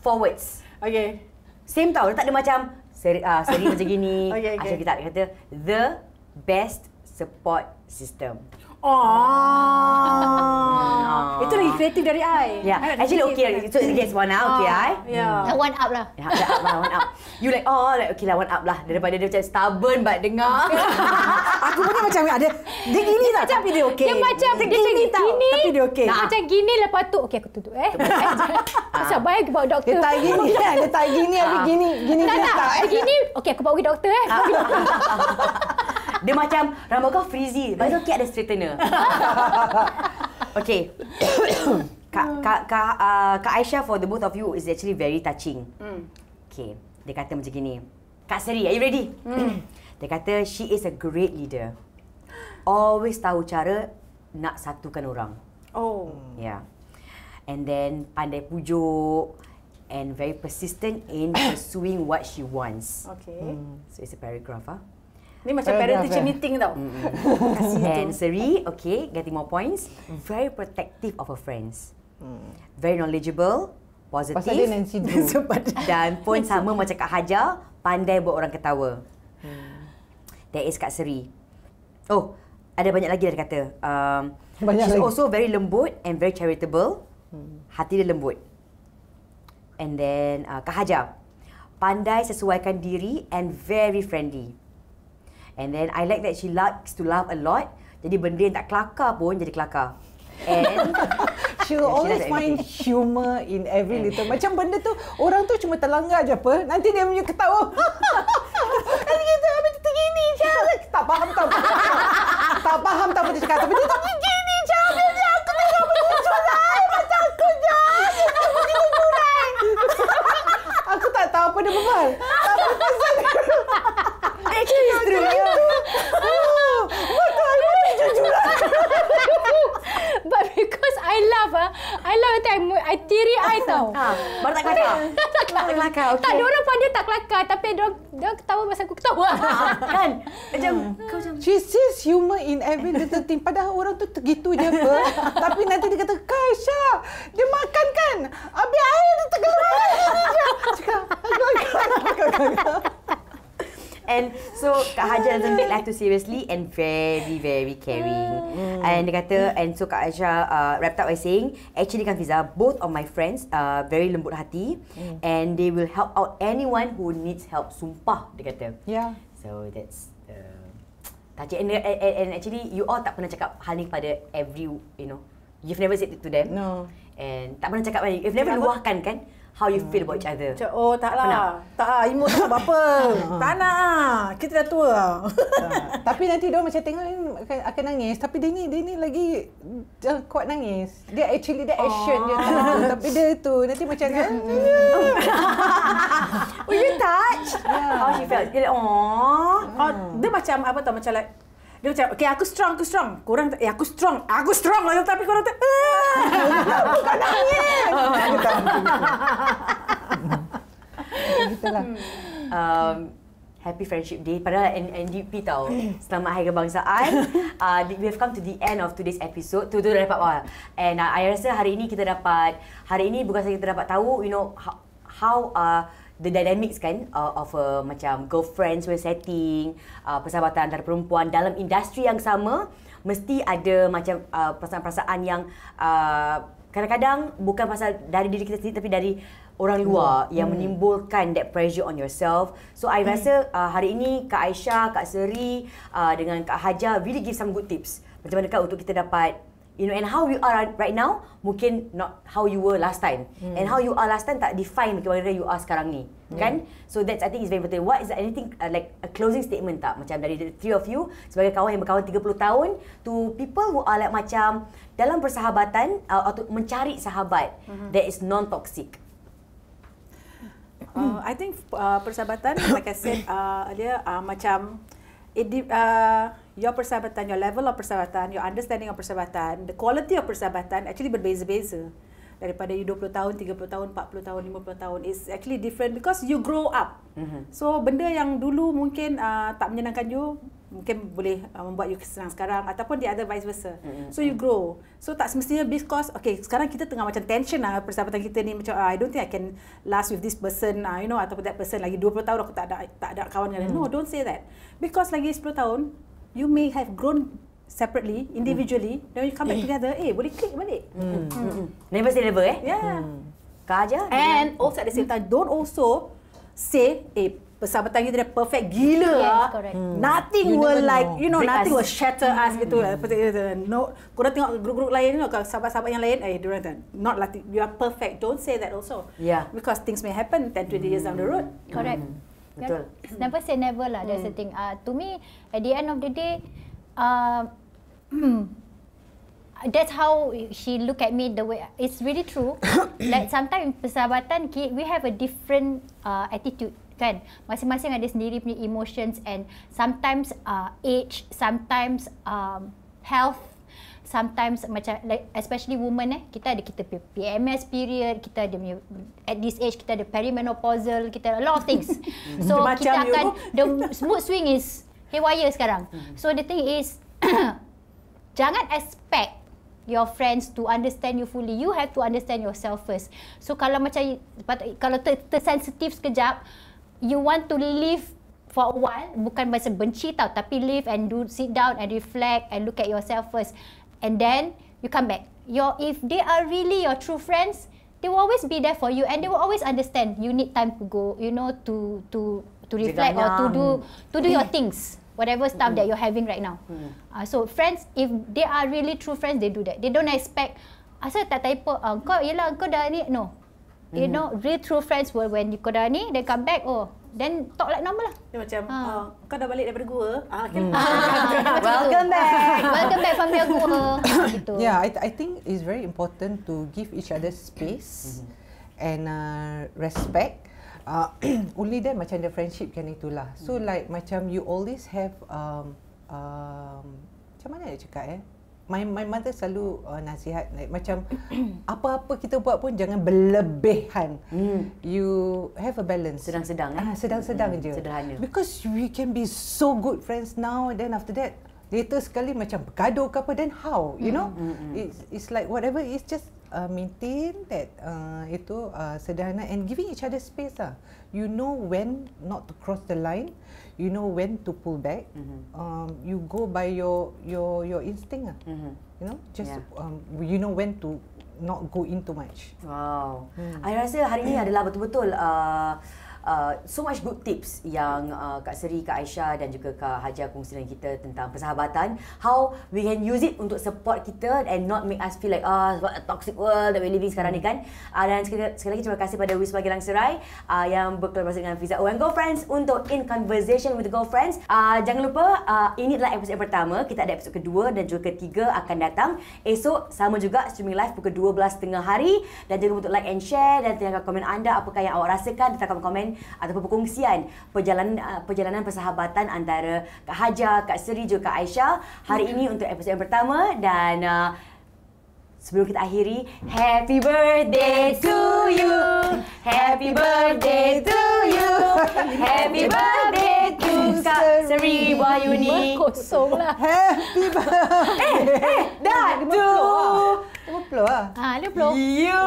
Forwards. Okey. Same tau. Tak ada macam seri, uh, seri macam gini. Okay, okay. Asyik kita kata, the best support system. Oh. Itu lagi kreatif dari I. Yeah. Actually, okay. So, it one out, okay, ah, I. Yeah. Ya. I one up lah. Yeah, one up lah, one up. You like, oh, like, okay lah, one up lah. Daripada dia macam stubborn, but dengar. Aku pun macam, ada. Dia gini lah, tapi dia okay. Dia macam, dia, dia gini, tau, tapi dia okay. Nah. Macam gini, lepas tu, okay, aku tutup eh. Pasal ah. baik aku bawa doktor. Dia tak gini, kan? Dia tak gini, tapi gini, ah. gini, gini, tak. Gini, okay, aku bawa pergi doktor eh. Dia macam rambut kau frizzy. Baru okey ada straightener. okey. Kak, kak, kak, uh, kak Aisyah for the both of you is actually very touching. Mm. Okay, dia kata macam gini. Kak Seri, are you ready? Mm. dia kata, she is a great leader. Always tahu cara nak satukan orang. Oh. Yeah. And then, pandai pujuk. And very persistent in pursuing what she wants. Okay. Mm. So, it's a paragraph. Huh? Ah. Ni macam uh, parent teacher meeting tau. Mm. And Seri, okay, getting more points. Mm. Very protective of her friends. Mm. Very knowledgeable, positive. Pasal dia Nancy Drew. dan pun sama macam Kak Hajar, pandai buat orang ketawa. Hmm. That is Kak Seri. Oh, ada banyak lagi dia kata. Um, banyak she's lagi. also very lembut and very charitable. Hmm. Hati dia lembut. And then uh, Kak Hajar. Pandai sesuaikan diri and very friendly. And then I like that she likes to laugh a lot. Jadi benda yang tak kelakar pun jadi kelakar. And she will always she find humor in every yeah. little. Macam benda tu, orang tu cuma terlanggar je apa. Nanti dia punya ketawa. Nanti kita habis tu gini je. Tak faham tau. tak faham tak apa dia cakap. Tapi dia tak gini je. Habis aku tengok muncul lain. Macam aku je. Aku kena kurang. aku tak tahu apa dia berbual. Tak apa-apa. Aku nak tu. Mata I mata jujuran. But because I love ah, I love that I, I teary eye tau. Ha, baru tak kelakar. tak kelakar. Okay. Tak ada orang pandai tak kelakar tapi dia dia ketawa masa aku ketawa. Ah, kan? Macam hmm. kau macam She sees humor in every little thing. Padahal orang tu gitu je apa. tapi nanti dia kata, "Kaisha, dia makan kan? Habis air dia tergelar." Cakap, "Aku aku aku." And so Kak Hajar doesn't take life too seriously and very, very caring. Mm. And dia kata, and so Kak Hajar uh, wrapped up by saying, actually Kak Fiza, both of my friends are uh, very lembut hati mm. and they will help out anyone who needs help. Sumpah, dia kata. Yeah. So that's Touch and, and, and actually, you all tak pernah cakap hal ni kepada every, you know. You've never said it to them. No. And tak pernah cakap, you've never luahkan kan? How you feel about each other? Macam, oh tak lah. Tak lah. Imut tak apa-apa. tak nak lah. Kita dah tua lah. tapi nanti dia macam tengok eh, akan, nangis. Tapi dia ni, dia ni lagi uh, kuat nangis. Dia actually, dia action je. Oh. tapi dia tu nanti macam kan. oh you touch? Yeah. How she felt? oh. dia macam apa tau, macam like, dia macam, okay aku strong, aku strong. Korang, eh aku strong, aku strong lah tapi korang tak, ah, bukan nangis. Begitulah. um, happy Friendship Day. Padahal NDP tau. Selamat Hari Kebangsaan. Uh, we have come to the end of today's episode. Tu, tu dah dapat awal. And uh, I rasa hari ini kita dapat, hari ini bukan saja kita dapat tahu, you know, how, how uh, the dynamics kan uh, of a uh, macam girlfriends when setting uh, persahabatan antara perempuan dalam industri yang sama mesti ada macam uh, perasaan-perasaan yang uh, kadang-kadang bukan pasal dari diri kita sendiri tapi dari orang luar hmm. yang menimbulkan that pressure on yourself. So I hmm. rasa uh, hari ini Kak Aisyah, Kak Seri uh, dengan Kak Haja really give some good tips. Macam mana kan untuk kita dapat you know and how you are right now mungkin not how you were last time hmm. and how you are last time tak define macam mana you are sekarang ni hmm. kan so that's i think is very important what is anything uh, like a closing statement tak macam dari the three of you sebagai kawan yang berkawan 30 tahun to people who are like macam dalam persahabatan uh, atau mencari sahabat hmm. that is non toxic uh, i think uh, persahabatan like i said uh, dia uh, macam it uh, your persahabatan, your level of persahabatan, your understanding of persahabatan, the quality of persahabatan actually berbeza-beza daripada you 20 tahun, 30 tahun, 40 tahun, 50 tahun is actually different because you grow up. Mm-hmm. So benda yang dulu mungkin uh, tak menyenangkan you mungkin boleh uh, membuat you senang sekarang ataupun the other vice versa. Mm-hmm. So you grow. So tak semestinya because okay sekarang kita tengah macam tension lah persahabatan kita ni macam ah, I don't think I can last with this person uh, you know ataupun that person lagi 20 tahun aku tak ada tak ada kawan dengan mm-hmm. No, don't say that. Because lagi 10 tahun you may have grown separately, individually. Mm. Then you come back eh. together, eh, boleh klik, balik. Mm. Mm. Never say never, eh? Yeah. Mm. Kajar. And mm. also at the same time, don't also say, eh, persahabatan kita dah perfect gila yes, lah. Correct. Hmm. Nothing you will like, know. you know, Break nothing us. will shatter us mm. gitu. Lah. Hmm. Eh, no, korang tengok grup-grup lain, you know, sahabat-sahabat yang lain, eh, diorang kan, not like, you are perfect. Don't say that also. Yeah. Because things may happen 10, 20 mm. years down the road. Correct. Mm. Betul. Never say never lah. That's the hmm. thing. Uh, to me, at the end of the day, uh, that's how she look at me the way. It's really true. like sometimes persahabatan, we have a different uh, attitude kan masing-masing ada sendiri punya emotions and sometimes uh, age sometimes um, health sometimes macam like, especially woman eh kita ada kita PMS period kita ada at this age kita ada perimenopausal kita ada a lot of things so kita macam akan the mood swing is haywire sekarang hmm. so the thing is jangan expect your friends to understand you fully you have to understand yourself first so kalau macam kalau ter, ter sensitive sekejap you want to leave for a while bukan macam benci tau tapi leave and do sit down and reflect and look at yourself first and then you come back. Your if they are really your true friends, they will always be there for you and they will always understand you need time to go, you know, to to to reflect or to do to do your things, whatever stuff that mm. you're having right now. Mm. Uh, so friends, if they are really true friends, they do that. They don't expect I asal tak typo, ah, uncle, ialah kau dah ni no. You mm-hmm. know, real true friends will when you go dani, they come back. Oh, then talk like normal lah. Dia macam, ha. uh, kau dah balik daripada gua. Ah, hmm. Welcome back. Welcome back from your gua. gitu. Yeah, I, I think it's very important to give each other space mm-hmm. and uh, respect. Uh, only then macam the friendship kan itulah. So mm-hmm. like macam you always have um, um, macam mana nak cakap eh? my, my mother selalu uh, nasihat like, macam apa-apa kita buat pun jangan berlebihan. Mm. You have a balance. Sedang-sedang. Eh? Ah, sedang-sedang mm. je. Sederhana. Because we can be so good friends now and then after that later sekali macam bergaduh ke apa then how you hmm, know mm-hmm. it's, it's like whatever it's just uh, maintain that uh, itu uh, sederhana and giving each other space lah you know when not to cross the line you know when to pull back. Mm-hmm. Um, you go by your your your instinct. Uh. Mm-hmm. You know, just yeah. um, you know when to not go in too much. Wow, hmm. I rasa hari ni adalah betul-betul. Uh, uh, so much good tips yang uh, Kak Seri, Kak Aisyah dan juga Kak Haja kongsi dengan kita tentang persahabatan. How we can use it untuk support kita and not make us feel like ah oh, what a toxic world that we living sekarang ni kan. Uh, dan sekali, sekali lagi terima kasih pada Wisma Gelang Serai uh, yang berkolaborasi dengan Visa Uang Girlfriends untuk In Conversation with the Girlfriends. Uh, jangan lupa uh, ini adalah episod pertama. Kita ada episod kedua dan juga ketiga akan datang. Esok sama juga streaming live pukul 12 tengah hari. Dan jangan lupa untuk like and share dan tinggalkan komen anda apakah yang awak rasakan. Tinggalkan komen atau perkongsian perjalanan ah, perjalanan persahabatan antara Kak Haja, Kak Seri juga Kak Aisyah hari hmm. ini untuk episod yang pertama dan uh, sebelum kita akhiri happy birthday to you happy birthday to you happy birthday to Kak Seri Wahyuni. kosonglah happy birthday eh, eh dah to 50 lah. Ha, 50. You.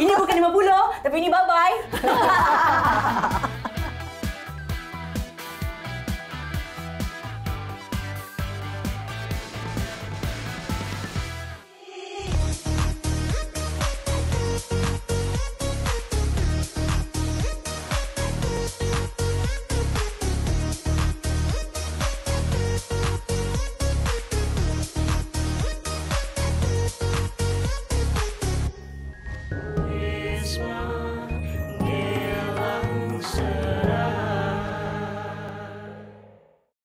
Ini bukan lima 50, tapi ini bye-bye.